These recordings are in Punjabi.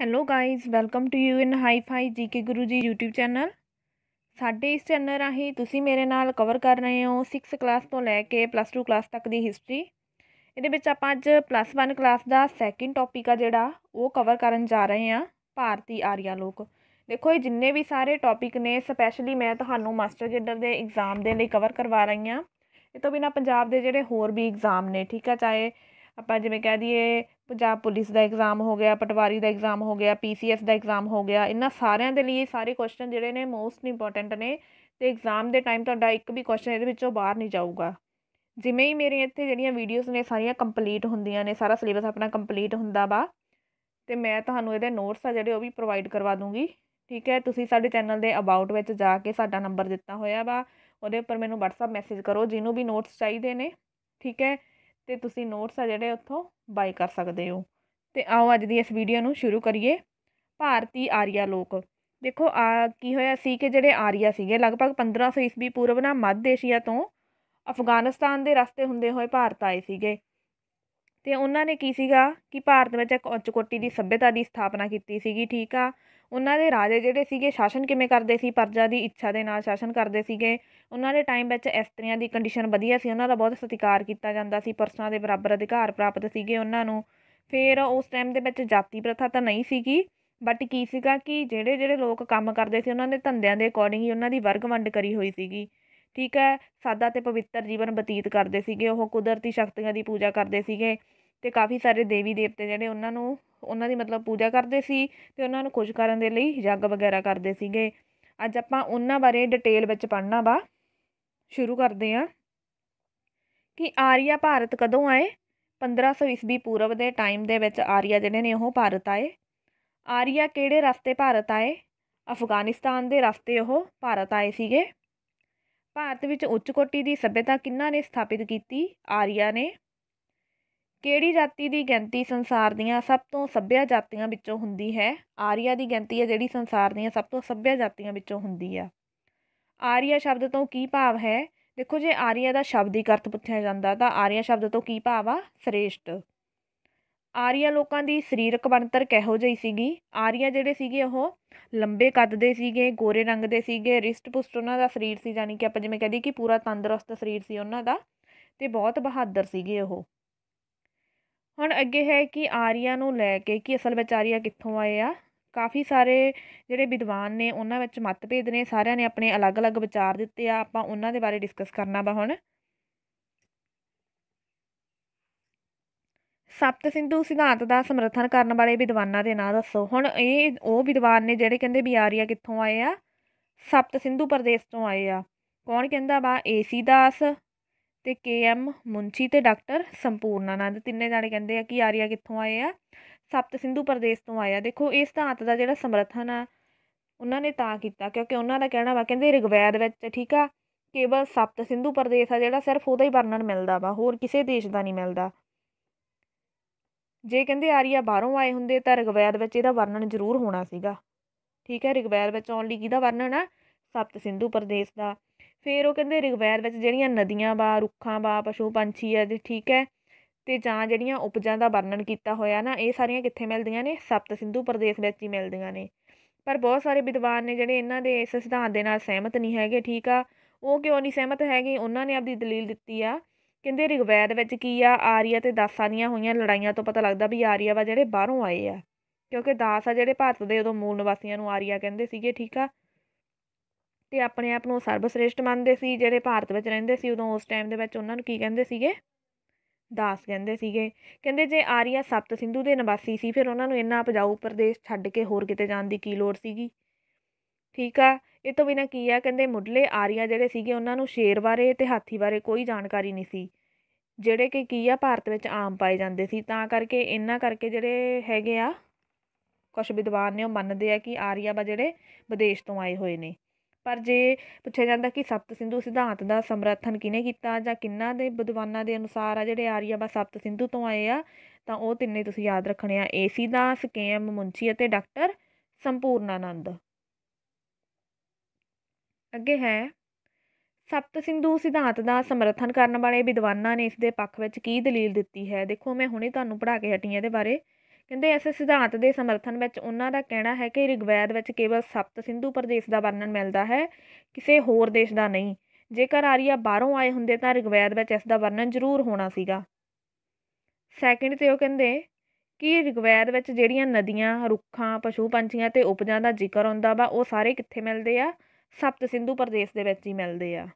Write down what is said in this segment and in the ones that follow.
ਹੈਲੋ ਗਾਇਜ਼ ਵੈਲਕਮ ਟੂ ਯੂ ਇਨ ਫਾਈ GK Guru ji YouTube channel ਸਾਡੇ ਇਸ ਚੈਨਲ ਰਾਹੀਂ ਤੁਸੀਂ ਮੇਰੇ ਨਾਲ ਕਵਰ ਕਰ ਰਹੇ ਹੋ 6th ਕਲਾਸ ਤੋਂ ਲੈ ਕੇ ਪਲੱਸ 2 ਕਲਾਸ ਤੱਕ ਦੀ ਹਿਸਟਰੀ ਇਹਦੇ ਵਿੱਚ ਆਪਾਂ ਅੱਜ ਪਲੱਸ 1 ਕਲਾਸ ਦਾ ਸੈਕਿੰਡ ਟੌਪਿਕ ਆ ਜਿਹੜਾ ਉਹ ਕਵਰ ਕਰਨ ਜਾ ਰਹੇ ਹਾਂ ਭਾਰਤੀ ਆਰੀਆ ਲੋਕ ਦੇਖੋ ਇਹ ਜਿੰਨੇ ਵੀ ਸਾਰੇ ਟੌਪਿਕ ਨੇ ਸਪੈਸ਼ਲੀ ਮੈਂ ਤੁਹਾਨੂੰ ਮਾਸਟਰ ਗੇਡਰ ਦੇ ਐਗਜ਼ਾਮ ਦੇ ਲਈ ਕਵਰ ਕਰਵਾ ਰਹੀ ਹਾਂ ਇਹ ਤੋਂ ਬਿਨਾ ਪੰਜਾਬ ਦੇ ਜਿਹੜੇ ਹੋਰ ਵੀ ਐਗਜ਼ਾਮ ਨੇ ਠੀਕ ਆ ਚਾਹੇ ਆਪਾਂ ਜਿਵੇਂ ਕਹਿ ਦਈਏ ਪੰਜਾਬ ਪੁਲਿਸ ਦਾ ਇਗਜ਼ਾਮ ਹੋ ਗਿਆ ਪਟਵਾਰੀ ਦਾ ਇਗਜ਼ਾਮ ਹੋ ਗਿਆ ਪੀਸੀਐਸ ਦਾ ਇਗਜ਼ਾਮ ਹੋ ਗਿਆ ਇਹਨਾਂ ਸਾਰਿਆਂ ਦੇ ਲਈ ਸਾਰੇ ਕੁਐਸਚਨ ਜਿਹੜੇ ਨੇ ਮੋਸਟ ਇੰਪੋਰਟੈਂਟ ਨੇ ਤੇ ਇਗਜ਼ਾਮ ਦੇ ਟਾਈਮ ਤੁਹਾਡਾ ਇੱਕ ਵੀ ਕੁਐਸਚਨ ਇਹਦੇ ਵਿੱਚੋਂ ਬਾਹਰ ਨਹੀਂ ਜਾਊਗਾ ਜਿਵੇਂ ਹੀ ਮੇਰੇ ਇੱਥੇ ਜਿਹੜੀਆਂ ਵੀਡੀਓਜ਼ ਨੇ ਸਾਰੀਆਂ ਕੰਪਲੀਟ ਹੁੰਦੀਆਂ ਨੇ ਸਾਰਾ ਸਿਲੇਬਸ ਆਪਣਾ ਕੰਪਲੀਟ ਹੁੰਦਾ ਵਾ ਤੇ ਮੈਂ ਤੁਹਾਨੂੰ ਇਹਦੇ ਨੋਟਸ ਆ ਜਿਹੜੇ ਉਹ ਵੀ ਪ੍ਰੋਵਾਈਡ ਕਰਵਾ ਦੂੰਗੀ ਠੀਕ ਹੈ ਤੁਸੀਂ ਸਾਡੇ ਚੈਨਲ ਦੇ ਅਬਾਊਟ ਵਿੱਚ ਜਾ ਕੇ ਸਾਡਾ ਨੰਬਰ ਦਿੱਤਾ ਹੋਇਆ ਵਾ ਉਹਦੇ ਉੱਪਰ ਮੈਨੂੰ WhatsApp ਮੈਸੇਜ ਕਰੋ ਜਿਹਨੂੰ ਵੀ ਨੋਟਸ ਚਾਹੀਦੇ ਨੇ ਠੀਕ ਹੈ ਤੇ ਤੁਸੀਂ ਨੋਟਸ ਆ ਜਿਹੜੇ ਉੱਥੋਂ ਬਾਈ ਕਰ ਸਕਦੇ ਹੋ ਤੇ ਆਓ ਅੱਜ ਦੀ ਇਸ ਵੀਡੀਓ ਨੂੰ ਸ਼ੁਰੂ ਕਰੀਏ ਭਾਰਤੀ ਆਰੀਆ ਲੋਕ ਦੇਖੋ ਆ ਕੀ ਹੋਇਆ ਸੀ ਕਿ ਜਿਹੜੇ ਆਰੀਆ ਸੀਗੇ ਲਗਭਗ 1500 ਈਸਵੀ ਪੂਰਵ ਨਾਲ ਮੱਧ ਏਸ਼ੀਆ ਤੋਂ ਅਫਗਾਨਿਸਤਾਨ ਦੇ ਰਸਤੇ ਹੁੰਦੇ ਹੋਏ ਭਾਰਤ ਆਏ ਸੀਗੇ ਤੇ ਉਹਨਾਂ ਨੇ ਕੀ ਸੀਗਾ ਕਿ ਭਾਰਤ ਵਿੱਚ ਇੱਕ ਉੱਚ ਕੋਟੀ ਦੀ ਸੱਭਿਅਤਾ ਦੀ ਸਥਾਪਨਾ ਕੀਤੀ ਸੀਗੀ ਠੀਕ ਆ ਉਹਨਾਂ ਦੇ ਰਾਜੇ ਜਿਹੜੇ ਸੀਗੇ ਸ਼ਾਸਨ ਕਿਵੇਂ ਕਰਦੇ ਸੀ ਪਰਜਾ ਦੀ ਇੱਛਾ ਦੇ ਨਾਲ ਸ਼ਾਸਨ ਕਰਦੇ ਸੀਗੇ ਉਹਨਾਂ ਦੇ ਟਾਈਮ ਵਿੱਚ ਇਸਤਰੀਆਂ ਦੀ ਕੰਡੀਸ਼ਨ ਵਧੀਆ ਸੀ ਉਹਨਾਂ ਦਾ ਬਹੁਤ ਸਤਿਕਾਰ ਕੀਤਾ ਜਾਂਦਾ ਸੀ ਪਰਸਨਾਂ ਦੇ ਬਰਾਬਰ ਅਧਿਕਾਰ ਪ੍ਰਾਪਤ ਸੀਗੇ ਉਹਨਾਂ ਨੂੰ ਫਿਰ ਉਸ ਟਾਈਮ ਦੇ ਵਿੱਚ ਜਾਤੀ ਪ੍ਰਥਾ ਤਾਂ ਨਹੀਂ ਸੀਗੀ ਬਟ ਕੀ ਸੀਗਾ ਕਿ ਜਿਹੜੇ ਜਿਹੜੇ ਲੋਕ ਕੰਮ ਕਰਦੇ ਸੀ ਉਹਨਾਂ ਨੇ ਧੰਦਿਆਂ ਦੇ ਅਕੋਰਡਿੰਗ ਹੀ ਉਹਨਾਂ ਦੀ ਵਰਗ ਵੰਡ ਕਰੀ ਹੋਈ ਸੀਗੀ ਠੀਕ ਹੈ ਸਾਦਾ ਤੇ ਪਵਿੱਤਰ ਜੀਵਨ ਬਤੀਤ ਕਰਦੇ ਸੀਗੇ ਉਹ ਕੁਦਰਤੀ ਸ਼ਕਤੀਆਂ ਦੀ ਪੂਜਾ ਕਰਦੇ ਸੀਗੇ ਤੇ ਕਾਫੀ ਸਾਰੇ ਦੇਵੀ ਦੇਵਤੇ ਜਿਹੜੇ ਉਹਨਾਂ ਨੂੰ ਉਹਨਾਂ ਦੀ ਮਤਲਬ ਪੂਜਾ ਕਰਦੇ ਸੀ ਤੇ ਉਹਨਾਂ ਨੂੰ ਖੁਸ਼ ਕਰਨ ਦੇ ਲਈ ਯੱਗ ਵਗੈਰਾ ਕਰਦੇ ਸੀਗੇ ਅੱਜ ਆਪਾਂ ਉਹਨਾਂ ਬਾਰੇ ਡਿਟੇਲ ਵਿੱਚ ਪੜ੍ਹਨਾ ਵਾ ਸ਼ੁਰੂ ਕਰਦੇ ਆ ਕਿ ਆਰੀਆ ਭਾਰਤ ਕਦੋਂ ਆਏ 1500 ਈਸਵੀ ਪੂਰਵ ਦੇ ਟਾਈਮ ਦੇ ਵਿੱਚ ਆਰੀਆ ਜਿਹੜੇ ਨੇ ਉਹ ਭਾਰਤ ਆਏ ਆਰੀਆ ਕਿਹੜੇ ਰਸਤੇ ਭਾਰਤ ਆਏ ਅਫਗਾਨਿਸਤਾਨ ਦੇ ਰਸਤੇ ਉਹ ਭਾਰਤ ਆਏ ਸੀਗੇ ਭਾਰਤ ਵਿੱਚ ਉੱਚ ਕੋਟੀ ਦੀ ਸੱਭਿਅਤਾ ਕਿੰਨਾਂ ਨੇ ਸਥਾਪਿਤ ਕੀਤੀ ਆਰੀਆ ਨੇ ਕਿਹੜੀ ਜਾਤੀ ਦੀ ਗਿਣਤੀ ਸੰਸਾਰ ਦੀਆਂ ਸਭ ਤੋਂ ਸੱਭਿਆ ਜਾਤੀਆਂ ਵਿੱਚੋਂ ਹੁੰਦੀ ਹੈ ਆਰੀਆ ਦੀ ਗਿਣਤੀ ਹੈ ਜਿਹੜੀ ਸੰਸਾਰ ਦੀਆਂ ਸਭ ਤੋਂ ਸੱਭਿਆ ਜਾਤੀਆਂ ਵਿੱਚੋਂ ਹੁੰਦੀ ਆ ਆਰੀਆ ਸ਼ਬਦ ਤੋਂ ਕੀ ਭਾਵ ਹੈ ਦੇਖੋ ਜੇ ਆਰੀਆ ਦਾ ਸ਼ਬਦਿਕ ਅਰਥ ਪੁੱਛਿਆ ਜਾਂਦਾ ਤਾਂ ਆਰੀਆ ਸ਼ਬਦ ਤੋਂ ਕੀ ਭਾਵ ਆ ਸ੍ਰੇਸ਼ਟ ਆਰੀਆ ਲੋਕਾਂ ਦੀ ਸਰੀਰਕ ਬਣਤਰ ਕਿਹੋ ਜਿਹੀ ਸੀਗੀ ਆਰੀਆ ਜਿਹੜੇ ਸੀਗੇ ਉਹ ਲੰਬੇ ਕੱਦ ਦੇ ਸੀਗੇ ਗੋਰੇ ਰੰਗ ਦੇ ਸੀਗੇ ਰਿਸਟ ਪੁਸ਼ਟ ਉਹਨਾਂ ਦਾ ਸਰੀਰ ਸੀ ਜਾਨੀ ਕਿ ਆਪਾਂ ਜਿਵੇਂ ਕਹਦੇ ਕਿ ਪੂਰਾ ਤੰਦਰੁਸਤ ਸਰੀਰ ਸੀ ਉਹਨਾਂ ਦਾ ਤੇ ਬਹੁਤ ਬਹਾਦਰ ਸੀਗੇ ਉਹ ਹੁਣ ਅੱਗੇ ਹੈ ਕਿ ਆਰੀਆ ਨੂੰ ਲੈ ਕੇ ਕਿ ਅਸਲ ਵਿੱਚ ਆਰੀਆ ਕਿੱਥੋਂ ਆਏ ਆ ਕਾਫੀ ਸਾਰੇ ਜਿਹੜੇ ਵਿਦਵਾਨ ਨੇ ਉਹਨਾਂ ਵਿੱਚ ਮਤਭੇਦ ਨੇ ਸਾਰਿਆਂ ਨੇ ਆਪਣੇ ਅਲੱਗ-ਅਲੱਗ ਵਿਚਾਰ ਦਿੱਤੇ ਆ ਆਪਾਂ ਉਹਨਾਂ ਦੇ ਬਾਰੇ ਡਿਸਕਸ ਕਰਨਾ ਵਾ ਹੁਣ ਸਪਤ ਸਿੰਧੂ ਸਿਧਾਂਤ ਦਾ ਸਮਰਥਨ ਕਰਨ ਵਾਲੇ ਵਿਦਵਾਨਾਂ ਦੇ ਨਾਂ ਦੱਸੋ ਹੁਣ ਇਹ ਉਹ ਵਿਦਵਾਨ ਨੇ ਜਿਹੜੇ ਕਹਿੰਦੇ ਵੀ ਆਰੀਆ ਕਿੱਥੋਂ ਆਏ ਆ ਸਪਤ ਸਿੰਧੂ ਪ੍ਰਦੇਸ਼ ਤੋਂ ਆਏ ਆ ਕੌਣ ਕਹਿੰਦਾ ਵਾ ਏਸੀ ਦਾਸ ਅਤੇ ਕੇ ਐਮ ਤੇ ਅਤੇ ਡਾਕਟਰ ਸੰਪੂਰਨ ਆਨੰਦ ਤਿੰਨੇ ਜਾਣੇ ਕਹਿੰਦੇ ਆ ਕਿ ਆਰੀਆ ਕਿੱਥੋਂ ਆਏ ਆ ਸਪਤ ਸਿੰਧੂ ਪ੍ਰਦੇਸ਼ ਤੋਂ ਆਇਆ ਦੇਖੋ ਇਸ ਸਿਧਾਂਤ ਦਾ ਜਿਹੜਾ ਸਮਰਥਨ ਆ ਉਹਨਾਂ ਨੇ ਤਾਂ ਕੀਤਾ ਕਿਉਂਕਿ ਉਹਨਾਂ ਦਾ ਕਹਿਣਾ ਵਾ ਕਹਿੰਦੇ ਰਿਗਵੈਦ ਵਿੱਚ ਠੀਕ ਆ ਕੇਵਲ ਸਪਤ ਸਿੰਧੂ ਪ੍ਰਦੇਸ਼ ਆ ਜਿਹੜਾ ਸਿਰਫ ਉਹਦਾ ਹੀ ਵਰਣਨ ਮਿਲਦਾ ਵਾ ਹੋਰ ਕਿਸੇ ਦੇਸ਼ ਦਾ ਨਹੀਂ ਮਿਲਦਾ ਜੇ ਕਹਿੰਦੇ ਆਰੀਆ ਬਾਹਰੋਂ ਆਏ ਹੁੰਦੇ ਤਾਂ ਰਿਗਵੈਦ ਵਿੱਚ ਇਹਦਾ ਵਰਣਨ ਜ਼ਰੂਰ ਹੋਣਾ ਸੀਗਾ ਠੀਕ ਹੈ ਰਿਗਵੈਦ ਵਿੱਚ ਓਨਲੀ ਕਿਹਦਾ ਵਰਣਨ ਆ ਸਪਤ ਸਿੰਧੂ ਪ੍ਰਦੇਸ਼ ਦਾ ਫਿਰ ਉਹ ਕਹਿੰਦੇ ਰਿਗਵੈਦ ਵਿੱਚ ਜਿਹੜੀਆਂ ਨਦੀਆਂ ਬਾ ਰੁੱਖਾਂ ਬਾ ਪਸ਼ੂ ਪੰਛੀ ਆ ਠੀਕ ਹੈ ਤੇ ਜਾਂ ਜਿਹੜੀਆਂ ਉਪਜਾਂ ਦਾ ਵਰਣਨ ਕੀਤਾ ਹੋਇਆ ਨਾ ਇਹ ਸਾਰੀਆਂ ਕਿੱਥੇ ਮਿਲਦੀਆਂ ਨੇ ਸਪਤ ਸਿੰਧੂ ਪ੍ਰਦੇਸ਼ ਵਿੱਚ ਹੀ ਮਿਲਦੀਆਂ ਨੇ ਪਰ ਬਹੁਤ ਸਾਰੇ ਵਿਦਵਾਨ ਨੇ ਜਿਹੜੇ ਇਹਨਾਂ ਦੇ ਇਸ ਸਿਧਾਂਤ ਦੇ ਨਾਲ ਸਹਿਮਤ ਨਹੀਂ ਹੈਗੇ ਠੀਕ ਆ ਉਹ ਕਿਉਂ ਨਹੀਂ ਸਹਿਮਤ ਹੈਗੇ ਉਹਨਾਂ ਨੇ ਆਪਦੀ ਦਲੀਲ ਦਿੱਤੀ ਆ ਕਹਿੰਦੇ ਰਿਗਵੈਦ ਵਿੱਚ ਕੀ ਆ ਆਰੀਆ ਤੇ ਦਾਸਾਂ ਦੀਆਂ ਹੋਈਆਂ ਲੜਾਈਆਂ ਤੋਂ ਪਤਾ ਲੱਗਦਾ ਵੀ ਆਰੀਆ ਵਾ ਜਿਹੜੇ ਬਾਹਰੋਂ ਆਏ ਆ ਕਿਉਂਕਿ ਦਾਸ ਆ ਜਿਹੜੇ ਭਾਰਤ ਦੇ ਉਦੋਂ ਮੂਲ ਨਿਵਾਸੀਆਂ ਨੂੰ ਆਰੀਆ ਕਹਿੰਦੇ ਸੀਗੇ ਠੀਕ ਆ ਤੇ ਆਪਣੇ ਆਪ ਨੂੰ ਸਰਬਸ੍ਰੇਸ਼ਟ ਮੰਨਦੇ ਸੀ ਜਿਹੜੇ ਭਾਰਤ ਵਿੱਚ ਰਹਿੰਦੇ ਸੀ ਉਦੋਂ ਉਸ ਟਾਈਮ ਦੇ ਵਿੱਚ ਉਹਨਾਂ ਨੂੰ ਕੀ ਕਹਿੰਦੇ ਸੀਗੇ ਦਾਸ ਕਹਿੰਦੇ ਸੀਗੇ ਕਹਿੰਦੇ ਜੇ ਆਰੀਆ ਸਪਤ ਸਿੰਧੂ ਦੇ ਨਿਵਾਸੀ ਸੀ ਫਿਰ ਉਹਨਾਂ ਨੂੰ ਇੰਨਾ ਪਜਾਉ ਪ੍ਰਦੇਸ਼ ਛੱਡ ਕੇ ਹੋਰ ਕਿਤੇ ਜਾਣ ਦੀ ਕੀ ਲੋੜ ਸੀਗੀ ਠੀਕ ਆ ਇਹ ਤੋਂ ਬਿਨਾ ਕੀ ਆ ਕਹਿੰਦੇ ਮੁੱਢਲੇ ਆਰੀਆ ਜਿਹੜੇ ਸੀਗੇ ਉਹਨਾਂ ਨੂੰ ਸ਼ੇਰ ਬਾਰੇ ਤੇ ਹਾਥੀ ਬਾਰੇ ਕੋਈ ਜਾਣਕਾਰੀ ਨਹੀਂ ਸੀ ਜਿਹੜੇ ਕਿ ਕੀ ਆ ਭਾਰਤ ਵਿੱਚ ਆਮ ਪਾਏ ਜਾਂਦੇ ਸੀ ਤਾਂ ਕਰਕੇ ਇੰਨਾ ਕਰਕੇ ਜਿਹੜੇ ਹੈਗੇ ਆ ਕੁਝ ਵਿਦਵਾਨ ਨੇ ਉਹ ਮੰਨਦੇ ਆ ਕਿ ਆਰੀਆ ਬਾ ਜਿਹੜੇ ਵਿਦੇਸ਼ ਤੋਂ ਆਏ ਹੋਏ ਨੇ ਪਰ ਜੇ ਪੁੱਛਿਆ ਜਾਂਦਾ ਕਿ ਸਪਤ ਸਿੰਧੂ ਸਿਧਾਂਤ ਦਾ ਸਮਰਥਨ ਕਿਨੇ ਕੀਤਾ ਜਾਂ ਕਿੰਨਾ ਦੇ ਵਿਦਵਾਨਾਂ ਦੇ ਅਨੁਸਾਰ ਆ ਜਿਹੜੇ ਆਰੀਆ ਬਾ ਸਪਤ ਸਿੰਧੂ ਤੋਂ ਆਏ ਆ ਤਾਂ ਉਹ ਤਿੰਨੇ ਤੁਸੀਂ ਯਾਦ ਰੱਖਣੇ ਆ ਏਸੀ ਦਾ ਐਮ ਮੁੰਚੀ ਅਤੇ ਡਾਕਟਰ ਸੰਪੂਰਨ ਆਨੰਦ ਅੱਗੇ ਹੈ ਸਪਤ ਸਿੰਧੂ ਸਿਧਾਂਤ ਦਾ ਸਮਰਥਨ ਕਰਨ ਵਾਲੇ ਵਿਦਵਾਨਾਂ ਨੇ ਇਸ ਦੇ ਪੱਖ ਵਿੱਚ ਕੀ ਦਲੀਲ ਦਿੱਤੀ ਹੈ ਦੇਖੋ ਮੈਂ ਹੁਣੇ ਤੁਹਾਨੂੰ ਪੜਾ ਕੇ ਹਟੀ ਹਾਂ ਇਹਦੇ ਬਾਰੇ ਕਹਿੰਦੇ ਇਸ ਸਿਧਾਂਤ ਦੇ ਸਮਰਥਨ ਵਿੱਚ ਉਹਨਾਂ ਦਾ ਕਹਿਣਾ ਹੈ ਕਿ ਰਿਗਵੇਦ ਵਿੱਚ ਕੇਵਲ ਸਪਤ ਸਿੰਧੂ ਪ੍ਰਦੇਸ਼ ਦਾ ਵਰਣਨ ਮਿਲਦਾ ਹੈ ਕਿਸੇ ਹੋਰ ਦੇਸ਼ ਦਾ ਨਹੀਂ ਜੇਕਰ ਆਰੀਆ ਬਾਹਰੋਂ ਆਏ ਹੁੰਦੇ ਤਾਂ ਰਿਗਵੇਦ ਵਿੱਚ ਇਸ ਦਾ ਵਰਣਨ ਜ਼ਰੂਰ ਹੋਣਾ ਸੀਗਾ ਸੈਕਿੰਡ ਤੇ ਉਹ ਕਹਿੰਦੇ ਕਿ ਰਿਗਵੇਦ ਵਿੱਚ ਜਿਹੜੀਆਂ ਨਦੀਆਂ ਰੁੱਖਾਂ ਪਸ਼ੂ ਪੰਛੀਆਂ ਤੇ ਉਪਜਾਂ ਦਾ ਜ਼ਿਕਰ ਆਉਂਦਾ ਵਾ ਉਹ ਸਾਰੇ ਕਿੱਥੇ ਮਿਲਦੇ ਆ ਸਪਤ ਸਿੰਧੂ ਪ੍ਰਦੇਸ਼ ਦੇ ਵਿੱਚ ਹੀ ਮਿਲਦੇ ਆ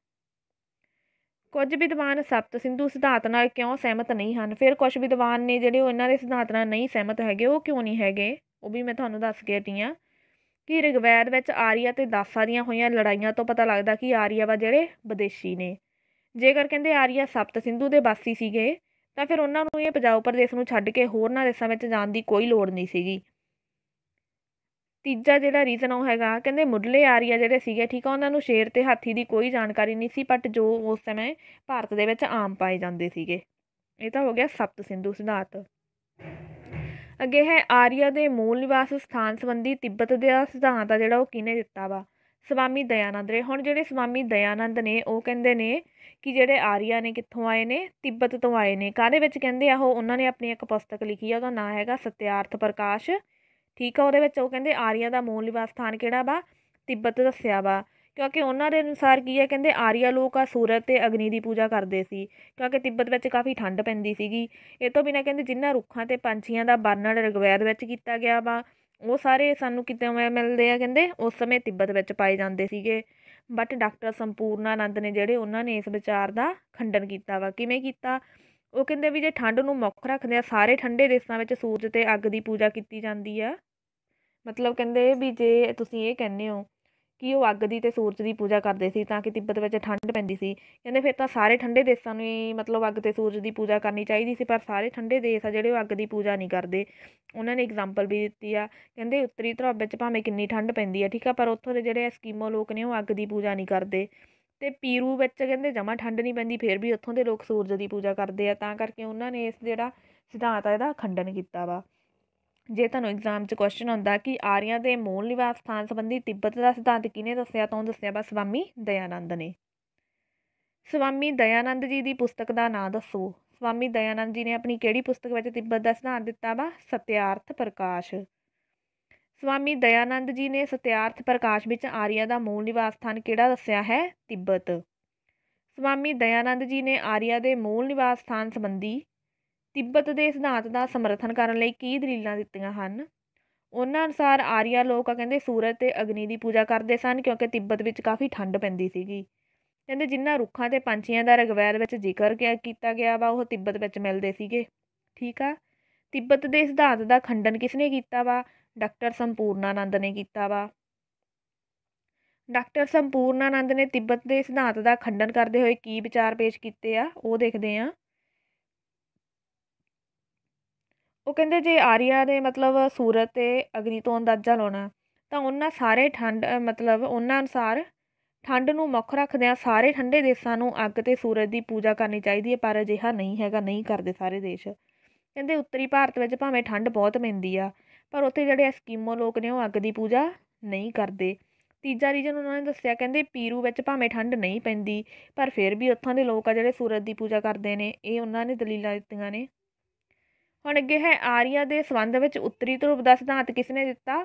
ਕੁਝ ਵਿਦਵਾਨ ਸਪਤ ਸਿੰਧੂ ਸਿਧਾਂਤ ਨਾਲ ਕਿਉਂ ਸਹਿਮਤ ਨਹੀਂ ਹਨ ਫਿਰ ਕੁਝ ਵਿਦਵਾਨ ਨੇ ਜਿਹੜੇ ਉਹਨਾਂ ਦੇ ਸਿਧਾਂਤ ਨਾਲ ਨਹੀਂ ਸਹਿਮਤ ਹੈਗੇ ਉਹ ਕਿਉਂ ਨਹੀਂ ਹੈਗੇ ਉਹ ਵੀ ਮੈਂ ਤੁਹਾਨੂੰ ਦੱਸ ਕੇ ਹਟੀ ਆ ਕਿ ਰਿਗਵੈਦ ਵਿੱਚ ਆਰੀਆ ਤੇ ਦਾਸਾਂ ਦੀਆਂ ਹੋਈਆਂ ਲੜਾਈਆਂ ਤੋਂ ਪਤਾ ਲੱਗਦਾ ਕਿ ਆਰੀਆ ਵਾ ਜਿਹੜੇ ਵਿਦੇਸ਼ੀ ਨੇ ਜੇਕਰ ਕਹਿੰਦੇ ਆਰੀਆ ਸਪਤ ਸਿੰਧੂ ਦੇ ਵਾਸੀ ਸੀਗੇ ਤਾਂ ਫਿਰ ਉਹਨਾਂ ਨੂੰ ਇਹ ਪੰਜਾਬ ਪ੍ਰਦੇਸ਼ ਨੂੰ ਛੱਡ ਕੇ ਹੋਰ ਨਾ ਦੇਸ਼ਾਂ ਵਿੱਚ ਜਾਣ ਦੀ ਕੋਈ ਲੋੜ ਨਹੀਂ ਸੀਗੀ ਤੀਜਾ ਜਿਹੜਾ ਰੀਜ਼ਨ ਉਹ ਹੈਗਾ ਕਹਿੰਦੇ ਮੁੱਢਲੇ ਆਰੀਆ ਜਿਹੜੇ ਸੀਗੇ ਠੀਕ ਆ ਉਹਨਾਂ ਨੂੰ ਸ਼ੇਰ ਤੇ ਹਾਥੀ ਦੀ ਕੋਈ ਜਾਣਕਾਰੀ ਨਹੀਂ ਸੀ ਬਟ ਜੋ ਉਸ ਸਮੇਂ ਭਾਰਤ ਦੇ ਵਿੱਚ ਆਮ ਪਾਏ ਜਾਂਦੇ ਸੀਗੇ ਇਹ ਤਾਂ ਹੋ ਗਿਆ ਸਪਤ ਸਿੰਧੂ ਸਿਧਾਂਤ ਅੱਗੇ ਹੈ ਆਰੀਆ ਦੇ ਮੂਲ ਨਿਵਾਸ ਸਥਾਨ ਸੰਬੰਧੀ ਤਿੱਬਤ ਦੇ ਸਿਧਾਂਤ ਆ ਜਿਹੜਾ ਉਹ ਕਿਨੇ ਦਿੱਤਾ ਵਾ ਸਵਾਮੀ ਦਇਆਨੰਦ ਰੇ ਹੁਣ ਜਿਹੜੇ ਸਵਾਮੀ ਦਇਆਨੰਦ ਨੇ ਉਹ ਕਹਿੰਦੇ ਨੇ ਕਿ ਜਿਹੜੇ ਆਰੀਆ ਨੇ ਕਿੱਥੋਂ ਆਏ ਨੇ ਤਿੱਬਤ ਤੋਂ ਆਏ ਨੇ ਕਾਦੇ ਵਿੱਚ ਕਹਿੰਦੇ ਆ ਉਹ ਉਹਨਾਂ ਨੇ ਆਪਣੀ ਇੱਕ ਪੁਸਤਕ ਲਿਖੀ ਆ ਉਹਦਾ ਨਾਂ ਹੈਗਾ ਸਤਿਆਰਥ ਪ੍ਰਕਾਸ਼ ਠੀਕ ਆ ਉਹਦੇ ਵਿੱਚ ਉਹ ਕਹਿੰਦੇ ਆਰੀਆ ਦਾ ਮੂਲ ਨਿਵਾਸ ਸਥਾਨ ਕਿਹੜਾ ਵਾ ਤਿੱਬਤ ਦੱਸਿਆ ਵਾ ਕਿਉਂਕਿ ਉਹਨਾਂ ਦੇ ਅਨੁਸਾਰ ਕੀ ਹੈ ਕਹਿੰਦੇ ਆਰੀਆ ਲੋਕ ਆ ਸੂਰਜ ਤੇ ਅਗਨੀ ਦੀ ਪੂਜਾ ਕਰਦੇ ਸੀ ਕਿਉਂਕਿ ਤਿੱਬਤ ਵਿੱਚ ਕਾਫੀ ਠੰਡ ਪੈਂਦੀ ਸੀਗੀ ਇਹ ਤੋਂ ਬਿਨਾ ਕਹਿੰਦੇ ਜਿੰਨਾ ਰੁੱਖਾਂ ਤੇ ਪੰਛੀਆਂ ਦਾ ਵਰਣਨ ਰਗਵੈਦ ਵਿੱਚ ਕੀਤਾ ਗਿਆ ਵਾ ਉਹ ਸਾਰੇ ਸਾਨੂੰ ਕਿਤੇ ਮਿਲਦੇ ਆ ਕਹਿੰਦੇ ਉਸ ਸਮੇਂ ਤਿੱਬਤ ਵਿੱਚ ਪਾਏ ਜਾਂਦੇ ਸੀਗੇ ਬਟ ਡਾਕਟਰ ਸੰਪੂਰਨ ਆਨੰਦ ਨੇ ਜਿਹੜੇ ਉਹਨਾਂ ਨੇ ਇਸ ਵਿਚਾਰ ਦਾ ਖੰਡਨ ਕੀਤਾ ਵਾ ਕਿਵੇਂ ਕੀਤਾ ਉਹ ਕਹਿੰਦੇ ਵੀ ਜੇ ਠੰਡ ਨੂੰ ਮੁੱਖ ਰੱਖਦੇ ਆ ਸਾਰੇ ਠੰਡੇ ਦੇਸ਼ਾਂ ਵਿੱਚ ਸੂਰਜ ਤੇ ਅੱਗ ਦੀ ਪੂਜਾ ਕੀਤੀ ਜਾਂਦੀ ਆ ਮਤਲਬ ਕਹਿੰਦੇ ਵੀ ਜੇ ਤੁਸੀਂ ਇਹ ਕਹਿੰਦੇ ਹੋ ਕਿ ਉਹ ਅੱਗ ਦੀ ਤੇ ਸੂਰਜ ਦੀ ਪੂਜਾ ਕਰਦੇ ਸੀ ਤਾਂ ਕਿ ਤਿੱਬਤ ਵਿੱਚ ਠੰਡ ਪੈਂਦੀ ਸੀ ਕਹਿੰਦੇ ਫਿਰ ਤਾਂ ਸਾਰੇ ਠੰਡੇ ਦੇਸ਼ਾਂ ਨੂੰ ਹੀ ਮਤਲਬ ਅੱਗ ਤੇ ਸੂਰਜ ਦੀ ਪੂਜਾ ਕਰਨੀ ਚਾਹੀਦੀ ਸੀ ਪਰ ਸਾਰੇ ਠੰਡੇ ਦੇਸ਼ ਆ ਜਿਹੜੇ ਉਹ ਅੱਗ ਦੀ ਪੂਜਾ ਨਹੀਂ ਕਰਦੇ ਉਹਨਾਂ ਨੇ ਐਗਜ਼ਾਮਪਲ ਵੀ ਦਿੱਤੀ ਆ ਕਹਿੰਦੇ ਉੱਤਰੀ ਧਰਬ ਵਿੱਚ ਭਾਵੇਂ ਕਿੰਨੀ ਠੰਡ ਪੈਂਦੀ ਆ ਠੀਕ ਆ ਪਰ ਉੱਥੋਂ ਦੇ ਜਿਹੜੇ ਐਸਕੀਮੋ ਲੋਕ ਨੇ ਉਹ ਅੱਗ ਦੀ ਪੂਜਾ ਨਹੀਂ ਕਰਦੇ ਤੇ ਪੀਰੂ ਵਿੱਚ ਕਹਿੰਦੇ ਜਮਾਂ ਠੰਡ ਨਹੀਂ ਪੈਂਦੀ ਫਿਰ ਵੀ ਉੱਥੋਂ ਦੇ ਲੋਕ ਸੂਰਜ ਦੀ ਪੂਜਾ ਕਰਦੇ ਆ ਤਾਂ ਕਰਕੇ ਉਹਨਾਂ ਨੇ ਇਸ ਜਿਹੜਾ ਸਿਧਾਂਤ ਆ ਇਹਦਾ ਖੰਡਨ ਕੀਤਾ ਵਾ ਜੇ ਤੁਹਾਨੂੰ ਐਗਜ਼ਾਮ 'ਚ ਕੁਐਸਚਨ ਆਉਂਦਾ ਕਿ ਆਰੀਆ ਦੇ ਮੂਲ ਨਿਵਾਸ ਸਥਾਨ ਸੰਬੰਧੀ ਤਿੱਬਤ ਦਾ ਸਿਧਾਂਤ ਕਿਹਨੇ ਦੱਸਿਆ ਤਾਂ ਉਹ ਦੱਸਿਆ ਬਸ ਸਵਾਮੀ ਦਇਆਨੰਦ ਨੇ ਸਵਾਮੀ ਦਇਆਨੰਦ ਜੀ ਦੀ ਪੁਸਤਕ ਦਾ ਨਾਂ ਦੱਸੋ ਸਵਾਮੀ ਦਇਆਨੰਦ ਜੀ ਨੇ ਆਪਣੀ ਕਿਹੜੀ ਪੁਸਤਕ ਵਿੱਚ ਤਿੱਬਤ ਦਾ ਸਿਧਾਂਤ ਦਿੱਤਾ ਵਾ ਸਤਿਆਰਥ ਪ੍ਰਕਾਸ਼ ਸਵਾਮੀ ਦਇਆਨੰਦ ਜੀ ਨੇ ਸਤਿਆਰਥ ਪ੍ਰਕਾਸ਼ ਵਿੱਚ ਆਰੀਆ ਦਾ ਮੂਲ ਨਿਵਾਸ ਸਥਾਨ ਕਿਹੜਾ ਦੱਸਿਆ ਹੈ ਤਿੱਬਤ ਸਵਾਮੀ ਦਇਆਨੰਦ ਜੀ ਨੇ ਆਰੀਆ ਦੇ ਮੂਲ ਨਿਵਾਸ ਸਥਾਨ ਸੰਬੰਧੀ ਤਿੱਬਤ ਦੇ ਸਿਧਾਂਤ ਦਾ ਸਮਰਥਨ ਕਰਨ ਲਈ ਕੀ ਦਲੀਲਾਂ ਦਿੱਤੀਆਂ ਹਨ ਉਹਨਾਂ ਅਨੁਸਾਰ ਆਰੀਆ ਲੋਕ ਆ ਕਹਿੰਦੇ ਸੂਰਜ ਤੇ ਅਗਨੀ ਦੀ ਪੂਜਾ ਕਰਦੇ ਸਨ ਕਿਉਂਕਿ ਤਿੱਬਤ ਵਿੱਚ ਕਾਫੀ ਠੰਡ ਪੈਂਦੀ ਸੀਗੀ ਕਹਿੰਦੇ ਜਿੰਨਾ ਰੁੱਖਾਂ ਤੇ ਪੰਛੀਆਂ ਦਾ ਰਗਵੈਦ ਵਿੱਚ ਜ਼ਿਕਰ ਕੀਤਾ ਗਿਆ ਵਾ ਉਹ ਤਿੱਬਤ ਵਿੱਚ ਮਿਲਦੇ ਸੀਗੇ ਠੀਕ ਆ ਤਿੱਬਤ ਦੇ ਸਿਧਾਂਤ ਦਾ ਖੰਡਨ ਕਿਸਨੇ ਕੀਤਾ ਵਾ ਡਾਕਟਰ ਸੰਪੂਰਨਾਨੰਦ ਨੇ ਕੀਤਾ ਵਾ ਡਾਕਟਰ ਸੰਪੂਰਨਾਨੰਦ ਨੇ ਤਿੱਬਤ ਦੇ ਸਿਧਾਂਤ ਦਾ ਖੰਡਨ ਕਰਦੇ ਹੋਏ ਕੀ ਵਿਚਾਰ ਪੇਸ਼ ਕੀਤੇ ਆ ਉਹ ਦੇਖਦੇ ਆ ਉਹ ਕਹਿੰਦੇ ਜੇ ਆਰੀਆ ਦੇ ਮਤਲਬ ਸੂਰਤ ਤੇ ਅਗਨੀ ਤੋਂ ਅੰਦਾਜ਼ਾ ਲਾਉਣਾ ਤਾਂ ਉਹਨਾਂ ਸਾਰੇ ਠੰਡ ਮਤਲਬ ਉਹਨਾਂ ਅਨਸਾਰ ਠੰਡ ਨੂੰ ਮੁੱਖ ਆ ਸਾਰੇ ਠੰਡੇ ਦੇਸ਼ਾਂ ਨੂੰ ਅੱਗ ਤੇ ਸੂਰਜ ਦੀ ਪੂਜਾ ਕਰਨੀ ਚਾਹੀਦੀ ਹੈ ਪਰ ਅਜਿਹਾ ਨਹੀਂ ਹੈਗਾ ਨਹੀਂ ਕਰਦੇ ਸਾਰੇ ਦੇਸ਼ ਕਹਿੰਦੇ ਉੱਤਰੀ ਭਾਰਤ ਵਿੱਚ ਭਾਵੇਂ ਠੰਡ ਬਹੁਤ ਪੈਂਦੀ ਆ ਪਰ ਉੱਥੇ ਜਿਹੜੇ ਐਸਕੀਮੋ ਲੋਕ ਨੇ ਉਹ ਅੱਗ ਦੀ ਪੂਜਾ ਨਹੀਂ ਕਰਦੇ ਤੀਜਾ ਰੀਜਨ ਉਹਨਾਂ ਨੇ ਦੱਸਿਆ ਕਹਿੰਦੇ ਪੀਰੂ ਵਿੱਚ ਭਾਵੇਂ ਠੰਡ ਨਹੀਂ ਪੈਂਦੀ ਪਰ ਫਿਰ ਵੀ ਉੱਥੋਂ ਦੇ ਲੋਕ ਆ ਜਿਹੜੇ ਸੂਰਜ ਦੀ ਪੂਜਾ ਕਰਦੇ ਨੇ ਇਹ ਉਹਨਾਂ ਨੇ ਦਲੀਲਾਂ ਦਿੱਤੀਆਂ ਨੇ ਹੁਣ ਅੱਗੇ ਹੈ ਆਰੀਆ ਦੇ ਸੰਬੰਧ ਵਿੱਚ ਉੱਤਰੀ ਧਰੁਵ ਦਾ ਸਿਧਾਂਤ ਕਿਸਨੇ ਦਿੱਤਾ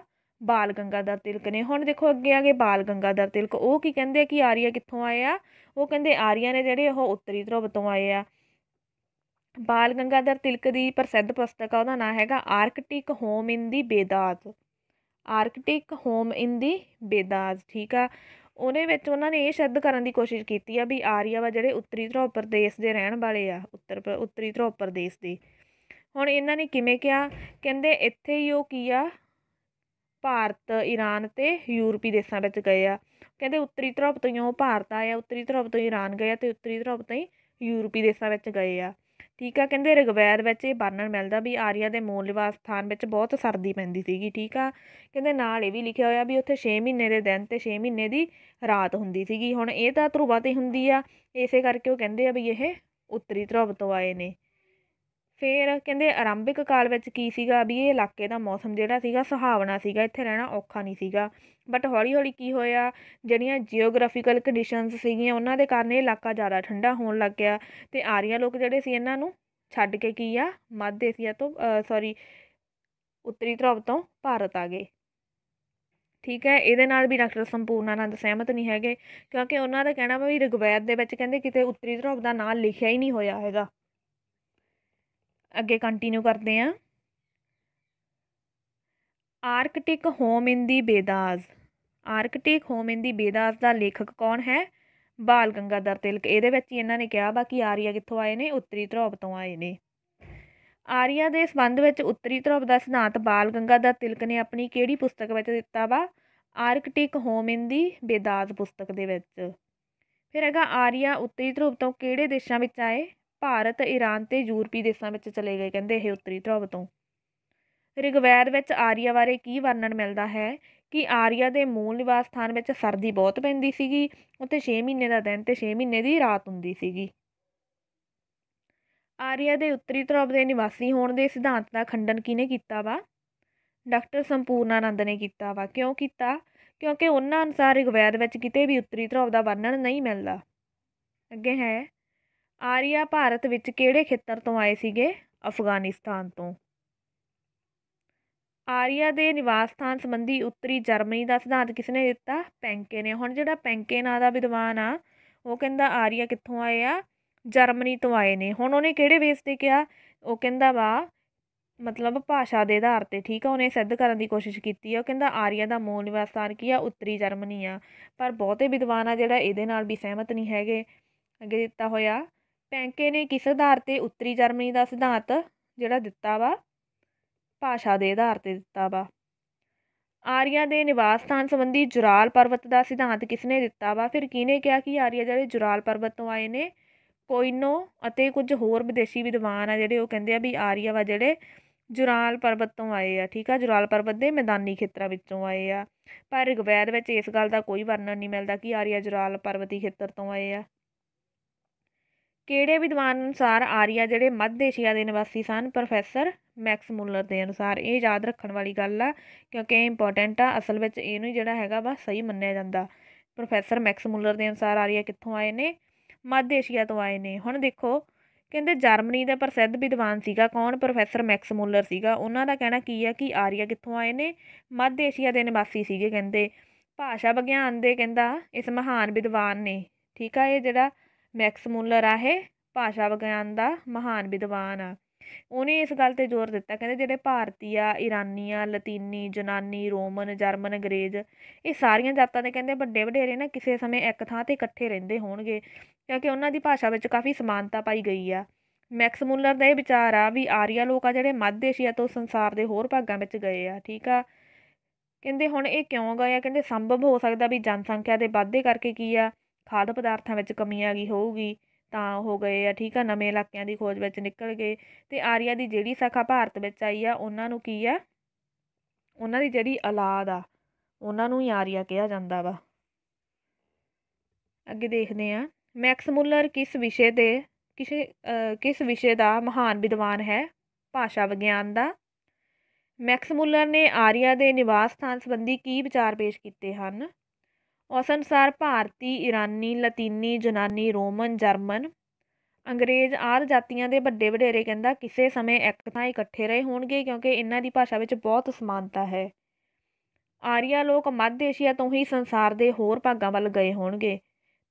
ਬਾਲ ਗੰਗਾਧਰ ਤਿਲਕ ਨੇ ਹੁਣ ਦੇਖੋ ਅੱਗੇ ਆਗੇ ਬਾਲ ਗੰਗਾਧਰ ਤਿਲਕ ਉਹ ਕੀ ਕਹਿੰਦੇ ਆ ਕਿ ਆਰੀਆ ਕਿੱਥੋਂ ਆਏ ਆ ਉਹ ਕਹਿੰਦੇ ਆਰੀਆ ਨੇ ਜਿਹੜੇ ਉਹ ਉੱਤਰੀ ਧਰੁਵ ਤੋਂ ਆਏ ਆ ਬਾਲ ਗੰਗਾਧਰ ਤਿਲਕ ਦੀ ਪ੍ਰਸਿੱਧ ਪੁਸਤਕ ਆ ਉਹਦਾ ਨਾਮ ਹੈਗਾ ਆਰਕਟਿਕ ਹੋਮ ਇਨ ਦੀ ਬੇਦਾਦ ਆਰਕਟਿਕ ਹੋਮ ਇਨ ਦੀ ਬੇਦਾਦ ਠੀਕ ਆ ਉਹਦੇ ਵਿੱਚ ਉਹਨਾਂ ਨੇ ਇਹ ਸ਼ਬਦ ਕਰਨ ਦੀ ਕੋਸ਼ਿਸ਼ ਕੀਤੀ ਆ ਵੀ ਆਰੀਆ ਵਾ ਜਿਹੜੇ ਉੱਤਰੀ ਧਰੋਪ ਪ੍ਰਦੇਸ਼ ਦੇ ਰਹਿਣ ਵਾਲੇ ਆ ਉੱਤਰ ਉੱਤਰੀ ਧਰੋਪ ਪ੍ਰਦੇਸ਼ ਦੇ ਹੁਣ ਇਹਨਾਂ ਨੇ ਕਿਵੇਂ ਕਿਹਾ ਕਹਿੰਦੇ ਇੱਥੇ ਹੀ ਉਹ ਕੀ ਆ ਭਾਰਤ ਈਰਾਨ ਤੇ ਯੂਰਪੀ ਦੇਸ਼ਾਂ ਵਿੱਚ ਗਏ ਆ ਕਹਿੰਦੇ ਉੱਤਰੀ ਧਰੋਪ ਤੋਂ ਉਹ ਭਾਰਤ ਆਇਆ ਉੱਤਰੀ ਧਰੋਪ ਤੋਂ ਈਰਾਨ ਗਏ ਤੇ ਉੱਤਰੀ ਧਰੋਪ ਤੋਂ ਯੂਰਪੀ ਦੇਸ਼ਾਂ ਵਿੱਚ ਗਏ ਆ ਠੀਕ ਆ ਕਹਿੰਦੇ ਰਗਵੈਦ ਵਿੱਚ ਇਹ ਵਰਣਨ ਮਿਲਦਾ ਵੀ ਆਰੀਆ ਦੇ ਮੂਲ ਨਿਵਾਸ ਸਥਾਨ ਵਿੱਚ ਬਹੁਤ ਸਰਦੀ ਪੈਂਦੀ ਸੀਗੀ ਠੀਕ ਆ ਕਹਿੰਦੇ ਨਾਲ ਇਹ ਵੀ ਲਿਖਿਆ ਹੋਇਆ ਵੀ ਉੱਥੇ 6 ਮਹੀਨੇ ਦੇ ਦਿਨ ਤੇ 6 ਮਹੀਨੇ ਦੀ ਰਾਤ ਹੁੰਦੀ ਸੀਗੀ ਹੁਣ ਇਹ ਤਾਂ ਧਰੂਵਾ ਤੇ ਹੁੰਦੀ ਆ ਇਸੇ ਕਰਕੇ ਉਹ ਕਹਿੰਦੇ ਆ ਵੀ ਇਹ ਉੱਤਰੀ ਧਰੂਵ ਤੋਂ ਆਏ ਨੇ ਫਿਰ ਕਹਿੰਦੇ ਆਰੰਭਿਕ ਕਾਲ ਵਿੱਚ ਕੀ ਸੀਗਾ ਵੀ ਇਹ ਇਲਾਕੇ ਦਾ ਮੌਸਮ ਜਿਹੜਾ ਸੀਗਾ ਸੁਹਾਵਣਾ ਸੀਗਾ ਇੱਥੇ ਰਹਿਣਾ ਔਖਾ ਨਹੀਂ ਸੀਗਾ ਬਟ ਹੌਲੀ ਹੌਲੀ ਕੀ ਹੋਇਆ ਜਿਹੜੀਆਂ ਜੀਓਗ੍ਰਾਫੀਕਲ ਕੰਡੀਸ਼ਨਸ ਸੀਗੀਆਂ ਉਹਨਾਂ ਦੇ ਕਾਰਨ ਇਹ ਇਲਾਕਾ ਜ਼ਿਆਦਾ ਠੰਡਾ ਹੋਣ ਲੱਗ ਗਿਆ ਤੇ ਆਰੀਆ ਲੋਕ ਜਿਹੜੇ ਸੀ ਇਹਨਾਂ ਨੂੰ ਛੱਡ ਕੇ ਕੀ ਆ ਮੱਧ ਏਸ਼ੀਆ ਤੋਂ ਸੌਰੀ ਉੱਤਰੀ ਧਰਵ ਤੋਂ ਭਾਰਤ ਆ ਗਏ ਠੀਕ ਹੈ ਇਹਦੇ ਨਾਲ ਵੀ ਡਾਕਟਰ ਸੰਪੂਰਨ ਆਨੰਦ ਸਹਿਮਤ ਨਹੀਂ ਹੈਗੇ ਕਿਉਂਕਿ ਉਹਨਾਂ ਦਾ ਕਹਿਣਾ ਵੀ ਰਗਵੈਦ ਦੇ ਵਿੱਚ ਕਹਿੰਦੇ ਕਿਤੇ ਉੱਤਰੀ ਧਰਵ ਦਾ ਨਾਮ ਲਿਖਿਆ ਹੀ ਨਹੀਂ ਹੋਇਆ ਹੈਗਾ ਅੱਗੇ ਕੰਟੀਨਿਊ ਕਰਦੇ ਹਾਂ Arctic home in the Vedas Arctic home in the Vedas ਦਾ ਲੇਖਕ ਕੌਣ ਹੈ ਬਾਲ ਗੰਗਾਧਰ ਤਿਲਕ ਇਹਦੇ ਵਿੱਚ ਹੀ ਇਹਨਾਂ ਨੇ ਕਿਹਾ ਕਿ ਆਰੀਆ ਕਿੱਥੋਂ ਆਏ ਨੇ ਉੱਤਰੀ ਧਰੋਪ ਤੋਂ ਆਏ ਨੇ ਆਰੀਆ ਦੇ ਸੰਬੰਧ ਵਿੱਚ ਉੱਤਰੀ ਧਰੋਪ ਦਾ ਸਿਧਾਂਤ ਬਾਲ ਗੰਗਾਧਰ ਤਿਲਕ ਨੇ ਆਪਣੀ ਕਿਹੜੀ ਪੁਸਤਕ ਵਿੱਚ ਦਿੱਤਾ ਵਾ ਆਰਕਟਿਕ ਹੋਮ ਇਨ ਦੀ ਬੇਦਾਜ਼ ਪੁਸਤਕ ਦੇ ਵਿੱਚ ਫਿਰ ਹੈਗਾ ਆਰੀਆ ਉੱਤਰੀ ਧਰੋਪ ਤੋਂ ਕਿਹੜੇ ਦੇਸ਼ਾਂ ਵਿੱਚ ਆਏ ਭਾਰਤ ਈਰਾਨ ਤੇ ਯੂਰਪੀ ਦੇਸ਼ਾਂ ਵਿੱਚ ਚਲੇ ਗਏ ਕਹਿੰਦੇ ਇਹ ਉੱਤਰੀ ਧਰੁਵ ਤੋਂ ਰਿਗਵੈਦ ਵਿੱਚ ਆਰੀਆ ਬਾਰੇ ਕੀ ਵਰਣਨ ਮਿਲਦਾ ਹੈ ਕਿ ਆਰੀਆ ਦੇ ਮੂਲ ਨਿਵਾਸ ਸਥਾਨ ਵਿੱਚ ਸਰਦੀ ਬਹੁਤ ਪੈਂਦੀ ਸੀਗੀ ਉੱਥੇ 6 ਮਹੀਨੇ ਦਾ ਦਿਨ ਤੇ 6 ਮਹੀਨੇ ਦੀ ਰਾਤ ਹੁੰਦੀ ਸੀਗੀ ਆਰੀਆ ਦੇ ਉੱਤਰੀ ਧਰੁਵ ਦੇ ਨਿਵਾਸੀ ਹੋਣ ਦੇ ਸਿਧਾਂਤ ਦਾ ਖੰਡਨ ਕਿਨੇ ਕੀਤਾ ਵਾ ਡਾਕਟਰ ਸੰਪੂਰਨ ਆਨੰਦ ਨੇ ਕੀਤਾ ਵਾ ਕਿਉਂ ਕੀਤਾ ਕਿਉਂਕਿ ਉਹਨਾਂ ਅਨੁਸਾਰ ਰਿਗਵੈਦ ਵਿੱਚ ਕਿਤੇ ਵੀ ਉੱਤਰੀ ਧਰੁਵ ਦਾ ਵਰਣਨ ਨਹੀਂ ਮਿਲਦਾ ਅੱਗੇ ਹੈ ਆਰੀਆ ਭਾਰਤ ਵਿੱਚ ਕਿਹੜੇ ਖੇਤਰ ਤੋਂ ਆਏ ਸੀਗੇ ਅਫ਼ਗਾਨਿਸਤਾਨ ਤੋਂ ਆਰੀਆ ਦੇ ਨਿਵਾਸ ਸਥਾਨ ਸੰਬੰਧੀ ਉੱਤਰੀ ਜਰਮਨੀ ਦਾ ਸਿਧਾਂਤ ਕਿਸਨੇ ਦਿੱਤਾ ਪੈਂਕੇ ਨੇ ਹੁਣ ਜਿਹੜਾ ਪੈਂਕੇ ਨਾਂ ਦਾ ਵਿਦਵਾਨ ਆ ਉਹ ਕਹਿੰਦਾ ਆਰੀਆ ਕਿੱਥੋਂ ਆਏ ਆ ਜਰਮਨੀ ਤੋਂ ਆਏ ਨੇ ਹੁਣ ਉਹਨੇ ਕਿਹੜੇ ਬੇਸ ਤੇ ਕਿਹਾ ਉਹ ਕਹਿੰਦਾ ਵਾ ਮਤਲਬ ਭਾਸ਼ਾ ਦੇ ਆਧਾਰ ਤੇ ਠੀਕ ਆ ਉਹਨੇ ਸਿੱਧ ਕਰਨ ਦੀ ਕੋਸ਼ਿਸ਼ ਕੀਤੀ ਆ ਉਹ ਕਹਿੰਦਾ ਆਰੀਆ ਦਾ ਮੂਲ ਨਿਵਾਸ ਸਥਾਨ ਕੀ ਆ ਉੱਤਰੀ ਜਰਮਨੀ ਆ ਪਰ ਬਹੁਤੇ ਵਿਦਵਾਨ ਆ ਜਿਹੜਾ ਇਹਦੇ ਨਾਲ ਵੀ ਸਹਿਮਤ ਨਹੀਂ ਹੈਗੇ ਅੱਗੇ ਦਿੱਤਾ ਹੋਇਆ ਪੈਂਕੇ ਨੇ ਕਿਸ ਆਧਾਰ 'ਤੇ ਉੱਤਰੀ ਜਰਮਨੀ ਦਾ ਸਿਧਾਂਤ ਜਿਹੜਾ ਦਿੱਤਾ ਵਾ ਭਾਸ਼ਾ ਦੇ ਆਧਾਰ 'ਤੇ ਦਿੱਤਾ ਵਾ ਆਰੀਆ ਦੇ ਨਿਵਾਸ ਸਥਾਨ ਸੰਬੰਧੀ ਜੁਰਾਲ ਪਰਬਤ ਦਾ ਸਿਧਾਂਤ ਕਿਸਨੇ ਦਿੱਤਾ ਵਾ ਫਿਰ ਕਿਹਨੇ ਕਿਹਾ ਕਿ ਆਰੀਆ ਜਿਹੜੇ ਜੁਰਾਲ ਪਰਬਤ ਤੋਂ ਆਏ ਨੇ ਕੋਇਨੋ ਅਤੇ ਕੁਝ ਹੋਰ ਵਿਦੇਸ਼ੀ ਵਿਦਵਾਨ ਆ ਜਿਹੜੇ ਉਹ ਕਹਿੰਦੇ ਆ ਵੀ ਆਰੀਆ ਵਾ ਜਿਹੜੇ ਜੁਰਾਲ ਪਰਬਤ ਤੋਂ ਆਏ ਆ ਠੀਕ ਆ ਜੁਰਾਲ ਪਰਬਤ ਦੇ ਮੈਦਾਨੀ ਖੇਤਰਾਂ ਵਿੱਚੋਂ ਆਏ ਆ ਪਰ ਰਿਗਵੇਦ ਵਿੱਚ ਇਸ ਗੱਲ ਦਾ ਕੋਈ ਵਰਣਨ ਨਹੀਂ ਮਿਲਦਾ ਕਿ ਆਰੀਆ ਜੁਰਾਲ ਪਰਬਤੀ ਖੇਤਰ ਤੋਂ ਆਏ ਆ ਕਿਹੜੇ ਵਿਦਵਾਨ ਅਨੁਸਾਰ ਆਰੀਆ ਜਿਹੜੇ ਮੱਧ ਏਸ਼ੀਆ ਦੇ ਨਿਵਾਸੀ ਸਨ ਪ੍ਰੋਫੈਸਰ ਮੈਕਸ ਮੂਲਰ ਦੇ ਅਨੁਸਾਰ ਇਹ ਯਾਦ ਰੱਖਣ ਵਾਲੀ ਗੱਲ ਆ ਕਿਉਂਕਿ ਇਹ ਇੰਪੋਰਟੈਂਟ ਆ ਅਸਲ ਵਿੱਚ ਇਹਨੂੰ ਜਿਹੜਾ ਹੈਗਾ ਵਾ ਸਹੀ ਮੰਨਿਆ ਜਾਂਦਾ ਪ੍ਰੋਫੈਸਰ ਮੈਕਸ ਮੂਲਰ ਦੇ ਅਨੁਸਾਰ ਆਰੀਆ ਕਿੱਥੋਂ ਆਏ ਨੇ ਮੱਧ ਏਸ਼ੀਆ ਤੋਂ ਆਏ ਨੇ ਹੁਣ ਦੇਖੋ ਕਹਿੰਦੇ ਜਰਮਨੀ ਦੇ ਪ੍ਰਸਿੱਧ ਵਿਦਵਾਨ ਸੀਗਾ ਕੌਣ ਪ੍ਰੋਫੈਸਰ ਮੈਕਸ ਮੂਲਰ ਸੀਗਾ ਉਹਨਾਂ ਦਾ ਕਹਿਣਾ ਕੀ ਆ ਕਿ ਆਰੀਆ ਕਿੱਥੋਂ ਆਏ ਨੇ ਮੱਧ ਏਸ਼ੀਆ ਦੇ ਨਿਵਾਸੀ ਸੀਗੇ ਕਹਿੰਦੇ ਭਾਸ਼ਾ ਵਿਗਿਆਨ ਦੇ ਕਹਿੰਦਾ ਇਸ ਮਹਾਨ ਵਿਦਵਾਨ ਨੇ ਠੀਕ ਆ ਇਹ ਜਿਹੜਾ ਮੈਕਸ ਮੁੱਲਰ ਆ ਇਹ ਭਾਸ਼ਾ ਵਿਗਿਆਨ ਦਾ ਮਹਾਨ ਵਿਦਵਾਨ ਆ ਉਹਨੇ ਇਸ ਗੱਲ ਤੇ ਜ਼ੋਰ ਦਿੱਤਾ ਕਹਿੰਦੇ ਜਿਹੜੇ ਭਾਰਤੀ ਆ ਇਰਾਨੀ ਆ ਲਤੀਨੀ ਜਨਾਨੀ ਰੋਮਨ ਜਰਮਨ ਅੰਗਰੇਜ਼ ਇਹ ਸਾਰੀਆਂ ਜਾਤਾਂ ਦੇ ਕਹਿੰਦੇ ਵੱਡੇ ਵਡੇਰੇ ਨਾ ਕਿਸੇ ਸਮੇਂ ਇੱਕ ਥਾਂ ਤੇ ਇਕੱਠੇ ਰਹਿੰਦੇ ਹੋਣਗੇ ਕਿਉਂਕਿ ਉਹਨਾਂ ਦੀ ਭਾਸ਼ਾ ਵਿੱਚ ਕਾਫੀ ਸਮਾਨਤਾ ਪਾਈ ਗਈ ਆ ਮੈਕਸ ਮੁੱਲਰ ਦਾ ਇਹ ਵਿਚਾਰ ਆ ਵੀ ਆਰੀਆ ਲੋਕ ਆ ਜਿਹੜੇ ਮੱਧ ਏਸ਼ੀਆ ਤੋਂ ਸੰਸਾਰ ਦੇ ਹੋਰ ਭਾਗਾਂ ਵਿੱਚ ਗਏ ਆ ਠੀਕ ਆ ਕਹਿੰਦੇ ਹੁਣ ਇਹ ਕਿਉਂ ਗਏ ਆ ਕਹਿੰਦੇ ਸੰਭਵ ਹੋ ਸਕਦਾ ਵੀ ਜਨਸੰਖਿਆ ਦੇ ਵਾਧੇ ਕਰਕੇ ਕੀ ਆ ਖਾਦ ਪਦਾਰਥਾਂ ਵਿੱਚ ਕਮੀ ਆ ਗਈ ਹੋਊਗੀ ਤਾਂ ਉਹ ਗਏ ਆ ਠੀਕ ਆ ਨਵੇਂ ਇਲਾਕਿਆਂ ਦੀ ਖੋਜ ਵਿੱਚ ਨਿਕਲ ਗਏ ਤੇ ਆਰੀਆ ਦੀ ਜਿਹੜੀ ਸਾਖਾ ਭਾਰਤ ਵਿੱਚ ਆਈ ਆ ਉਹਨਾਂ ਨੂੰ ਕੀ ਆ ਉਹਨਾਂ ਦੀ ਜਿਹੜੀ ਔਲਾਦ ਆ ਉਹਨਾਂ ਨੂੰ ਹੀ ਆਰੀਆ ਕਿਹਾ ਜਾਂਦਾ ਵਾ ਅੱਗੇ ਦੇਖਦੇ ਆ ਮੈਕਸ ਮੂਲਰ ਕਿਸ ਵਿਸ਼ੇ ਦੇ ਕਿਸੇ ਕਿਸ ਵਿਸ਼ੇ ਦਾ ਮਹਾਨ ਵਿਦਵਾਨ ਹੈ ਭਾਸ਼ਾ ਵਿਗਿਆਨ ਦਾ ਮੈਕਸ ਮੂਲਰ ਨੇ ਆਰੀਆ ਦੇ ਨਿਵਾਸ ਸਥਾਨ ਸੰਬੰਧੀ ਕੀ ਵਿਚਾਰ ਪੇਸ਼ ਕੀਤੇ ਹਨ ਉਸ ਅਨੁਸਾਰ ਭਾਰਤੀ ਇਰਾਨੀ ਲਤੀਨੀ ਜਨਾਨੀ ਰੋਮਨ ਜਰਮਨ ਅੰਗਰੇਜ਼ ਆਦਿ ਜਾਤੀਆਂ ਦੇ ਵੱਡੇ ਵਡੇਰੇ ਕਹਿੰਦਾ ਕਿਸੇ ਸਮੇਂ ਇੱਕ ਥਾਂ ਇਕੱਠੇ ਰਹੇ ਹੋਣਗੇ ਕਿਉਂਕਿ ਇਹਨਾਂ ਦੀ ਭਾਸ਼ਾ ਵਿੱਚ ਬਹੁਤ ਸਮਾਨਤਾ ਹੈ ਆਰੀਆ ਲੋਕ ਮੱਧ ਏਸ਼ੀਆ ਤੋਂ ਹੀ ਸੰਸਾਰ ਦੇ ਹੋਰ ਭਾਗਾਂ ਵੱਲ ਗਏ ਹੋਣਗੇ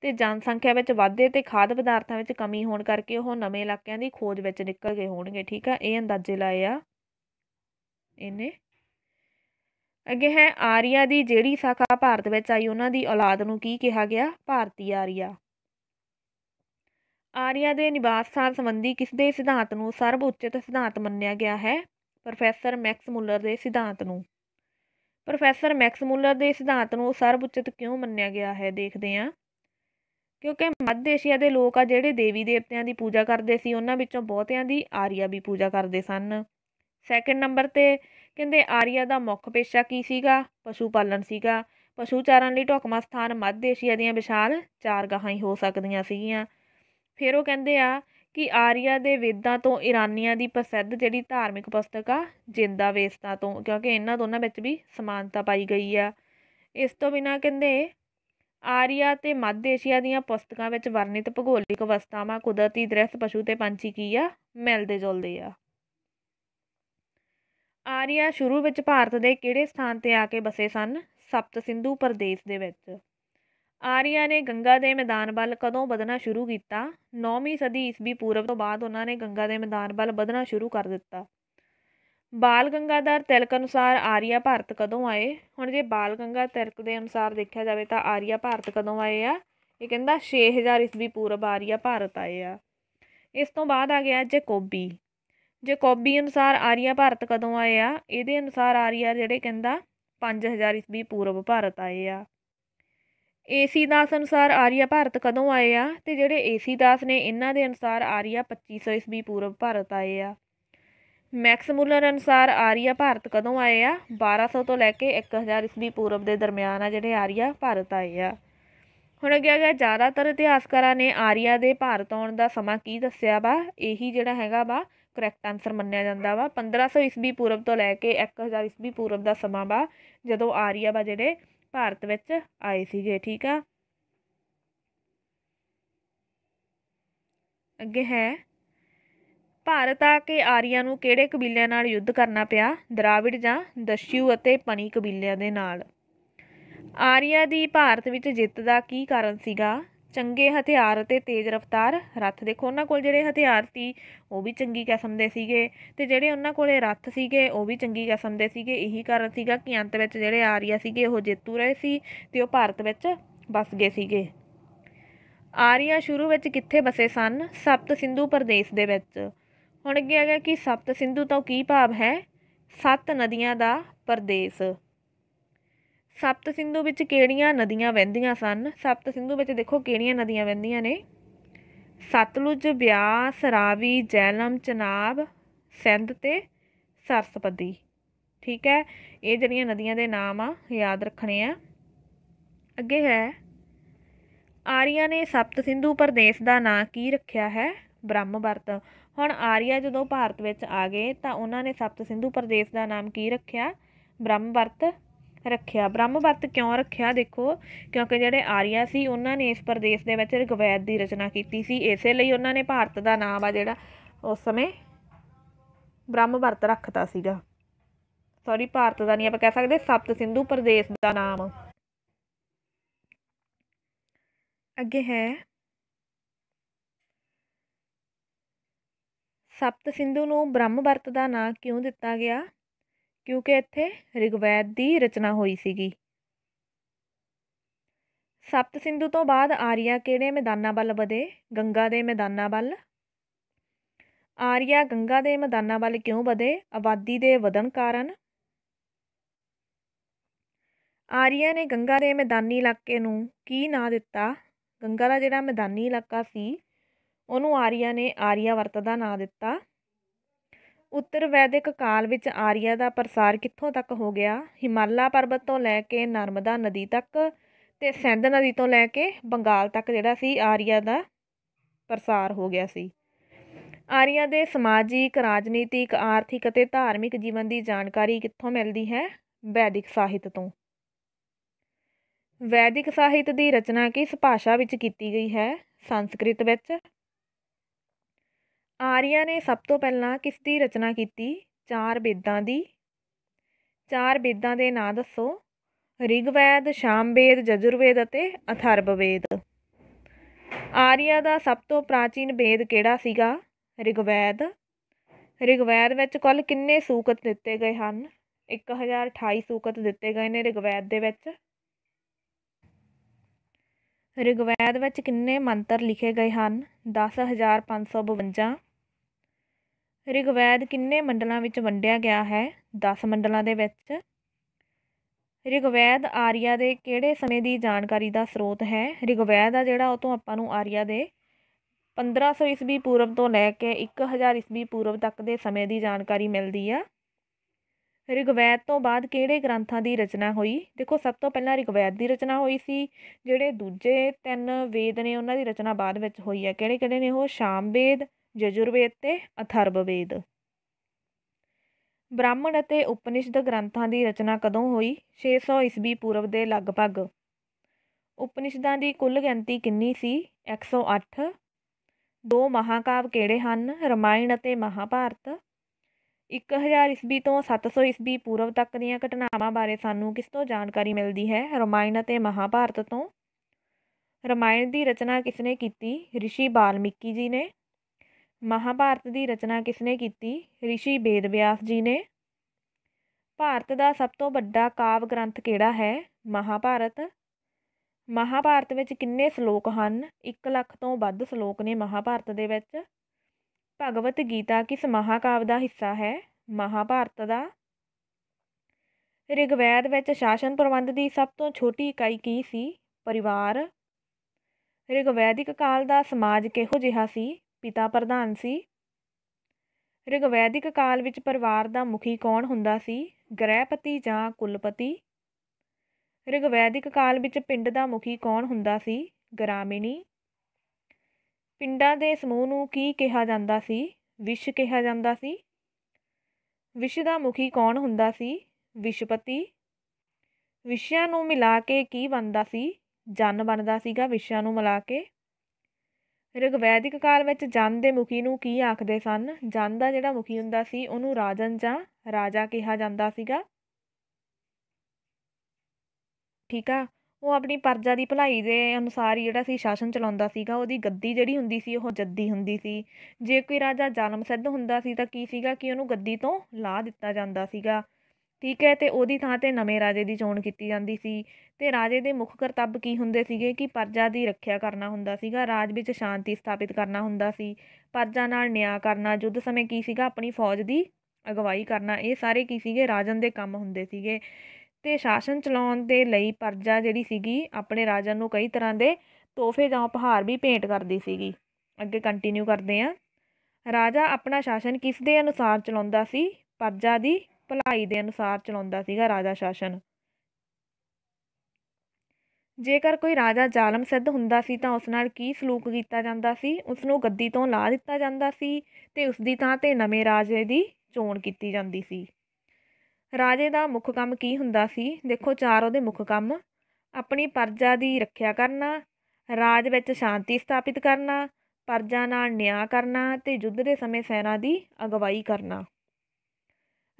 ਤੇ ਜਨਸੰਖਿਆ ਵਿੱਚ ਵਾਧੇ ਤੇ ਖਾਦ ਪਦਾਰਥਾਂ ਵਿੱਚ ਕਮੀ ਹੋਣ ਕਰਕੇ ਉਹ ਨਵੇਂ ਇਲਾਕਿਆਂ ਦੀ ਖੋਜ ਵਿੱਚ ਨਿਕਲ ਗਏ ਹੋਣਗੇ ਠੀਕ ਆ ਇਹ ਅੰਦਾਜ਼ੇ ਲਾਏ ਆ ਇਹਨੇ ਅੱਗੇ ਹੈ ਆਰੀਆ ਦੀ ਜਿਹੜੀ ਸਾਖਾ ਭਾਰਤ ਵਿੱਚ ਆਈ ਉਹਨਾਂ ਦੀ ਔਲਾਦ ਨੂੰ ਕੀ ਕਿਹਾ ਗਿਆ ਭਾਰਤੀ ਆਰੀਆ ਆਰੀਆ ਦੇ ਨਿਵਾਸ ਸਥਾਨ ਸੰਬੰਧੀ ਕਿਸ ਦੇ ਸਿਧਾਂਤ ਨੂੰ ਸਰਬ ਉੱਚਤ ਸਿਧਾਂਤ ਮੰਨਿਆ ਗਿਆ ਹੈ ਪ੍ਰੋਫੈਸਰ ਮੈਕਸ ਮੁਲਰ ਦੇ ਸਿਧਾਂਤ ਨੂੰ ਪ੍ਰੋਫੈਸਰ ਮੈਕਸ ਮੁਲਰ ਦੇ ਸਿਧਾਂਤ ਨੂੰ ਸਰਬ ਉੱਚਤ ਕਿਉਂ ਮੰਨਿਆ ਗਿਆ ਹੈ ਦੇਖਦੇ ਹਾਂ ਕਿਉਂਕਿ ਮੱਧ ਏਸ਼ੀਆ ਦੇ ਲੋਕ ਆ ਜਿਹੜੇ ਦੇਵੀ ਦੇਵਤਿਆਂ ਦੀ ਪੂਜਾ ਕਰਦੇ ਸੀ ਉਹਨਾਂ ਵਿੱਚੋਂ ਬਹੁਤਿਆਂ ਦੀ ਆਰੀਆ ਵੀ ਪੂਜਾ ਕਰਦੇ ਸਨ ਸੈਕੰਡ ਨੰਬਰ ਤੇ ਕਹਿੰਦੇ ਆਰੀਆ ਦਾ ਮੁੱਖ ਪੇਸ਼ਾ ਕੀ ਸੀਗਾ ਪਸ਼ੂ ਪਾਲਣ ਸੀਗਾ ਪਸ਼ੂ ਚਾਰਨ ਲਈ ਢੋਕਮਾ ਸਥਾਨ ਮੱਧ ਏਸ਼ੀਆ ਦੀਆਂ ਵਿਸ਼ਾਲ ਚਾਰਗਾਹਾਂ ਹੀ ਹੋ ਸਕਦੀਆਂ ਸੀਗੀਆਂ ਫਿਰ ਉਹ ਕਹਿੰਦੇ ਆ ਕਿ ਆਰੀਆ ਦੇ ਵੇਦਾਂ ਤੋਂ ਇਰਾਨੀਆਂ ਦੀ ਪ੍ਰਸਿੱਧ ਜਿਹੜੀ ਧਾਰਮਿਕ ਪੁਸਤਕ ਆ ਜਿੰਦਾ ਵੇਸਤਾ ਤੋਂ ਕਿਉਂਕਿ ਇਹਨਾਂ ਦੋਨਾਂ ਵਿੱਚ ਵੀ ਸਮਾਨਤਾ ਪਾਈ ਗਈ ਆ ਇਸ ਤੋਂ ਬਿਨਾ ਕਹਿੰਦੇ ਆਰੀਆ ਤੇ ਮੱਧ ਏਸ਼ੀਆ ਦੀਆਂ ਪੁਸਤਕਾਂ ਵਿੱਚ ਵਰਣਿਤ ਭੂਗੋਲਿਕ ਅਵਸਥਾਵਾਂ ਕੁਦਰਤੀ ਦ੍ਰਿਸ਼ ਪਸ਼ੂ ਤੇ ਪੰਛੀ ਕੀ ਆ ਮਿਲਦੇ ਜੁਲਦੇ ਆ ਆਰੀਆ ਸ਼ੁਰੂ ਵਿੱਚ ਭਾਰਤ ਦੇ ਕਿਹੜੇ ਸਥਾਨ ਤੇ ਆ ਕੇ ਬਸੇ ਸਨ ਸਪਤ ਸਿੰਧੂ ਪ੍ਰਦੇਸ਼ ਦੇ ਵਿੱਚ ਆਰੀਆ ਨੇ ਗੰਗਾ ਦੇ ਮੈਦਾਨ ਵੱਲ ਕਦੋਂ ਵਧਣਾ ਸ਼ੁਰੂ ਕੀਤਾ 9ਵੀਂ ਸਦੀ ਈਸਵੀ ਪੂਰਵ ਤੋਂ ਬਾਅਦ ਉਹਨਾਂ ਨੇ ਗੰਗਾ ਦੇ ਮੈਦਾਨ ਵੱਲ ਵਧਣਾ ਸ਼ੁਰੂ ਕਰ ਦਿੱਤਾ ਬਾਲ ਗੰਗਾਧਰ ਤਿਲਕ ਅਨੁਸਾਰ ਆਰੀਆ ਭਾਰਤ ਕਦੋਂ ਆਏ ਹੁਣ ਜੇ ਬਾਲ ਗੰਗਾ ਤਿਲਕ ਦੇ ਅਨੁਸਾਰ ਦੇਖਿਆ ਜਾਵੇ ਤਾਂ ਆਰੀਆ ਭਾਰਤ ਕਦੋਂ ਆਏ ਆ ਇਹ ਕਹਿੰਦਾ 6000 ਈਸਵੀ ਪੂਰਵ ਆਰੀਆ ਭਾਰਤ ਆਏ ਆ ਇਸ ਤੋਂ ਬਾਅਦ ਆ ਗਿਆ ਜੈਕੋਬੀ ਜੈਕੋਬੀ ਅਨੁਸਾਰ ਆਰੀਆ ਭਾਰਤ ਕਦੋਂ ਆਏ ਆ ਇਹਦੇ ਅਨੁਸਾਰ ਆਰੀਆ ਜਿਹੜੇ ਕਹਿੰਦਾ 5000 ਈਸਵੀ ਪੂਰਵ ਭਾਰਤ ਆਏ ਆ ਏਸੀ ਦਾਸ ਅਨੁਸਾਰ ਆਰੀਆ ਭਾਰਤ ਕਦੋਂ ਆਏ ਆ ਤੇ ਜਿਹੜੇ ਏਸੀ ਦਾਸ ਨੇ ਇਹਨਾਂ ਦੇ ਅਨੁਸਾਰ ਆਰੀਆ 2500 ਈਸਵੀ ਪੂਰਵ ਭਾਰਤ ਆਏ ਆ ਮੈਕਸ ਮੁਲਰ ਅਨੁਸਾਰ ਆਰੀਆ ਭਾਰਤ ਕਦੋਂ ਆਏ ਆ 1200 ਤੋਂ ਲੈ ਕੇ 1000 ਈਸਵੀ ਪੂਰਵ ਦੇ ਦਰਮਿਆਨ ਆ ਜਿਹੜੇ ਆਰੀਆ ਭਾਰਤ ਆਏ ਆ ਹੁਣ ਅੱਗੇ ਆ ਗਿਆ ਜ਼ਿਆਦਾਤਰ ਇਤਿਹਾਸਕਾਰਾਂ ਨੇ ਆਰੀਆ ਦੇ ਭਾਰਤ ਆਉਣ ਦਾ ਸਮਾਂ ਕੀ ਦੱਸਿਆ ਵਾ ਇਹੀ ਜਿਹੜਾ ਹੈਗਾ ਵਾ ਕਰੈਕਟ ਆਨਸਰ ਮੰਨਿਆ ਜਾਂਦਾ ਵਾ 1500 ਈਸਵੀ ਪੂਰਬ ਤੋਂ ਲੈ ਕੇ 1000 ਈਸਵੀ ਪੂਰਬ ਦਾ ਸਮਾਂ ਵਾ ਜਦੋਂ ਆਰੀਆ ਵਾ ਜਿਹੜੇ ਭਾਰਤ ਵਿੱਚ ਆਏ ਸੀਗੇ ਠੀਕ ਆ ਅੱਗੇ ਹੈ ਭਾਰਤ ਆ ਕੇ ਆਰੀਆ ਨੂੰ ਕਿਹੜੇ ਕਬੀਲਿਆਂ ਨਾਲ ਯੁੱਧ ਕਰਨਾ ਪਿਆ ਦਰਾਵਿੜ ਜਾਂ ਦਸ਼ਯੂ ਅਤੇ ਪਣੀ ਕਬੀਲਿਆਂ ਦੇ ਨਾਲ ਆਰੀਆ ਦੀ ਭਾਰਤ ਵਿੱਚ ਜਿੱਤ ਦਾ ਕੀ ਕਾਰਨ ਸੀਗਾ ਚੰਗੇ ਹਥਿਆਰ ਅਤੇ ਤੇਜ਼ ਰਫ਼ਤਾਰ ਰੱਥ ਦੇਖੋ ਉਹਨਾਂ ਕੋਲ ਜਿਹੜੇ ਹਥਿਆਰ ਸੀ ਉਹ ਵੀ ਚੰਗੀ ਕਿਸਮ ਦੇ ਸੀਗੇ ਤੇ ਜਿਹੜੇ ਉਹਨਾਂ ਕੋਲੇ ਰੱਥ ਸੀਗੇ ਉਹ ਵੀ ਚੰਗੀ ਕਿਸਮ ਦੇ ਸੀਗੇ ਇਹੀ ਕਾਰਨ ਸੀਗਾ ਕਿ ਅੰਤ ਵਿੱਚ ਜਿਹੜੇ ਆਰੀਆ ਸੀਗੇ ਉਹ ਜੇਤੂ ਰਹੇ ਸੀ ਤੇ ਉਹ ਭਾਰਤ ਵਿੱਚ ਵਸ ਗਏ ਸੀਗੇ ਆਰੀਆ ਸ਼ੁਰੂ ਵਿੱਚ ਕਿੱਥੇ ਬਸੇ ਸਨ ਸਪਤ ਸਿੰਧੂ ਪ੍ਰਦੇਸ਼ ਦੇ ਵਿੱਚ ਹੁਣ ਅੱਗੇ ਆ ਗਿਆ ਕਿ ਸਪਤ ਸਿੰਧੂ ਤੋਂ ਕੀ ਭਾਵ ਹੈ ਸੱਤ ਨਦੀਆਂ ਦਾ ਪ੍ਰਦੇਸ਼ ਸਪਤ ਸਿੰਧੂ ਵਿੱਚ ਕਿਹੜੀਆਂ ਨਦੀਆਂ ਵਹਿੰਦੀਆਂ ਸਨ ਸਪਤ ਸਿੰਧੂ ਵਿੱਚ ਦੇਖੋ ਕਿਹੜੀਆਂ ਨਦੀਆਂ ਵਹਿੰਦੀਆਂ ਨੇ ਸਤਲੁਜ ਬਿਆਸ ਰਾਵੀ ਜੈਲਮ ਚਨਾਬ ਸਿੰਧ ਤੇ ਸਰਸਪਤੀ ਠੀਕ ਹੈ ਇਹ ਜਿਹੜੀਆਂ ਨਦੀਆਂ ਦੇ ਨਾਮ ਆ ਯਾਦ ਰੱਖਣੇ ਆ ਅੱਗੇ ਹੈ ਆਰੀਆ ਨੇ ਸਪਤ ਸਿੰਧੂ ਪ੍ਰਦੇਸ਼ ਦਾ ਨਾਂ ਕੀ ਰੱਖਿਆ ਹੈ ਬ੍ਰਹਮਵਰਤ ਹੁਣ ਆਰੀਆ ਜਦੋਂ ਭਾਰਤ ਵਿੱਚ ਆ ਗਏ ਤਾਂ ਉਹਨਾਂ ਨੇ ਸਪਤ ਸਿੰਧੂ ਪ੍ਰਦੇਸ਼ ਦਾ ਨਾਮ ਕੀ ਰੱਖਿਆ ਬ੍ਰਹਮਵਰਤ ਰੱਖਿਆ ਬ੍ਰਹਮ ਵਰਤ ਕਿਉਂ ਰੱਖਿਆ ਦੇਖੋ ਕਿਉਂਕਿ ਜਿਹੜੇ ਆਰੀਆ ਸੀ ਉਹਨਾਂ ਨੇ ਇਸ ਪ੍ਰਦੇਸ਼ ਦੇ ਵਿੱਚ ਰਗਵੈਦ ਦੀ ਰਚਨਾ ਕੀਤੀ ਸੀ ਇਸੇ ਲਈ ਉਹਨਾਂ ਨੇ ਭਾਰਤ ਦਾ ਨਾਮ ਆ ਜਿਹੜਾ ਉਸ ਸਮੇਂ ਬ੍ਰਹਮ ਵਰਤ ਰੱਖਤਾ ਸੀਗਾ ਸੌਰੀ ਭਾਰਤ ਦਾ ਨਹੀਂ ਆਪਾਂ ਕਹਿ ਸਕਦੇ ਸਪਤ ਸਿੰਧੂ ਪ੍ਰਦੇਸ਼ ਦਾ ਨਾਮ ਅੱਗੇ ਹੈ ਸਪਤ ਸਿੰਧੂ ਨੂੰ ਬ੍ਰਹਮ ਵਰਤ ਦਾ ਨਾਮ ਕਿਉਂ ਦਿੱਤਾ ਗਿਆ ਕਿਉਂਕਿ ਇੱਥੇ ਰਿਗਵੈਦ ਦੀ ਰਚਨਾ ਹੋਈ ਸੀਗੀ ਸਪਤ ਸਿੰਧੂ ਤੋਂ ਬਾਅਦ ਆਰੀਆ ਕਿਹੜੇ ਮੈਦਾਨਾਂ ਵੱਲ ਵਧੇ ਗੰਗਾ ਦੇ ਮੈਦਾਨਾਂ ਵੱਲ ਆਰੀਆ ਗੰਗਾ ਦੇ ਮੈਦਾਨਾਂ ਵੱਲ ਕਿਉਂ ਵਧੇ ਆਬਾਦੀ ਦੇ ਵਧਣ ਕਾਰਨ ਆਰੀਆ ਨੇ ਗੰਗਾ ਦੇ ਮੈਦਾਨੀ ਇਲਾਕੇ ਨੂੰ ਕੀ ਨਾਂ ਦਿੱਤਾ ਗੰਗਾ ਦਾ ਜਿਹੜਾ ਮੈਦਾਨੀ ਇਲਾਕਾ ਸੀ ਉਹਨੂੰ ਆਰੀਆ ਨੇ ਆਰੀਆ ਵਰਤ ਦਾ ਨਾਂ ਦਿੱਤਾ ਉੱਤਰ ਵੈਦਿਕ ਕਾਲ ਵਿੱਚ ਆਰੀਆ ਦਾ ਪ੍ਰਸਾਰ ਕਿੱਥੋਂ ਤੱਕ ਹੋ ਗਿਆ ਹਿਮਾਲਾ ਪਰਬਤ ਤੋਂ ਲੈ ਕੇ ਨਰਮਦਾ ਨਦੀ ਤੱਕ ਤੇ ਸਿੰਧ ਨਦੀ ਤੋਂ ਲੈ ਕੇ ਬੰਗਾਲ ਤੱਕ ਜਿਹੜਾ ਸੀ ਆਰੀਆ ਦਾ ਪ੍ਰਸਾਰ ਹੋ ਗਿਆ ਸੀ ਆਰੀਆ ਦੇ ਸਮਾਜਿਕ ਰਾਜਨੀਤਿਕ ਆਰਥਿਕ ਅਤੇ ਧਾਰਮਿਕ ਜੀਵਨ ਦੀ ਜਾਣਕਾਰੀ ਕਿੱਥੋਂ ਮਿਲਦੀ ਹੈ ਵੈਦਿਕ ਸਾਹਿਤ ਤੋਂ ਵੈਦਿਕ ਸਾਹਿਤ ਦੀ ਰਚਨਾ ਕਿਸ ਭਾਸ਼ਾ ਵਿੱਚ ਕੀਤੀ ਗਈ ਹੈ ਸੰਸਕ੍ਰਿਤ ਵਿੱਚ ਆਰੀਆ ਨੇ ਸਭ ਤੋਂ ਪਹਿਲਾਂ ਕਿਸ ਦੀ ਰਚਨਾ ਕੀਤੀ ਚਾਰ ਵੇਦਾਂ ਦੀ ਚਾਰ ਵੇਦਾਂ ਦੇ ਨਾਂ ਦੱਸੋ ਰਿਗਵੈਦ ਸ਼ਾਮਵੇਦ ਜਜੁਰਵੇਦ ਅਤੇ ਅਥਰਵਵੇਦ ਆਰੀਆ ਦਾ ਸਭ ਤੋਂ ਪ੍ਰਾਚੀਨ ਵੇਦ ਕਿਹੜਾ ਸੀਗਾ ਰਿਗਵੈਦ ਰਿਗਵੈਦ ਵਿੱਚ ਕੁੱਲ ਕਿੰਨੇ ਸੂਕਤ ਦਿੱਤੇ ਗਏ ਹਨ 1028 ਸੂਕਤ ਦਿੱਤੇ ਗਏ ਨੇ ਰਿਗਵੈਦ ਦੇ ਵਿੱਚ ਰਿਗਵੈਦ ਵਿੱਚ ਕਿੰਨੇ ਮੰਤਰ ਲਿਖੇ ਗਏ ਹਨ 10552 ਰਿਗਵੈਦ ਕਿੰਨੇ ਮੰਡਲਾਂ ਵਿੱਚ ਵੰਡਿਆ ਗਿਆ ਹੈ 10 ਮੰਡਲਾਂ ਦੇ ਵਿੱਚ ਰਿਗਵੈਦ ਆਰੀਆ ਦੇ ਕਿਹੜੇ ਸਮੇਂ ਦੀ ਜਾਣਕਾਰੀ ਦਾ ਸਰੋਤ ਹੈ ਰਿਗਵੈਦ ਆ ਜਿਹੜਾ ਉਹ ਤੋਂ ਆਪਾਂ ਨੂੰ ਆਰੀਆ ਦੇ 1500 ਈਸਵੀ ਪੂਰਵ ਤੋਂ ਲੈ ਕੇ 1000 ਈਸਵੀ ਪੂਰਵ ਤੱਕ ਦੇ ਸਮੇਂ ਦੀ ਜਾਣਕਾਰੀ ਮਿਲਦੀ ਆ ਰਿਗਵੈਦ ਤੋਂ ਬਾਅਦ ਕਿਹੜੇ ਗ੍ਰੰਥਾਂ ਦੀ ਰਚਨਾ ਹੋਈ ਦੇਖੋ ਸਭ ਤੋਂ ਪਹਿਲਾਂ ਰਿਗਵੈਦ ਦੀ ਰਚਨਾ ਹੋਈ ਸੀ ਜਿਹੜੇ ਦੂਜੇ ਤਿੰਨ ਵੇਦ ਨੇ ਉਹਨਾਂ ਦੀ ਰਚਨਾ ਬਾਅਦ ਵਿੱਚ ਹੋਈ ਹੈ ਕਿਹੜੇ ਕਿਹੜੇ ਨੇ ਉਹ ਸ਼ਾਮਵੇਦ ਯਜੁਰਵੇਦ ਤੇ ਅਥਰਵਵੇਦ ਬ੍ਰਾਹਮਣ ਅਤੇ ਉਪਨਿਸ਼ਦ ਗ੍ਰੰਥਾਂ ਦੀ ਰਚਨਾ ਕਦੋਂ ਹੋਈ 600 ਈਸਵੀ ਪੂਰਵ ਦੇ ਲਗਭਗ ਉਪਨਿਸ਼ਦਾਂ ਦੀ ਕੁੱਲ ਗਿਣਤੀ ਕਿੰਨੀ ਸੀ 108 ਦੋ ਮਹਾਕਾਵ ਕਿਹੜੇ ਹਨ ਰਮਾਇਣ ਅਤੇ ਮਹਾਭਾਰਤ 1000 ਈਸਵੀ ਤੋਂ 700 ਈਸਵੀ ਪੂਰਵ ਤੱਕ ਦੀਆਂ ਘਟਨਾਵਾਂ ਬਾਰੇ ਸਾਨੂੰ ਕਿਸ ਤੋਂ ਜਾਣਕਾਰੀ ਮਿਲਦੀ ਹੈ ਰਮਾਇਣ ਅਤੇ ਮਹਾਭਾਰਤ ਤੋਂ ਰਮਾਇਣ ਦੀ ਰਚਨਾ ਕਿਸ ਨੇ ਕੀਤੀ ઋષਿ ਬਾਲਮੀਕੀ ਜੀ ਨੇ ਮਹਾਭਾਰਤ ਦੀ ਰਚਨਾ ਕਿਸਨੇ ਕੀਤੀ ਰਿਸ਼ੀ ਬੇਦਵਿਆਸ ਜੀ ਨੇ ਭਾਰਤ ਦਾ ਸਭ ਤੋਂ ਵੱਡਾ ਕਾਵ ਗ੍ਰੰਥ ਕਿਹੜਾ ਹੈ ਮਹਾਭਾਰਤ ਮਹਾਭਾਰਤ ਵਿੱਚ ਕਿੰਨੇ ਸ਼ਲੋਕ ਹਨ 1 ਲੱਖ ਤੋਂ ਵੱਧ ਸ਼ਲੋਕ ਨੇ ਮਹਾਭਾਰਤ ਦੇ ਵਿੱਚ ਭਗਵਤ ਗੀਤਾ ਕਿਸ ਮਹਾਕਾਵ ਦਾ ਹਿੱਸਾ ਹੈ ਮਹਾਭਾਰਤ ਦਾ ਰਿਗਵੈਦ ਵਿੱਚ ਸ਼ਾਸਨ ਪ੍ਰਬੰਧ ਦੀ ਸਭ ਤੋਂ ਛੋਟੀ ਇਕਾਈ ਕੀ ਸੀ ਪਰਿਵਾਰ ਰਿਗਵੈਦਿਕ ਕਾਲ ਦਾ ਸਮਾਜ ਕਿਹੋ ਜਿਹਾ ਸੀ ਪਿਤਾ ਪ੍ਰਧਾਨ ਸੀ ਰਿਗਵੈਦਿਕ ਕਾਲ ਵਿੱਚ ਪਰਿਵਾਰ ਦਾ ਮੁਖੀ ਕੌਣ ਹੁੰਦਾ ਸੀ ਗ੍ਰਹਿਪਤੀ ਜਾਂ ਕੁਲਪਤੀ ਰਿਗਵੈਦਿਕ ਕਾਲ ਵਿੱਚ ਪਿੰਡ ਦਾ ਮੁਖੀ ਕੌਣ ਹੁੰਦਾ ਸੀ ਗ੍ਰਾਮਿਣੀ ਪਿੰਡਾਂ ਦੇ ਸਮੂਹ ਨੂੰ ਕੀ ਕਿਹਾ ਜਾਂਦਾ ਸੀ ਵਿਸ਼ ਕਿਹਾ ਜਾਂਦਾ ਸੀ ਵਿਸ਼ ਦਾ ਮੁਖੀ ਕੌਣ ਹੁੰਦਾ ਸੀ ਵਿਸ਼ਪਤੀ ਵਿਸ਼ਿਆਂ ਨੂੰ ਮਿਲਾ ਕੇ ਕੀ ਬਣਦਾ ਸੀ ਜਨ ਬਣਦਾ ਸੀਗਾ ਵਿਸ਼ਿਆਂ ਨੂੰ ਮਿਲਾ ਕੇ ਰਿਗਵੈਦਿਕ ਕਾਲ ਵਿੱਚ ਜਨ ਦੇ ਮੁਖੀ ਨੂੰ ਕੀ ਆਖਦੇ ਸਨ ਜਨ ਦਾ ਜਿਹੜਾ ਮੁਖੀ ਹੁੰਦਾ ਸੀ ਉਹਨੂੰ ਰਾਜਨ ਜਾਂ ਰਾਜਾ ਕਿਹਾ ਜਾਂਦਾ ਸੀਗਾ ਠੀਕ ਆ ਉਹ ਆਪਣੀ ਪਰਜਾ ਦੀ ਭਲਾਈ ਦੇ ਅਨੁਸਾਰ ਹੀ ਜਿਹੜਾ ਸੀ ਸ਼ਾਸਨ ਚਲਾਉਂਦਾ ਸੀਗਾ ਉਹਦੀ ਗੱਦੀ ਜਿਹੜੀ ਹੁੰਦੀ ਸੀ ਉਹ ਜੱਦੀ ਹੁੰਦੀ ਸੀ ਜੇ ਕੋਈ ਰਾਜਾ ਜਨਮ ਸਿੱਧ ਹੁੰਦਾ ਸੀ ਤਾਂ ਕੀ ਸੀਗਾ ਕਿ ਉਹਨੂੰ ਗੱਦੀ ਤੋਂ ਲਾ ਦਿੱਤਾ ਜਾਂਦਾ ਸੀਗਾ ਠੀਕ ਹੈ ਤੇ ਉਹਦੀ ਥਾਂ ਤੇ ਨਵੇਂ ਰਾਜੇ ਦੀ ਚੋਣ ਕੀਤੀ ਜਾਂਦੀ ਸੀ ਤੇ ਰਾਜੇ ਦੇ ਮੁੱਖ ਕਰਤੱਵ ਕੀ ਹੁੰਦੇ ਸੀਗੇ ਕਿ ਪਰਜਾ ਦੀ ਰੱਖਿਆ ਕਰਨਾ ਹੁੰਦਾ ਸੀਗਾ ਰਾਜ ਵਿੱਚ ਸ਼ਾਂਤੀ ਸਥਾਪਿਤ ਕਰਨਾ ਹੁੰਦਾ ਸੀ ਪਰਜਾ ਨਾਲ ਨਿਆਂ ਕਰਨਾ ਯੁੱਧ ਸਮੇਂ ਕੀ ਸੀਗਾ ਆਪਣੀ ਫੌਜ ਦੀ ਅਗਵਾਈ ਕਰਨਾ ਇਹ ਸਾਰੇ ਕੀ ਸੀਗੇ ਰਾਜਨ ਦੇ ਕੰਮ ਹੁੰਦੇ ਸੀਗੇ ਤੇ ਸ਼ਾਸਨ ਚਲਾਉਣ ਦੇ ਲਈ ਪਰਜਾ ਜਿਹੜੀ ਸੀਗੀ ਆਪਣੇ ਰਾਜਨ ਨੂੰ ਕਈ ਤਰ੍ਹਾਂ ਦੇ ਤੋਹਫੇ ਜਾਂ ਉਪਹਾਰ ਵੀ ਭੇਂਟ ਕਰਦੀ ਸੀਗੀ ਅੱਗੇ ਕੰਟੀਨਿਊ ਕਰਦੇ ਹਾਂ ਰਾਜਾ ਆਪਣਾ ਸ਼ਾਸਨ ਕਿਸ ਦੇ ਅਨੁਸਾਰ ਚਲਾਉਂਦਾ ਸੀ ਪਰਜਾ ਦੀ ਭਲਾਈ ਦੇ ਅਨੁਸਾਰ ਚਲਾਉਂਦਾ ਸੀਗਾ ਰਾਜਾ ਸ਼ਾਸਨ ਜੇਕਰ ਕੋਈ ਰਾਜਾ ਜ਼ਾਲਮ ਸਿੱਧ ਹੁੰਦਾ ਸੀ ਤਾਂ ਉਸ ਨਾਲ ਕੀ ਸਲੂਕ ਕੀਤਾ ਜਾਂਦਾ ਸੀ ਉਸ ਨੂੰ ਗੱਦੀ ਤੋਂ ਲਾ ਦਿੱਤਾ ਜਾਂਦਾ ਸੀ ਤੇ ਉਸ ਦੀ ਥਾਂ ਤੇ ਨਵੇਂ ਰਾਜੇ ਦੀ ਚੋਣ ਕੀਤੀ ਜਾਂਦੀ ਸੀ ਰਾਜੇ ਦਾ ਮੁੱਖ ਕੰਮ ਕੀ ਹੁੰਦਾ ਸੀ ਦੇਖੋ ਚਾਰ ਉਹਦੇ ਮੁੱਖ ਕੰਮ ਆਪਣੀ ਪਰਜਾ ਦੀ ਰੱਖਿਆ ਕਰਨਾ ਰਾਜ ਵਿੱਚ ਸ਼ਾਂਤੀ ਸਥਾਪਿਤ ਕਰਨਾ ਪਰਜਾ ਨਾਲ ਨਿਆਂ ਕਰਨਾ ਤੇ ਯੁੱਧ ਦੇ ਸਮੇਂ ਸੈਨਾ ਦੀ ਅਗਵਾਈ ਕਰਨਾ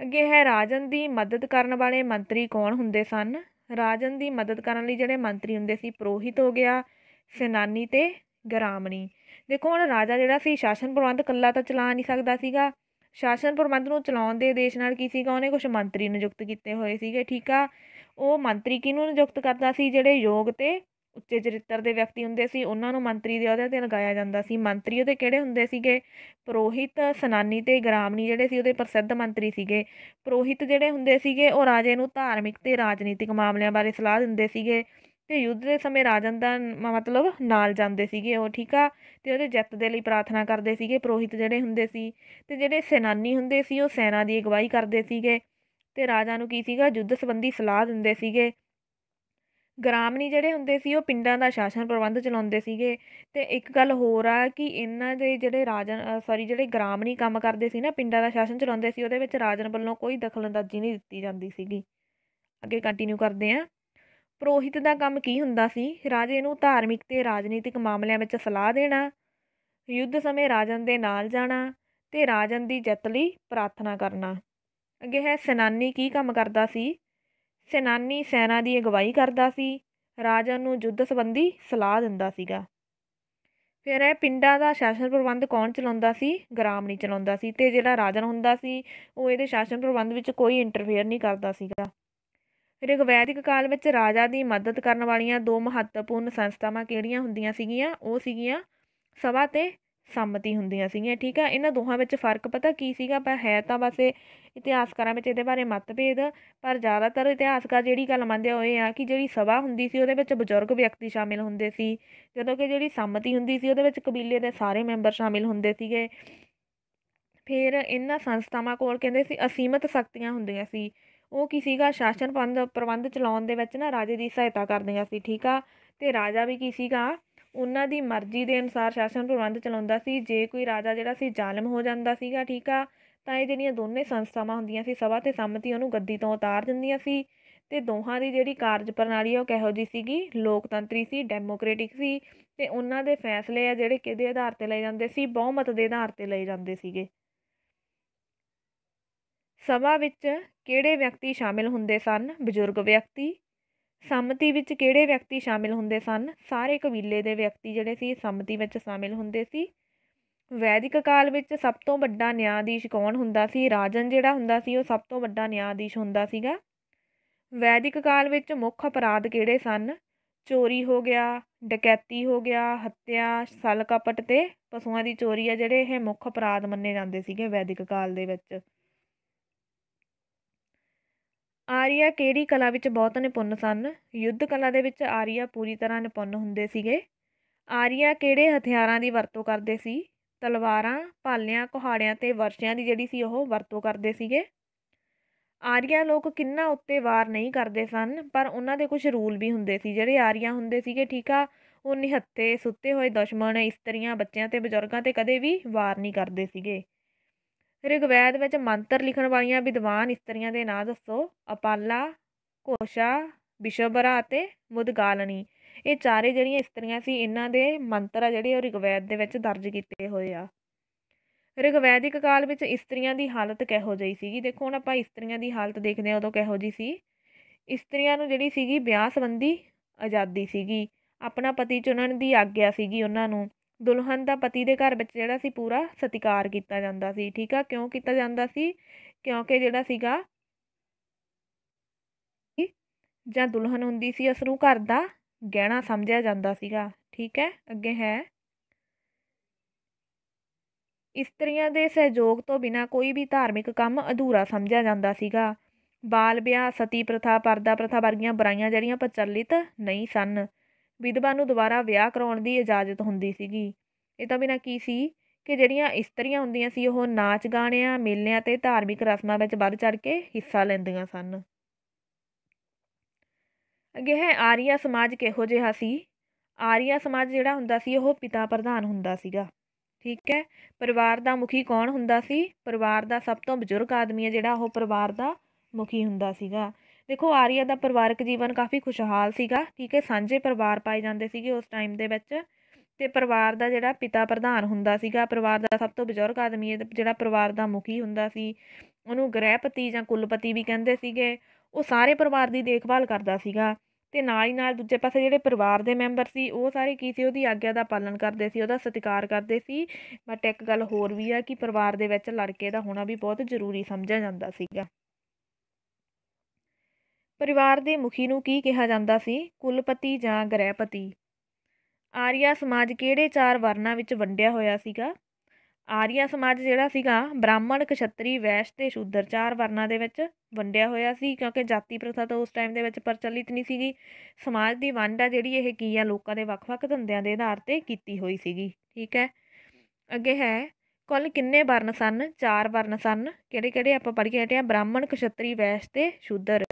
ਅੱਗੇ ਹੈ ਰਾਜਨ ਦੀ ਮਦਦ ਕਰਨ ਵਾਲੇ ਮੰਤਰੀ ਕੌਣ ਹੁੰਦੇ ਸਨ ਰਾਜਨ ਦੀ ਮਦਦ ਕਰਨ ਲਈ ਜਿਹੜੇ ਮੰਤਰੀ ਹੁੰਦੇ ਸੀ ਪ੍ਰੋਹਿਤ ਹੋ ਗਿਆ ਸੈਨਾਨੀ ਤੇ ਗ੍ਰਾਮਣੀ ਦੇਖੋ ਹੁਣ ਰਾਜਾ ਜਿਹੜਾ ਸੀ ਸ਼ਾਸਨ ਪ੍ਰਬੰਧ ਇਕੱਲਾ ਤਾਂ ਚਲਾ ਨਹੀਂ ਸਕਦਾ ਸੀਗਾ ਸ਼ਾਸਨ ਪ੍ਰਬੰਧ ਨੂੰ ਚਲਾਉਣ ਦੇ ਦੇਸ਼ ਨਾਲ ਕੀ ਸੀਗਾ ਉਹਨੇ ਕੁਝ ਮੰਤਰੀ ਨਿਯੁਕਤ ਕੀਤੇ ਹੋਏ ਸੀਗੇ ਠੀਕ ਆ ਉਹ ਮੰਤਰੀ ਕਿਹਨੂੰ ਨਿਯੁਕਤ ਕਰਦਾ ਸੀ ਜਿਹੜੇ ਯੋਗ ਤੇ ਉੱਚੇ ਚਰਿੱਤਰ ਦੇ ਵਿਅਕਤੀ ਹੁੰਦੇ ਸੀ ਉਹਨਾਂ ਨੂੰ ਮੰਤਰੀ ਦੇ ਅਹੁਦੇ 'ਤੇ ਲਗਾਇਆ ਜਾਂਦਾ ਸੀ ਮੰਤਰੀ ਉਹਦੇ ਕਿਹੜੇ ਹੁੰਦੇ ਸੀਗੇ ਪੁਰੋਹਿਤ ਸਨਾਨੀ ਤੇ ਗ੍ਰਾਮਨੀ ਜਿਹੜੇ ਸੀ ਉਹਦੇ ਪ੍ਰਸਿੱਧ ਮੰਤਰੀ ਸੀਗੇ ਪੁਰੋਹਿਤ ਜਿਹੜੇ ਹੁੰਦੇ ਸੀਗੇ ਉਹ ਰਾਜੇ ਨੂੰ ਧਾਰਮਿਕ ਤੇ ਰਾਜਨੀਤਿਕ ਮਾਮਲਿਆਂ ਬਾਰੇ ਸਲਾਹ ਦਿੰਦੇ ਸੀਗੇ ਤੇ ਯੁੱਧ ਦੇ ਸਮੇਂ ਰਾਜਨ ਦਾ ਮਤਲਬ ਨਾਲ ਜਾਂਦੇ ਸੀਗੇ ਉਹ ਠੀਕ ਆ ਤੇ ਉਹਦੇ ਜਿੱਤ ਦੇ ਲਈ ਪ੍ਰਾਰਥਨਾ ਕਰਦੇ ਸੀਗੇ ਪੁਰੋਹਿਤ ਜਿਹੜੇ ਹੁੰਦੇ ਸੀ ਤੇ ਜਿਹੜੇ ਸੈਨਾਨੀ ਹੁੰਦੇ ਸੀ ਉਹ ਸੈਨਾ ਦੀ ਅਗਵਾਈ ਕਰਦੇ ਸੀਗੇ ਤੇ ਰਾਜਾ ਨੂੰ ਕੀ ਸੀਗਾ ਯੁੱਧ ਸੰਬੰਧੀ ਸਲਾਹ ਦਿੰਦੇ ਸੀਗੇ ਗ੍ਰਾਮਣੀ ਜਿਹੜੇ ਹੁੰਦੇ ਸੀ ਉਹ ਪਿੰਡਾਂ ਦਾ ਸ਼ਾਸਨ ਪ੍ਰਬੰਧ ਚਲਾਉਂਦੇ ਸੀਗੇ ਤੇ ਇੱਕ ਗੱਲ ਹੋਰ ਆ ਕਿ ਇਹਨਾਂ ਦੇ ਜਿਹੜੇ ਰਾਜਨ ਸੋਰੀ ਜਿਹੜੇ ਗ੍ਰਾਮਣੀ ਕੰਮ ਕਰਦੇ ਸੀ ਨਾ ਪਿੰਡਾਂ ਦਾ ਸ਼ਾਸਨ ਚਲਾਉਂਦੇ ਸੀ ਉਹਦੇ ਵਿੱਚ ਰਾਜਨ ਵੱਲੋਂ ਕੋਈ ਦਖਲਅੰਦਾਜ਼ੀ ਨਹੀਂ ਦਿੱਤੀ ਜਾਂਦੀ ਸੀਗੀ ਅੱਗੇ ਕੰਟੀਨਿਊ ਕਰਦੇ ਆ ਪ੍ਰੋਹਿਤ ਦਾ ਕੰਮ ਕੀ ਹੁੰਦਾ ਸੀ ਰਾਜੇ ਨੂੰ ਧਾਰਮਿਕ ਤੇ ਰਾਜਨੀਤਿਕ ਮਾਮਲਿਆਂ ਵਿੱਚ ਸਲਾਹ ਦੇਣਾ ਯੁੱਧ ਸਮੇਂ ਰਾਜਨ ਦੇ ਨਾਲ ਜਾਣਾ ਤੇ ਰਾਜਨ ਦੀ ਜਿੱਤ ਲਈ ਪ੍ਰਾਰਥਨਾ ਕਰਨਾ ਅੱਗੇ ਹੈ ਸਨਾਨੀ ਕੀ ਕੰਮ ਕਰਦਾ ਸੀ ਸੈਨਾਨੀ ਸੈਨਾ ਦੀ ਅਗਵਾਈ ਕਰਦਾ ਸੀ ਰਾਜਾ ਨੂੰ ਯੁੱਧ ਸੰਬੰਧੀ ਸਲਾਹ ਦਿੰਦਾ ਸੀਗਾ ਫਿਰ ਇਹ ਪਿੰਡਾਂ ਦਾ ਸ਼ਾਸਨ ਪ੍ਰਬੰਧ ਕੌਣ ਚਲਾਉਂਦਾ ਸੀ ਗ੍ਰਾਮ ਨਹੀਂ ਚਲਾਉਂਦਾ ਸੀ ਤੇ ਜਿਹੜਾ ਰਾਜਨ ਹੁੰਦਾ ਸੀ ਉਹ ਇਹਦੇ ਸ਼ਾਸਨ ਪ੍ਰਬੰਧ ਵਿੱਚ ਕੋਈ ਇੰਟਰਫੇਅਰ ਨਹੀਂ ਕਰਦਾ ਸੀਗਾ ਵੈਦਿਕ ਕਾਲ ਵਿੱਚ ਰਾਜਾ ਦੀ ਮਦਦ ਕਰਨ ਵਾਲੀਆਂ ਦੋ ਮਹੱਤਵਪੂਰਨ ਸੰਸਥਾਵਾਂ ਕਿਹੜੀਆਂ ਹੁੰਦੀਆਂ ਸੀਗੀਆਂ ਉਹ ਸੀਗੀਆਂ ਸਭਾ ਤੇ ਸੰਮਤੀ ਹੁੰਦੀਆਂ ਸੀਗੀਆਂ ਠੀਕ ਆ ਇਹਨਾਂ ਦੋਹਾਂ ਵਿੱਚ ਫਰਕ ਪਤਾ ਕੀ ਸੀਗਾ ਪਰ ਹੈ ਤਾਂ ਬਸ ਇਹ ਇਤਿਹਾਸਕਾਰਾਂ ਵਿੱਚ ਇਹਦੇ ਬਾਰੇ ਮਤਭੇਦ ਪਰ ਜ਼ਿਆਦਾਤਰ ਇਤਿਹਾਸਕਾਰ ਜਿਹੜੀ ਗੱਲ ਮੰਨਦੇ ਹੋਏ ਆ ਕਿ ਜਿਹੜੀ ਸਭਾ ਹੁੰਦੀ ਸੀ ਉਹਦੇ ਵਿੱਚ ਬਜ਼ੁਰਗ ਵਿਅਕਤੀ ਸ਼ਾਮਿਲ ਹੁੰਦੇ ਸੀ ਜਦੋਂ ਕਿ ਜਿਹੜੀ ਸੰਮਤੀ ਹੁੰਦੀ ਸੀ ਉਹਦੇ ਵਿੱਚ ਕਬੀਲੇ ਦੇ ਸਾਰੇ ਮੈਂਬਰ ਸ਼ਾਮਿਲ ਹੁੰਦੇ ਸੀਗੇ ਫਿਰ ਇਹਨਾਂ ਸੰਸਥਾਵਾਂ ਕੋਲ ਕਹਿੰਦੇ ਸੀ ਅਸੀਮਤ ਸ਼ਕਤੀਆਂ ਹੁੰਦੀਆਂ ਸੀ ਉਹ ਕੀ ਸੀਗਾ ਸ਼ਾਸਨ ਪ੍ਰਬੰਧ ਚਲਾਉਣ ਦੇ ਵਿੱਚ ਨਾ ਰਾਜੇ ਦੀ ਸਹਾਇਤਾ ਕਰਦੀਆਂ ਸੀ ਠੀਕ ਆ ਤੇ ਰਾਜਾ ਵੀ ਕੀ ਸੀਗਾ ਉਹਨਾਂ ਦੀ ਮਰਜ਼ੀ ਦੇ ਅਨੁਸਾਰ ਸ਼ਾਸਨ ਪ੍ਰਬੰਧ ਚਲਾਉਂਦਾ ਸੀ ਜੇ ਕੋਈ ਰਾਜਾ ਜਿਹੜਾ ਸੀ ਜ਼ਾਲਮ ਹੋ ਜਾਂਦਾ ਸੀਗਾ ਠੀਕ ਆ ਤਾਂ ਇਹ ਜਿਹੜੀਆਂ ਦੋਨੇ ਸੰਸਥਾਵਾਂ ਹੁੰਦੀਆਂ ਸੀ ਸਭਾ ਤੇ ਸੰਮਤੀ ਉਹਨੂੰ ਗੱਦੀ ਤੋਂ ਉਤਾਰ ਦਿੰਦੀਆਂ ਸੀ ਤੇ ਦੋਹਾਂ ਦੀ ਜਿਹੜੀ ਕਾਰਜ ਪ੍ਰਣਾਲੀ ਉਹ ਕਿਹੋ ਜੀ ਸੀਗੀ ਲੋਕਤੰਤਰੀ ਸੀ ਡੈਮੋਕ੍ਰੈਟਿਕ ਸੀ ਤੇ ਉਹਨਾਂ ਦੇ ਫੈਸਲੇ ਆ ਜਿਹੜੇ ਕਿਹਦੇ ਆਧਾਰ ਤੇ ਲਏ ਜਾਂਦੇ ਸੀ ਬਹੁਮਤ ਦੇ ਆਧਾਰ ਤੇ ਲਏ ਜਾਂਦੇ ਸੀਗੇ ਸਭਾ ਵਿੱਚ ਕਿਹੜੇ ਵਿਅਕਤੀ ਸ਼ਾਮਿਲ ਹੁੰਦੇ ਸਨ ਬਜ਼ੁਰਗ ਵਿਅਕਤੀ ਸੰਮਤੀ ਵਿੱਚ ਕਿਹੜੇ ਵਿਅਕਤੀ ਸ਼ਾਮਿਲ ਹੁੰਦੇ ਸਨ ਸਾਰੇ ਕਬੀਲੇ ਦੇ ਵਿਅਕਤੀ ਜਿਹੜੇ ਸੀ ਸੰਮਤੀ ਵਿੱਚ ਸ਼ਾਮਿਲ ਹੁੰਦੇ ਸੀ ਵੈਦਿਕ ਕਾਲ ਵਿੱਚ ਸਭ ਤੋਂ ਵੱਡਾ ਨਿਆਂਧੀਸ਼ ਕੌਣ ਹੁੰਦਾ ਸੀ ਰਾਜਨ ਜਿਹੜਾ ਹੁੰਦਾ ਸੀ ਉਹ ਸਭ ਤੋਂ ਵੱਡਾ ਨਿਆਂਧੀਸ਼ ਹੁੰਦਾ ਸੀਗਾ ਵੈਦਿਕ ਕਾਲ ਵਿੱਚ ਮੁੱਖ ਅਪਰਾਧ ਕਿਹੜੇ ਸਨ ਚੋਰੀ ਹੋ ਗਿਆ ਡਕੈਤੀ ਹੋ ਗਿਆ ਹੱਤਿਆ ਸਲ ਕਪਟ ਤੇ ਪਸ਼ੂਆਂ ਦੀ ਚੋਰੀ ਆ ਜਿਹੜੇ ਇਹ ਮੁੱਖ ਅਪਰਾਧ ਮੰਨੇ ਜਾਂਦੇ ਸੀਗੇ ਵੈਦਿਕ ਕਾਲ ਦੇ ਵਿੱਚ ਆਰੀਆ ਕਿਹੜੀ ਕਲਾ ਵਿੱਚ ਬਹੁਤ ਨਿਪੁੰਨ ਸਨ ਯੁੱਧ ਕਲਾ ਦੇ ਵਿੱਚ ਆਰੀਆ ਪੂਰੀ ਤਰ੍ਹਾਂ ਨਿਪੁੰਨ ਹੁੰਦੇ ਸੀਗੇ ਆਰੀਆ ਕਿਹੜੇ ਹਥਿਆਰਾਂ ਦੀ ਵਰਤੋਂ ਕਰਦੇ ਸੀ ਤਲਵਾਰਾਂ ਭਾਲਿਆਂ ਕੁਹਾੜਿਆਂ ਤੇ ਵਰਸ਼ਿਆਂ ਦੀ ਜਿਹੜੀ ਸੀ ਉਹ ਵਰਤੋਂ ਕਰਦੇ ਸੀਗੇ ਆਰੀਆ ਲੋਕ ਕਿੰਨਾ ਉੱਤੇ ਵਾਰ ਨਹੀਂ ਕਰਦੇ ਸਨ ਪਰ ਉਹਨਾਂ ਦੇ ਕੁਝ ਰੂਲ ਵੀ ਹੁੰਦੇ ਸੀ ਜਿਹੜੇ ਆਰੀਆ ਹੁੰਦੇ ਸੀਗੇ ਠੀਕ ਆ ਉਹ ਨਿਹੱਤੇ ਸੁੱਤੇ ਹੋਏ ਦੁਸ਼ਮਣ ਇਸਤਰੀਆਂ ਬੱਚਿਆਂ ਤੇ ਬਜ਼ੁਰਗਾਂ ਤੇ ਕਦੇ ਵੀ ਵਾਰ ਨਹੀਂ ਕਰਦੇ ਸੀਗੇ ਰਿਗਵੈਦ ਵਿੱਚ ਮੰਤਰ ਲਿਖਣ ਵਾਲੀਆਂ ਵਿਦਵਾਨ ਇਸਤਰੀਆਂ ਦੇ ਨਾਂ ਦੱਸੋ ਅਪਾਲਾ ਕੋਸ਼ਾ ਵਿਸ਼ਵਬਰਾ ਅਤੇ ਮੁਦਗਾਲਣੀ ਇਹ ਚਾਰੇ ਜਿਹੜੀਆਂ ਇਸਤਰੀਆਂ ਸੀ ਇਹਨਾਂ ਦੇ ਮੰਤਰ ਆ ਜਿਹੜੇ ਉਹ ਰਿਗਵੈਦ ਦੇ ਵਿੱਚ ਦਰਜ ਕੀਤੇ ਹੋਏ ਆ ਰਿਗਵੈਦਿਕ ਕਾਲ ਵਿੱਚ ਇਸਤਰੀਆਂ ਦੀ ਹਾਲਤ ਕਿਹੋ ਜਿਹੀ ਸੀਗੀ ਦੇਖੋ ਹੁਣ ਆਪਾਂ ਇਸਤਰੀਆਂ ਦੀ ਹਾਲਤ ਦੇਖਦੇ ਹਾਂ ਉਦੋਂ ਕਿਹੋ ਜਿਹੀ ਸੀ ਇਸਤਰੀਆਂ ਨੂੰ ਜਿਹੜੀ ਸੀਗੀ ਵਿਆਹ ਸੰਬੰਧੀ ਆਜ਼ਾਦੀ ਸੀਗੀ ਆਪਣਾ ਪਤੀ ਚੁਣਨ ਦੀ ਆਗਿਆ ਸੀਗੀ ਉਹਨਾਂ ਨੂੰ ਦੁਲਹਨ ਦਾ ਪਤੀ ਦੇ ਘਰ ਵਿੱਚ ਜਿਹੜਾ ਸੀ ਪੂਰਾ ਸਤਿਕਾਰ ਕੀਤਾ ਜਾਂਦਾ ਸੀ ਠੀਕ ਆ ਕਿਉਂ ਕੀਤਾ ਜਾਂਦਾ ਸੀ ਕਿਉਂਕਿ ਜਿਹੜਾ ਸੀਗਾ ਜਾਂ ਦੁਲਹਨ ਹੁੰਦੀ ਸੀ ਉਸ ਨੂੰ ਘਰ ਦਾ ਗਹਿਣਾ ਸਮਝਿਆ ਜਾਂਦਾ ਸੀਗਾ ਠੀਕ ਹੈ ਅੱਗੇ ਹੈ ਇਸਤਰੀਆਂ ਦੇ ਸਹਿਯੋਗ ਤੋਂ ਬਿਨਾ ਕੋਈ ਵੀ ਧਾਰਮਿਕ ਕੰਮ ਅਧੂਰਾ ਸਮਝਿਆ ਜਾਂਦਾ ਸੀਗਾ ਬਾਲ ਵਿਆਹ ਸਤੀ ਪ੍ਰਥਾ ਪਰਦਾ ਪ੍ਰਥਾ ਵਰਗੀਆਂ ਬੁਰਾਈਆਂ ਜਿਹੜੀਆਂ ਪ੍ਰਚਲਿਤ ਨਹੀਂ ਸਨ ਵਿਧਵਾ ਨੂੰ ਦੁਬਾਰਾ ਵਿਆਹ ਕਰਾਉਣ ਦੀ ਇਜਾਜ਼ਤ ਹੁੰਦੀ ਸੀਗੀ ਇਹ ਤਾਂ ਬਿਨਾ ਕੀ ਸੀ ਕਿ ਜਿਹੜੀਆਂ ਇਸਤਰੀਆਂ ਹੁੰਦੀਆਂ ਸੀ ਉਹ ਨਾਚ ਗਾਣਿਆਂ ਮੇਲਿਆਂ ਤੇ ਧਾਰਮਿਕ ਰਸਮਾਂ ਵਿੱਚ ਵੱਧ ਚੜ ਕੇ ਹਿੱਸਾ ਲੈਂਦੀਆਂ ਸਨ ਅੱਗੇ ਹੈ ਆਰੀਆ ਸਮਾਜ ਕਿਹੋ ਜਿਹਾ ਸੀ ਆਰੀਆ ਸਮਾਜ ਜਿਹੜਾ ਹੁੰਦਾ ਸੀ ਉਹ ਪਿਤਾ ਪ੍ਰਧਾਨ ਹੁੰਦਾ ਸੀਗਾ ਠੀਕ ਹੈ ਪਰਿਵਾਰ ਦਾ ਮੁਖੀ ਕੌਣ ਹੁੰਦਾ ਸੀ ਪਰਿਵਾਰ ਦਾ ਸਭ ਤੋਂ ਬਜ਼ੁਰਗ ਆਦਮੀ ਹੈ ਜਿਹੜਾ ਉਹ ਪਰਿਵਾਰ ਦਾ ਮੁਖੀ ਹੁੰਦਾ ਸੀਗਾ ਦੇਖੋ ਆਰੀਆ ਦਾ ਪਰਿਵਾਰਕ ਜੀਵਨ ਕਾਫੀ ਖੁਸ਼ਹਾਲ ਸੀਗਾ ਠੀਕ ਹੈ ਸਾਂਝੇ ਪਰਿਵਾਰ ਪਾਏ ਜਾਂਦੇ ਸੀਗੇ ਉਸ ਟਾਈਮ ਦੇ ਵਿੱਚ ਤੇ ਪਰਿਵਾਰ ਦਾ ਜਿਹੜਾ ਪਿਤਾ ਪ੍ਰਧਾਨ ਹੁੰਦਾ ਸੀਗਾ ਪਰਿਵਾਰ ਦਾ ਸਭ ਤੋਂ ਬਜ਼ੁਰਗ ਆਦਮੀ ਜਿਹੜਾ ਪਰਿਵਾਰ ਦਾ ਮੁਖੀ ਹੁੰਦਾ ਸੀ ਉਹਨੂੰ ਗ੍ਰਹਿਪਤੀ ਜਾਂ ਕੁਲਪਤੀ ਵੀ ਕਹਿੰਦੇ ਸੀਗੇ ਉਹ ਸਾਰੇ ਪਰਿਵਾਰ ਦੀ ਦੇਖਭਾਲ ਕਰਦਾ ਸੀਗਾ ਤੇ ਨਾਲ ਹੀ ਨਾਲ ਦੂਜੇ ਪਾਸੇ ਜਿਹੜੇ ਪਰਿਵਾਰ ਦੇ ਮੈਂਬਰ ਸੀ ਉਹ ਸਾਰੇ ਕੀ ਸੀ ਉਹਦੀ ਆਗਿਆ ਦਾ ਪਾਲਣ ਕਰਦੇ ਸੀ ਉਹਦਾ ਸਤਿਕਾਰ ਕਰਦੇ ਸੀ ਬਟ ਇੱਕ ਗੱਲ ਹੋਰ ਵੀ ਆ ਕਿ ਪਰਿਵਾਰ ਦੇ ਵਿੱਚ ਲੜਕੇ ਦਾ ਹੋਣਾ ਵੀ ਬਹੁਤ ਜ਼ਰੂਰੀ ਸਮਝਿਆ ਜਾਂਦਾ ਸੀਗਾ ਪਰਿਵਾਰ ਦੇ ਮੁਖੀ ਨੂੰ ਕੀ ਕਿਹਾ ਜਾਂਦਾ ਸੀ ਕੁਲਪਤੀ ਜਾਂ ਗ੍ਰਹਿਪਤੀ ਆਰੀਆ ਸਮਾਜ ਕਿਹੜੇ ਚਾਰ ਵਰਨਾਂ ਵਿੱਚ ਵੰਡਿਆ ਹੋਇਆ ਸੀਗਾ ਆਰੀਆ ਸਮਾਜ ਜਿਹੜਾ ਸੀਗਾ ਬ੍ਰਾਹਮਣ ਕਸ਼ੱਤਰੀ ਵੈਸ਼ ਤੇ ਸ਼ੂਦਰ ਚਾਰ ਵਰਨਾਂ ਦੇ ਵਿੱਚ ਵੰਡਿਆ ਹੋਇਆ ਸੀ ਕਿਉਂਕਿ ਜਾਤੀ ਪ੍ਰਥਾ ਤਾਂ ਉਸ ਟਾਈਮ ਦੇ ਵਿੱਚ ਪ੍ਰਚਲਿਤ ਨਹੀਂ ਸੀਗੀ ਸਮਾਜ ਦੀ ਵੰਡ ਆ ਜਿਹੜੀ ਇਹ ਕੀ ਆ ਲੋਕਾਂ ਦੇ ਵੱਖ-ਵੱਖ ਧੰਦਿਆਂ ਦੇ ਆਧਾਰ ਤੇ ਕੀਤੀ ਹੋਈ ਸੀਗੀ ਠੀਕ ਹੈ ਅੱਗੇ ਹੈ ਕੁੱਲ ਕਿੰਨੇ ਵਰਨ ਸਨ ਚਾਰ ਵਰਨ ਸਨ ਕਿਹੜੇ-ਕਿਹੜੇ ਆਪਾਂ ਪੜ੍ਹ ਕੇ ਹਟਿਆ ਬ੍ਰਾਹਮਣ ਕਸ਼ੱਤਰੀ ਵੈਸ਼ ਤੇ ਸ਼ੂਦਰ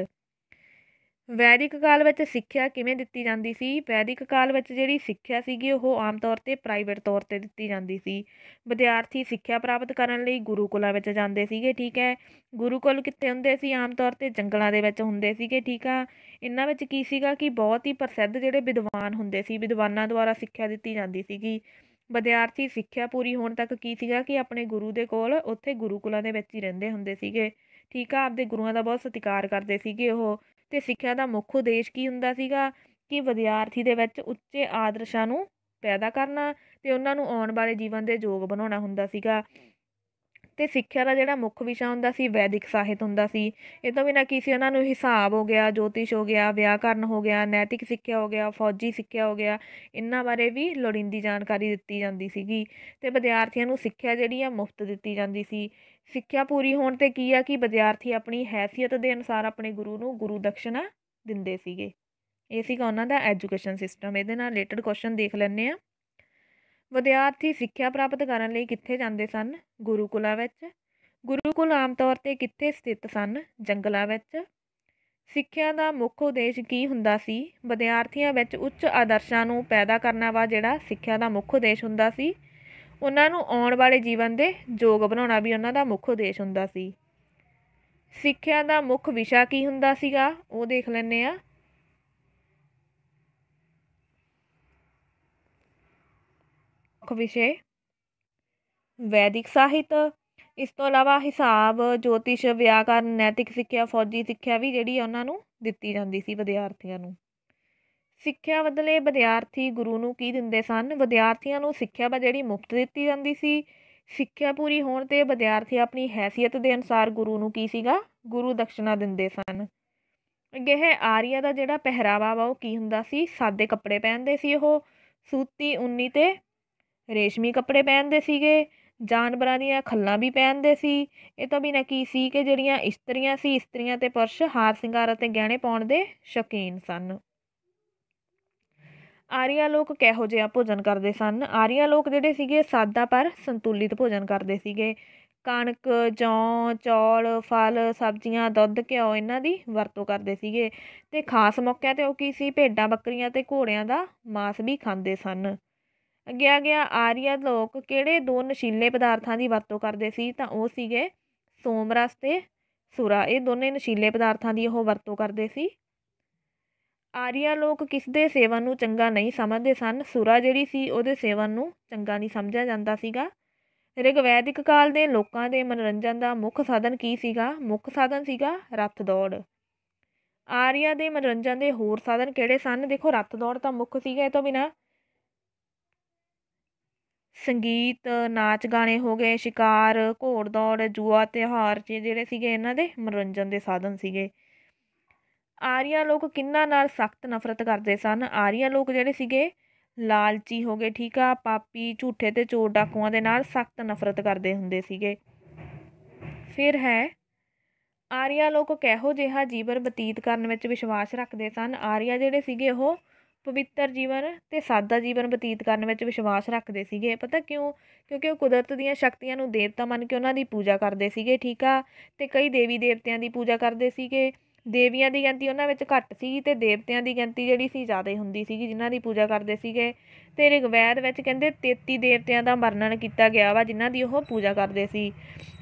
ਵੈਦਿਕ ਕਾਲ ਵਿੱਚ ਸਿੱਖਿਆ ਕਿਵੇਂ ਦਿੱਤੀ ਜਾਂਦੀ ਸੀ ਵੈਦਿਕ ਕਾਲ ਵਿੱਚ ਜਿਹੜੀ ਸਿੱਖਿਆ ਸੀਗੀ ਉਹ ਆਮ ਤੌਰ ਤੇ ਪ੍ਰਾਈਵੇਟ ਤੌਰ ਤੇ ਦਿੱਤੀ ਜਾਂਦੀ ਸੀ ਵਿਦਿਆਰਥੀ ਸਿੱਖਿਆ ਪ੍ਰਾਪਤ ਕਰਨ ਲਈ ਗੁਰੂਕੁਲਾਂ ਵਿੱਚ ਜਾਂਦੇ ਸੀਗੇ ਠੀਕ ਹੈ ਗੁਰੂਕੁਲ ਕਿੱਥੇ ਹੁੰਦੇ ਸੀ ਆਮ ਤੌਰ ਤੇ ਜੰਗਲਾਂ ਦੇ ਵਿੱਚ ਹੁੰਦੇ ਸੀਗੇ ਠੀਕ ਆ ਇਹਨਾਂ ਵਿੱਚ ਕੀ ਸੀਗਾ ਕਿ ਬਹੁਤ ਹੀ ਪ੍ਰਸਿੱਧ ਜਿਹੜੇ ਵਿਦਵਾਨ ਹੁੰਦੇ ਸੀ ਵਿਦਵਾਨਾਂ ਦੁਆਰਾ ਸਿੱਖਿਆ ਦਿੱਤੀ ਜਾਂਦੀ ਸੀਗੀ ਵਿਦਿਆਰਥੀ ਸਿੱਖਿਆ ਪੂਰੀ ਹੋਣ ਤੱਕ ਕੀ ਸੀਗਾ ਕਿ ਆਪਣੇ ਗੁਰੂ ਦੇ ਕੋਲ ਉੱਥੇ ਗੁਰੂਕੁਲਾਂ ਦੇ ਵਿੱਚ ਹੀ ਰਹਿੰਦੇ ਹੁੰਦੇ ਸੀਗੇ ਠੀਕ ਆ ਆਪਦੇ ਗੁਰੂਆਂ ਦਾ ਬਹੁਤ ਸਤਿਕਾਰ ਕਰਦੇ ਸੀਗੇ ਉਹ ਤੇ ਸਿੱਖਿਆ ਦਾ ਮੁੱਖ ਉਦੇਸ਼ ਕੀ ਹੁੰਦਾ ਸੀਗਾ ਕਿ ਵਿਦਿਆਰਥੀ ਦੇ ਵਿੱਚ ਉੱਚੇ ਆਦਰਸ਼ਾਂ ਨੂੰ ਪੈਦਾ ਕਰਨਾ ਤੇ ਉਹਨਾਂ ਨੂੰ ਆਉਣ ਵਾਲੇ ਜੀਵਨ ਦੇ ਯੋਗ ਬਣਾਉਣਾ ਹੁੰਦਾ ਸੀਗਾ ਤੇ ਸਿੱਖਿਆ ਦਾ ਜਿਹੜਾ ਮੁੱਖ ਵਿਸ਼ਾ ਹੁੰਦਾ ਸੀ ਵੈਦਿਕ ਸਾਹਿਤ ਹੁੰਦਾ ਸੀ ਇਹ ਤੋਂ ਬਿਨਾਂ ਕੀ ਸੀ ਉਹਨਾਂ ਨੂੰ ਹਿਸਾਬ ਹੋ ਗਿਆ ਜੋਤਿਸ਼ ਹੋ ਗਿਆ ਵਿਆਕਰਨ ਹੋ ਗਿਆ ਨੈਤਿਕ ਸਿੱਖਿਆ ਹੋ ਗਿਆ ਫੌਜੀ ਸਿੱਖਿਆ ਹੋ ਗਿਆ ਇਹਨਾਂ ਬਾਰੇ ਵੀ ਲੋੜੀਂਦੀ ਜਾਣਕਾਰੀ ਦਿੱਤੀ ਜਾਂਦੀ ਸੀਗੀ ਤੇ ਵਿਦਿਆਰਥੀਆਂ ਨੂੰ ਸਿੱਖਿਆ ਜਿਹੜੀ ਆ ਮੁਫਤ ਦਿੱਤੀ ਜਾਂਦੀ ਸੀ ਸਿੱਖਿਆ ਪੂਰੀ ਹੋਣ 'ਤੇ ਕੀ ਆ ਕਿ ਵਿਦਿਆਰਥੀ ਆਪਣੀ ਹੈਸੀਅਤ ਦੇ ਅਨੁਸਾਰ ਆਪਣੇ ਗੁਰੂ ਨੂੰ ਗੁਰੂ ਦਕਸ਼ਨਾ ਦਿੰਦੇ ਸੀਗੇ ਇਹ ਸੀਗਾ ਉਹਨਾਂ ਦਾ ਐਜੂਕੇਸ਼ਨ ਸਿਸਟਮ ਇਹਦੇ ਨਾਲ ਰਿਲੇਟਡ ਕੁਐਸਚਨ ਦੇਖ ਲੈਣੇ ਆ ਵਿਦਿਆਰਥੀ ਸਿੱਖਿਆ ਪ੍ਰਾਪਤ ਕਰਨ ਲਈ ਕਿੱਥੇ ਜਾਂਦੇ ਸਨ ਗੁਰੂਕੁਲਾਂ ਵਿੱਚ ਗੁਰੂਕੁਲ ਆਮ ਤੌਰ ਤੇ ਕਿੱਥੇ ਸਥਿਤ ਸਨ ਜੰਗਲਾਂ ਵਿੱਚ ਸਿੱਖਿਆ ਦਾ ਮੁੱਖ ਉਦੇਸ਼ ਕੀ ਹੁੰਦਾ ਸੀ ਵਿਦਿਆਰਥੀਆਂ ਵਿੱਚ ਉੱਚ ਆਦਰਸ਼ਾਂ ਨੂੰ ਪੈਦਾ ਕਰਨਾ ਵਾ ਜਿਹੜਾ ਸਿੱਖਿਆ ਦਾ ਮੁੱਖ ਉਦੇਸ਼ ਹੁੰਦਾ ਸੀ ਉਹਨਾਂ ਨੂੰ ਆਉਣ ਵਾਲੇ ਜੀਵਨ ਦੇ ਯੋਗ ਬਣਾਉਣਾ ਵੀ ਉਹਨਾਂ ਦਾ ਮੁੱਖ ਉਦੇਸ਼ ਹੁੰਦਾ ਸੀ ਸਿੱਖਿਆ ਦਾ ਮੁੱਖ ਵਿਸ਼ਾ ਕੀ ਹੁੰਦਾ ਸੀਗਾ ਉਹ ਦੇਖ ਲੈਣੇ ਆ ਮੁੱਖ ਵਿਸ਼ੇ ਵੈਦਿਕ ਸਾਹਿਤ ਇਸ ਤੋਂ ਇਲਾਵਾ ਹਿਸਾਬ ਜੋਤਿਸ਼ ਵਿਆਕਰਨ ਨੈਤਿਕ ਸਿੱਖਿਆ ਫੌਜੀ ਸਿੱਖਿਆ ਵੀ ਜਿਹੜੀ ਉਹਨਾਂ ਨੂੰ ਦਿੱਤੀ ਜਾਂਦੀ ਸੀ ਵਿਦਿਆਰਥੀਆਂ ਨੂੰ ਸਿੱਖਿਆ ਬਦਲੇ ਵਿਦਿਆਰਥੀ ਗੁਰੂ ਨੂੰ ਕੀ ਦਿੰਦੇ ਸਨ ਵਿਦਿਆਰਥੀਆਂ ਨੂੰ ਸਿੱਖਿਆ ਬਾ ਜਿਹੜੀ ਮੁਫਤ ਦਿੱਤੀ ਜਾਂਦੀ ਸੀ ਸਿੱਖਿਆ ਪੂਰੀ ਹੋਣ ਤੇ ਵਿਦਿਆਰਥੀ ਆਪਣੀ ਹੈਸੀਅਤ ਦੇ ਅਨੁਸਾਰ ਗੁਰੂ ਨੂੰ ਕੀ ਸੀਗਾ ਗੁਰੂ ਦਕਸ਼ਨਾ ਦਿੰਦੇ ਸਨ ਅੱਗੇ ਹੈ ਆਰੀਆ ਦਾ ਜਿਹੜਾ ਪਹਿਰਾਵਾ ਵਾ ਉਹ ਕੀ ਹੁੰਦਾ ਸੀ ਸਾਦੇ ਕੱਪੜੇ ਪਹਿਨਦੇ ਸੀ ਉਹ ਸੂਤੀ ਉਨੀ ਤੇ ਰੇਸ਼ਮੀ ਕੱਪੜੇ ਪਹਿਨਦੇ ਸੀਗੇ ਜਾਨਵਰਾਂ ਦੀਆਂ ਖੱਲਾਂ ਵੀ ਪਹਿਨਦੇ ਸੀ ਇਹ ਤਾਂ ਬਿਨਾਂ ਕੀ ਸੀ ਕਿ ਜਿਹੜੀਆਂ ਇਸਤਰੀਆਂ ਸੀ ਇਸਤਰੀਆਂ ਤੇ ਪੁਰਸ਼ ਹਾਰ ਸ਼ਿੰਗਾਰ ਅਤੇ ਗਹਿਣੇ ਪਾਉਣ ਦੇ ਸ਼ੌਕੀਨ ਸਨ ਆਰੀਆ ਲੋਕ ਕਿਹੋ ਜਿਹਾ ਭੋਜਨ ਕਰਦੇ ਸਨ ਆਰੀਆ ਲੋਕ ਜਿਹੜੇ ਸੀਗੇ ਸਾਦਾ ਪਰ ਸੰਤੁਲਿਤ ਭੋਜਨ ਕਰਦੇ ਸੀਗੇ ਕਣਕ ਜੌਂ ਚੌਲ ਫਲ ਸਬਜ਼ੀਆਂ ਦੁੱਧ ਘਿਓ ਇਹਨਾਂ ਦੀ ਵਰਤੋਂ ਕਰਦੇ ਸੀਗੇ ਤੇ ਖਾਸ ਮੌਕਿਆਂ ਤੇ ਉਹ ਕੀ ਸੀ ਭੇਡਾਂ ਬੱਕਰੀਆਂ ਤੇ ਘੋੜਿਆਂ ਦਾ ਮਾਸ ਵੀ ਖਾਂਦੇ ਸਨ ਅੱਗੇ ਗਿਆ ਆਰੀਆ ਲੋਕ ਕਿਹੜੇ ਦੋ ਨਸ਼ੀਲੇ ਪਦਾਰਥਾਂ ਦੀ ਵਰਤੋਂ ਕਰਦੇ ਸੀ ਤਾਂ ਉਹ ਸੀਗੇ ਸੋਮ ਰਸ ਤੇ ਸੁਰਾ ਇਹ ਦੋਨੇ ਨਸ਼ੀਲੇ ਪਦਾਰਥਾਂ ਦੀ ਉਹ ਵਰਤੋਂ ਕਰਦੇ ਸੀ ਆਰੀਆ ਲੋਕ ਕਿਸ ਦੇ ਸੇਵਨ ਨੂੰ ਚੰਗਾ ਨਹੀਂ ਸਮਝਦੇ ਸਨ ਸੁਰਾ ਜਿਹੜੀ ਸੀ ਉਹਦੇ ਸੇਵਨ ਨੂੰ ਚੰਗਾ ਨਹੀਂ ਸਮਝਿਆ ਜਾਂਦਾ ਸੀਗਾ ਰਿਗਵੈਦਿਕ ਕਾਲ ਦੇ ਲੋਕਾਂ ਦੇ ਮਨੋਰੰਜਨ ਦਾ ਮੁੱਖ ਸਾਧਨ ਕੀ ਸੀਗਾ ਮੁੱਖ ਸਾਧਨ ਸੀਗਾ ਰੱਥ ਦੌੜ ਆਰੀਆ ਦੇ ਮਨੋਰੰਜਨ ਦੇ ਹੋਰ ਸਾਧਨ ਕਿਹੜੇ ਸਨ ਦੇਖੋ ਰੱਥ ਦੌੜ ਤਾਂ ਮੁੱਖ ਸੀਗਾ ਇਹ ਤੋਂ ਬਿਨਾ ਸੰਗੀਤ ਨਾਚ ਗਾਣੇ ਹੋ ਗਏ ਸ਼ਿਕਾਰ ਘੋੜ ਦੌੜ ਜੂਆ ਤਿਉਹਾਰ ਜਿਹੜੇ ਸੀਗੇ ਇਹਨਾਂ ਦੇ ਮਨੋਰੰਜਨ ਦੇ ਸਾਧਨ ਸੀਗੇ ਆਰੀਆ ਲੋਕ ਕਿੰਨਾ ਨਾਲ ਸਖਤ ਨਫ਼ਰਤ ਕਰਦੇ ਸਨ ਆਰੀਆ ਲੋਕ ਜਿਹੜੇ ਸੀਗੇ ਲਾਲਚੀ ਹੋ ਗਏ ਠੀਕ ਆ ਪਾਪੀ ਝੂਠੇ ਤੇ ਚੋਰ ਡਾਕੂਆਂ ਦੇ ਨਾਲ ਸਖਤ ਨਫ਼ਰਤ ਕਰਦੇ ਹੁੰਦੇ ਸੀਗੇ ਫਿਰ ਹੈ ਆਰੀਆ ਲੋਕ ਕਿਹੋ ਜਿਹਾ ਜੀਵਨ ਬਤੀਤ ਕਰਨ ਵਿੱਚ ਵਿਸ਼ਵਾਸ ਰੱਖਦੇ ਸਨ ਆਰੀਆ ਜਿਹੜੇ ਸੀਗੇ ਉਹ ਪਵਿੱਤਰ ਜੀਵਨ ਤੇ ਸਾਦਾ ਜੀਵਨ ਬਤੀਤ ਕਰਨ ਵਿੱਚ ਵਿਸ਼ਵਾਸ ਰੱਖਦੇ ਸੀਗੇ ਪਤਾ ਕਿਉਂ ਕਿਉਂਕਿ ਉਹ ਕੁਦਰਤ ਦੀਆਂ ਸ਼ਕਤੀਆਂ ਨੂੰ ਦੇਵਤਾ ਮੰਨ ਕੇ ਉਹਨਾਂ ਦੀ ਪੂਜਾ ਕਰਦੇ ਸੀਗੇ ਠੀਕ ਆ ਤੇ ਕਈ ਦੇਵੀ ਦੇਵਤਿਆਂ ਦੀ ਪੂਜਾ ਕਰਦੇ ਸੀਗੇ ਦੇਵੀਆਂ ਦੀ ਗਿਣਤੀ ਉਹਨਾਂ ਵਿੱਚ ਘੱਟ ਸੀ ਤੇ ਦੇਵਤਿਆਂ ਦੀ ਗਿਣਤੀ ਜਿਹੜੀ ਸੀ ਜ਼ਿਆਦਾ ਹੁੰਦੀ ਸੀਗੀ ਜਿਨ੍ਹਾਂ ਦੀ ਪੂਜਾ ਕਰਦੇ ਸੀਗੇ ਤੇ ਰਿਗਵੇਦ ਵਿੱਚ ਕਹਿੰਦੇ 33 ਦੇਵਤਿਆਂ ਦਾ ਵਰਣਨ ਕੀਤਾ ਗਿਆ ਵਾ ਜਿਨ੍ਹਾਂ ਦੀ ਉਹ ਪੂਜਾ ਕਰਦੇ ਸੀ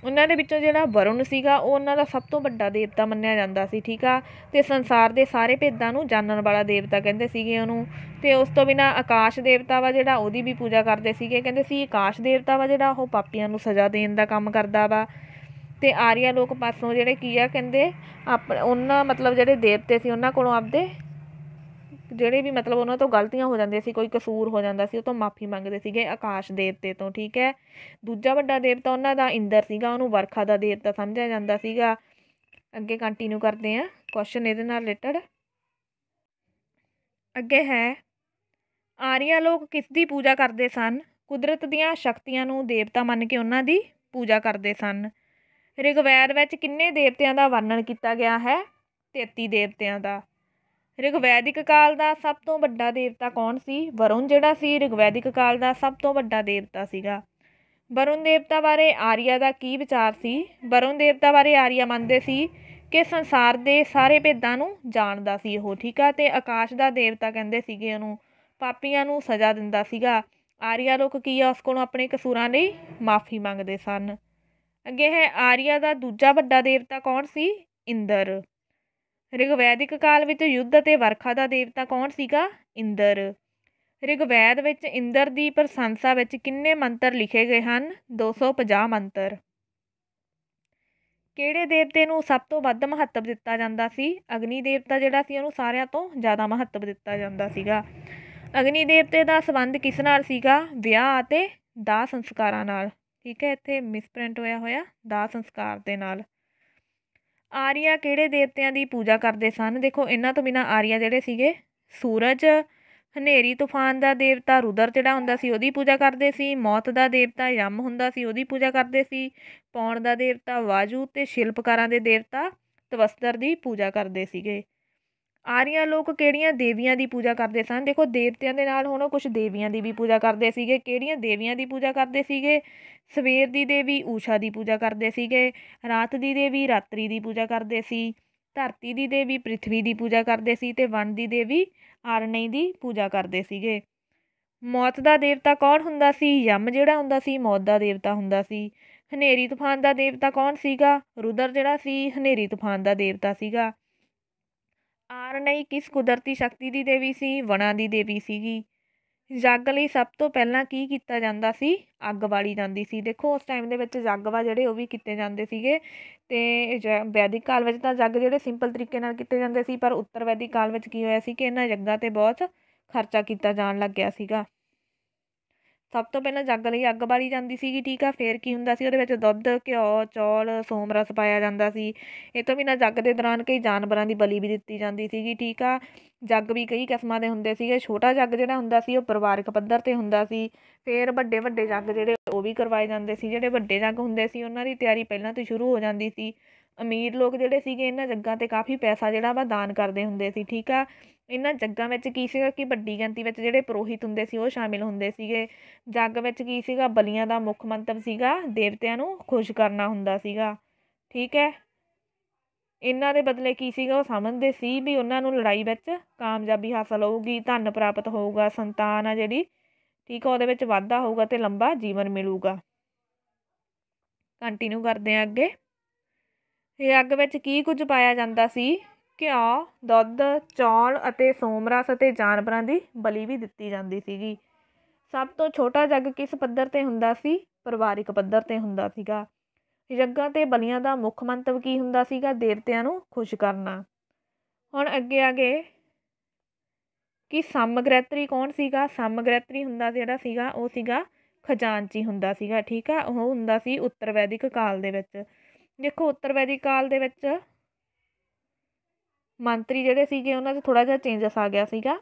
ਉਹਨਾਂ ਦੇ ਵਿੱਚੋਂ ਜਿਹੜਾ ਵਰੁਣ ਸੀਗਾ ਉਹ ਉਹਨਾਂ ਦਾ ਸਭ ਤੋਂ ਵੱਡਾ ਦੇਵਤਾ ਮੰਨਿਆ ਜਾਂਦਾ ਸੀ ਠੀਕ ਆ ਤੇ ਸੰਸਾਰ ਦੇ ਸਾਰੇ ਭੇਦਾਂ ਨੂੰ ਜਾਣਨ ਵਾਲਾ ਦੇਵਤਾ ਕਹਿੰਦੇ ਸੀਗੇ ਉਹਨੂੰ ਤੇ ਉਸ ਤੋਂ ਬਿਨਾ ਆਕਾਸ਼ ਦੇਵਤਾ ਵਾ ਜਿਹੜਾ ਉਹਦੀ ਵੀ ਪੂਜਾ ਕਰਦੇ ਸੀਗੇ ਕਹਿੰਦੇ ਸੀ ਆਕਾਸ਼ ਦੇਵਤਾ ਵਾ ਜਿਹੜਾ ਉਹ ਪਾਪੀਆਂ ਨੂੰ ਸਜ਼ਾ ਦੇਣ ਦਾ ਕੰਮ ਕਰਦਾ ਵਾ ਤੇ ਆਰੀਆ ਲੋਕ ਪਾਸੋਂ ਜਿਹੜੇ ਕੀ ਆ ਕਹਿੰਦੇ ਆਪਣੇ ਉਹਨਾਂ ਮਤਲਬ ਜਿਹੜੇ ਦੇਵਤੇ ਸੀ ਉਹਨਾਂ ਕੋਲੋਂ ਆਪਦੇ ਜਿਹੜੇ ਵੀ ਮਤਲਬ ਉਹਨਾਂ ਤੋਂ ਗਲਤੀਆਂ ਹੋ ਜਾਂਦੀਆਂ ਸੀ ਕੋਈ ਕਸੂਰ ਹੋ ਜਾਂਦਾ ਸੀ ਉਹ ਤੋਂ ਮਾਫੀ ਮੰਗਦੇ ਸੀਗੇ ਆਕਾਸ਼ ਦੇਵਤੇ ਤੋਂ ਠੀਕ ਹੈ ਦੂਜਾ ਵੱਡਾ ਦੇਵਤਾ ਉਹਨਾਂ ਦਾ ਇੰਦਰ ਸੀਗਾ ਉਹਨੂੰ ਵਰਖਾ ਦਾ ਦੇਵਤਾ ਸਮਝਿਆ ਜਾਂਦਾ ਸੀਗਾ ਅੱਗੇ ਕੰਟੀਨਿਊ ਕਰਦੇ ਆ ਕੁਐਸਚਨ ਇਹਦੇ ਨਾਲ ਰਿਲੇਟਡ ਅੱਗੇ ਹੈ ਆਰੀਆ ਲੋਕ ਕਿਸ ਦੀ ਪੂਜਾ ਕਰਦੇ ਸਨ ਕੁਦਰਤ ਦੀਆਂ ਸ਼ਕਤੀਆਂ ਨੂੰ ਦੇਵਤਾ ਮੰਨ ਕੇ ਉਹਨਾਂ ਦੀ ਪੂਜਾ ਕਰਦੇ ਸਨ ਰਿਗਵੈਦ ਵਿੱਚ ਕਿੰਨੇ ਦੇਵਤਿਆਂ ਦਾ ਵਰਣਨ ਕੀਤਾ ਗਿਆ ਹੈ 33 ਦੇਵਤਿਆਂ ਦਾ ਰਿਗਵੈਦਿਕ ਕਾਲ ਦਾ ਸਭ ਤੋਂ ਵੱਡਾ ਦੇਵਤਾ ਕੌਣ ਸੀ ਵਰੁਣ ਜਿਹੜਾ ਸੀ ਰਿਗਵੈਦਿਕ ਕਾਲ ਦਾ ਸਭ ਤੋਂ ਵੱਡਾ ਦੇਵਤਾ ਸੀਗਾ ਵਰੁਣ ਦੇਵਤਾ ਬਾਰੇ ਆਰੀਆ ਦਾ ਕੀ ਵਿਚਾਰ ਸੀ ਵਰੁਣ ਦੇਵਤਾ ਬਾਰੇ ਆਰੀਆ ਮੰਨਦੇ ਸੀ ਕਿ ਸੰਸਾਰ ਦੇ ਸਾਰੇ ਭੇਦਾਂ ਨੂੰ ਜਾਣਦਾ ਸੀ ਉਹ ਠੀਕ ਆ ਤੇ ਆਕਾਸ਼ ਦਾ ਦੇਵਤਾ ਕਹਿੰਦੇ ਸੀਗੇ ਉਹਨੂੰ ਪਾਪੀਆਂ ਨੂੰ ਸਜ਼ਾ ਦਿੰਦਾ ਸੀਗਾ ਆਰੀਆ ਲੋਕ ਕੀ ਆ ਉਸ ਕੋਲੋਂ ਆਪਣੇ ਕਸੂਰਾਂ ਲਈ ਮਾਫੀ ਮੰਗਦੇ ਸਨ ਅੱਗੇ ਹੈ ਆਰੀਆ ਦਾ ਦੂਜਾ ਵੱਡਾ ਦੇਵਤਾ ਕੌਣ ਸੀ ਇੰਦਰ ਰਿਗਵੈਦਿਕ ਕਾਲ ਵਿੱਚ ਯੁੱਧ ਅਤੇ ਵਰਖਾ ਦਾ ਦੇਵਤਾ ਕੌਣ ਸੀਗਾ ਇੰਦਰ ਰਿਗਵੈਦ ਵਿੱਚ ਇੰਦਰ ਦੀ ਪ੍ਰਸ਼ੰਸਾ ਵਿੱਚ ਕਿੰਨੇ ਮੰਤਰ ਲਿਖੇ ਗਏ ਹਨ 250 ਮੰਤਰ ਕਿਹੜੇ ਦੇਵਤੇ ਨੂੰ ਸਭ ਤੋਂ ਵੱਧ ਮਹੱਤਵ ਦਿੱਤਾ ਜਾਂਦਾ ਸੀ ਅਗਨੀ ਦੇਵਤਾ ਜਿਹੜਾ ਸੀ ਉਹਨੂੰ ਸਾਰਿਆਂ ਤੋਂ ਜ਼ਿਆਦਾ ਮਹੱਤਵ ਦਿੱਤਾ ਜਾਂਦਾ ਸੀਗਾ ਅਗਨੀ ਦੇਵਤੇ ਦਾ ਸਬੰਧ ਕਿਸ ਨਾਲ ਸੀਗਾ ਵਿਆਹ ਅਤੇ ਦਾਹ ਸੰਸਕਾਰਾਂ ਨਾਲ ਠੀਕ ਹੈ ਇੱਥੇ ਮਿਸਪ੍ਰਿੰਟ ਹੋਇਆ ਹੋਇਆ ਦਾ ਸੰਸਕਾਰ ਦੇ ਨਾਲ ਆਰੀਆ ਕਿਹੜੇ ਦੇਵਤਿਆਂ ਦੀ ਪੂਜਾ ਕਰਦੇ ਸਨ ਦੇਖੋ ਇਹਨਾਂ ਤੋਂ ਬਿਨਾ ਆਰੀਆ ਜਿਹੜੇ ਸੀਗੇ ਸੂਰਜ ਹਨੇਰੀ ਤੂਫਾਨ ਦਾ ਦੇਵਤਾ ਰੁਦਰ ਜਿਹੜਾ ਹੁੰਦਾ ਸੀ ਉਹਦੀ ਪੂਜਾ ਕਰਦੇ ਸੀ ਮੌਤ ਦਾ ਦੇਵਤਾ ਯਮ ਹੁੰਦਾ ਸੀ ਉਹਦੀ ਪੂਜਾ ਕਰਦੇ ਸੀ ਪੌਣ ਦਾ ਦੇਵਤਾ ਵਾਜੂ ਤੇ ਸ਼ਿਲਪਕਾਰਾਂ ਦੇ ਦੇਵਤਾ ਤਵਸਤਰ ਦੀ ਪੂਜਾ ਕਰਦੇ ਸੀਗੇ ਆਰੀਆ ਲੋਕ ਕਿਹੜੀਆਂ ਦੇਵੀਆਂ ਦੀ ਪੂਜਾ ਕਰਦੇ ਸਨ ਦੇਖੋ ਦੇਵਤਿਆਂ ਦੇ ਨਾਲ ਹੁਣ ਉਹ ਕੁਝ ਦੇਵੀਆਂ ਦੀ ਵੀ ਪੂਜਾ ਕਰਦੇ ਸੀਗੇ ਕਿਹੜੀਆਂ ਦੇਵੀਆਂ ਦੀ ਪੂਜਾ ਕਰਦੇ ਸੀਗੇ ਸਵੇਰ ਦੀ ਦੇਵੀ ਊਸ਼ਾ ਦੀ ਪੂਜਾ ਕਰਦੇ ਸੀਗੇ ਰਾਤ ਦੀ ਦੇਵੀ ਰਾਤਰੀ ਦੀ ਪੂਜਾ ਕਰਦੇ ਸੀ ਧਰਤੀ ਦੀ ਦੇਵੀ ਪ੍ਰithvi ਦੀ ਪੂਜਾ ਕਰਦੇ ਸੀ ਤੇ ਵਣ ਦੀ ਦੇਵੀ ਆਰਣੀ ਦੀ ਪੂਜਾ ਕਰਦੇ ਸੀਗੇ ਮੌਤ ਦਾ ਦੇਵਤਾ ਕੌਣ ਹੁੰਦਾ ਸੀ ਯਮ ਜਿਹੜਾ ਹੁੰਦਾ ਸੀ ਮੌਤ ਦਾ ਦੇਵਤਾ ਹੁੰਦਾ ਸੀ ਹਨੇਰੀ ਤੂਫਾਨ ਦਾ ਦੇਵਤਾ ਕੌਣ ਸੀਗਾ ਰੁਦਰ ਜਿਹੜਾ ਸੀ ਹਨੇਰੀ ਤੂਫਾਨ ਦਾ ਦੇਵਤਾ ਸੀਗਾ ਆਰਨਈ ਕਿਸ ਕੁਦਰਤੀ ਸ਼ਕਤੀ ਦੀ ਦੇਵੀ ਸੀ ਵਣਾਂ ਦੀ ਦੇਵੀ ਸੀਗੀ ਜੱਗ ਲਈ ਸਭ ਤੋਂ ਪਹਿਲਾਂ ਕੀ ਕੀਤਾ ਜਾਂਦਾ ਸੀ ਅੱਗ ਬਾਲੀ ਜਾਂਦੀ ਸੀ ਦੇਖੋ ਉਸ ਟਾਈਮ ਦੇ ਵਿੱਚ ਜੱਗ ਵਾ ਜਿਹੜੇ ਉਹ ਵੀ ਕੀਤੇ ਜਾਂਦੇ ਸੀਗੇ ਤੇ ਵੈਦਿਕ ਕਾਲ ਵਿੱਚ ਤਾਂ ਜੱਗ ਜਿਹੜੇ ਸਿੰਪਲ ਤਰੀਕੇ ਨਾਲ ਕੀਤੇ ਜਾਂਦੇ ਸੀ ਪਰ ਉੱਤਰ ਵੈਦਿਕ ਕਾਲ ਵਿੱਚ ਕੀ ਹੋਇਆ ਸੀ ਕਿ ਇਹਨਾਂ ਜੱਗਾਂ ਤੇ ਬਹੁਤ ਖਰਚਾ ਕੀਤਾ ਜਾਣ ਲੱਗਿਆ ਸੀਗਾ ਸਭ ਤੋਂ ਪਹਿਲਾਂ ਜੱਗ ਲਈ ਅੱਗ ਬਾਲੀ ਜਾਂਦੀ ਸੀਗੀ ਠੀਕ ਆ ਫੇਰ ਕੀ ਹੁੰਦਾ ਸੀ ਉਹਦੇ ਵਿੱਚ ਦੁੱਧ ਘਿਓ ਚੌਲ ਸੋਮ ਰਸ ਪਾਇਆ ਜਾਂਦਾ ਸੀ ਇਹ ਤੋਂ ਬਿਨਾਂ ਜੱਗ ਦੇ ਦੌਰਾਨ ਕਈ ਜਾਨਵਰਾਂ ਦੀ ਬਲੀ ਵੀ ਦਿੱਤੀ ਜਾਂਦੀ ਸੀਗੀ ਠੀਕ ਆ ਜੱਗ ਵੀ ਕਈ ਕਿਸਮਾਂ ਦੇ ਹੁੰਦੇ ਸੀਗੇ ਛੋਟਾ ਜੱਗ ਜਿਹੜਾ ਹੁੰਦਾ ਸੀ ਉਹ ਪਰਿਵਾਰਕ ਪੱਧਰ ਤੇ ਹੁੰਦਾ ਸੀ ਫੇਰ ਵੱਡੇ ਵੱਡੇ ਜੱਗ ਜਿਹੜੇ ਉਹ ਵੀ ਕਰਵਾਏ ਜਾਂਦੇ ਸੀ ਜਿਹੜੇ ਵੱਡੇ ਜੱਗ ਹੁੰਦੇ ਸੀ ਉਹਨਾਂ ਦੀ ਤਿਆਰੀ ਪਹਿਲਾਂ ਤੋਂ ਸ਼ੁਰੂ ਹੋ ਜਾਂਦੀ ਸੀ ਅਮੀਰ ਲੋਕ ਜਿਹੜੇ ਸੀਗੇ ਇਹਨਾਂ ਜੱਗਾਂ ਤੇ ਕਾਫੀ ਪੈਸਾ ਜਿਹੜਾ ਵਾ ਦਾਨ ਕਰਦੇ ਹੁੰਦੇ ਸੀ ਠੀਕ ਆ ਇਹਨਾਂ ਜੱਗਾਂ ਵਿੱਚ ਕੀ ਸੀਗਾ ਕਿ ਵੱਡੀ ਗਿਣਤੀ ਵਿੱਚ ਜਿਹੜੇ ਪ੍ਰੋਹਿਤ ਹੁੰਦੇ ਸੀ ਉਹ ਸ਼ਾਮਿਲ ਹੁੰਦੇ ਸੀਗੇ ਜੱਗ ਵਿੱਚ ਕੀ ਸੀਗਾ ਬਲੀਆਂ ਦਾ ਮੁੱਖ ਮੰਤਵ ਸੀਗਾ ਦੇਵਤਿਆਂ ਨੂੰ ਖੁਸ਼ ਕਰਨਾ ਹੁੰਦਾ ਸੀਗਾ ਠੀਕ ਹੈ ਇਹਨਾਂ ਦੇ ਬਦਲੇ ਕੀ ਸੀਗਾ ਉਹ ਸਮਝਦੇ ਸੀ ਵੀ ਉਹਨਾਂ ਨੂੰ ਲੜਾਈ ਵਿੱਚ ਕਾਮਯਾਬੀ ਹਾਸਲ ਹੋਊਗੀ ਧਨ ਪ੍ਰਾਪਤ ਹੋਊਗਾ ਸੰਤਾਨ ਆ ਜਿਹੜੀ ਠੀਕ ਆ ਉਹਦੇ ਵਿੱਚ ਵਾਧਾ ਹੋਊਗਾ ਤੇ ਲੰਬਾ ਜੀਵਨ ਮਿਲੂਗਾ ਕੰਟੀਨਿਊ ਕਰਦੇ ਆ ਅੱਗੇ ਯੱਗ ਵਿੱਚ ਕੀ ਕੁਝ ਪਾਇਆ ਜਾਂਦਾ ਸੀ ਘਿਓ ਦੁੱਧ ਚੌਲ ਅਤੇ ਸੋਮਰਸ ਅਤੇ ਜਾਨਵਰਾਂ ਦੀ ਬਲੀ ਵੀ ਦਿੱਤੀ ਜਾਂਦੀ ਸੀਗੀ ਸਭ ਤੋਂ ਛੋਟਾ ਯੱਗ ਕਿਸ ਪੱਧਰ 'ਤੇ ਹੁੰਦਾ ਸੀ ਪਰਿਵਾਰਿਕ ਪੱਧਰ 'ਤੇ ਹੁੰਦਾ ਸੀਗਾ ਯੱਗਾਂ ਤੇ ਬਲੀਆਂ ਦਾ ਮੁੱਖ ਮੰਤਵ ਕੀ ਹੁੰਦਾ ਸੀਗਾ ਦੇਵਤਿਆਂ ਨੂੰ ਖੁਸ਼ ਕਰਨਾ ਹੁਣ ਅੱਗੇ ਆਗੇ ਕਿ ਸਮਗ੍ਰੈਤਰੀ ਕੌਣ ਸੀਗਾ ਸਮਗ੍ਰੈਤਰੀ ਹੁੰਦਾ ਜਿਹੜਾ ਸੀਗਾ ਉਹ ਸੀਗਾ ਖਜ਼ਾਨਚੀ ਹੁੰਦਾ ਸੀਗਾ ਠੀਕ ਆ ਉਹ ਹੁੰਦਾ ਸੀ ਉੱਤਰ ਵੈਦਿਕ ਕਾਲ ਦੇ ਵਿੱਚ ਦੇਖੋ ਉੱਤਰ ਵੈਦਿਕ ਕਾਲ ਦੇ ਵਿੱਚ ਮੰਤਰੀ ਜਿਹੜੇ ਸੀਗੇ ਉਹਨਾਂ 'ਚ ਥੋੜਾ ਜਿਹਾ ਚੇਂਜਸ ਆ ਗਿਆ ਸੀਗਾ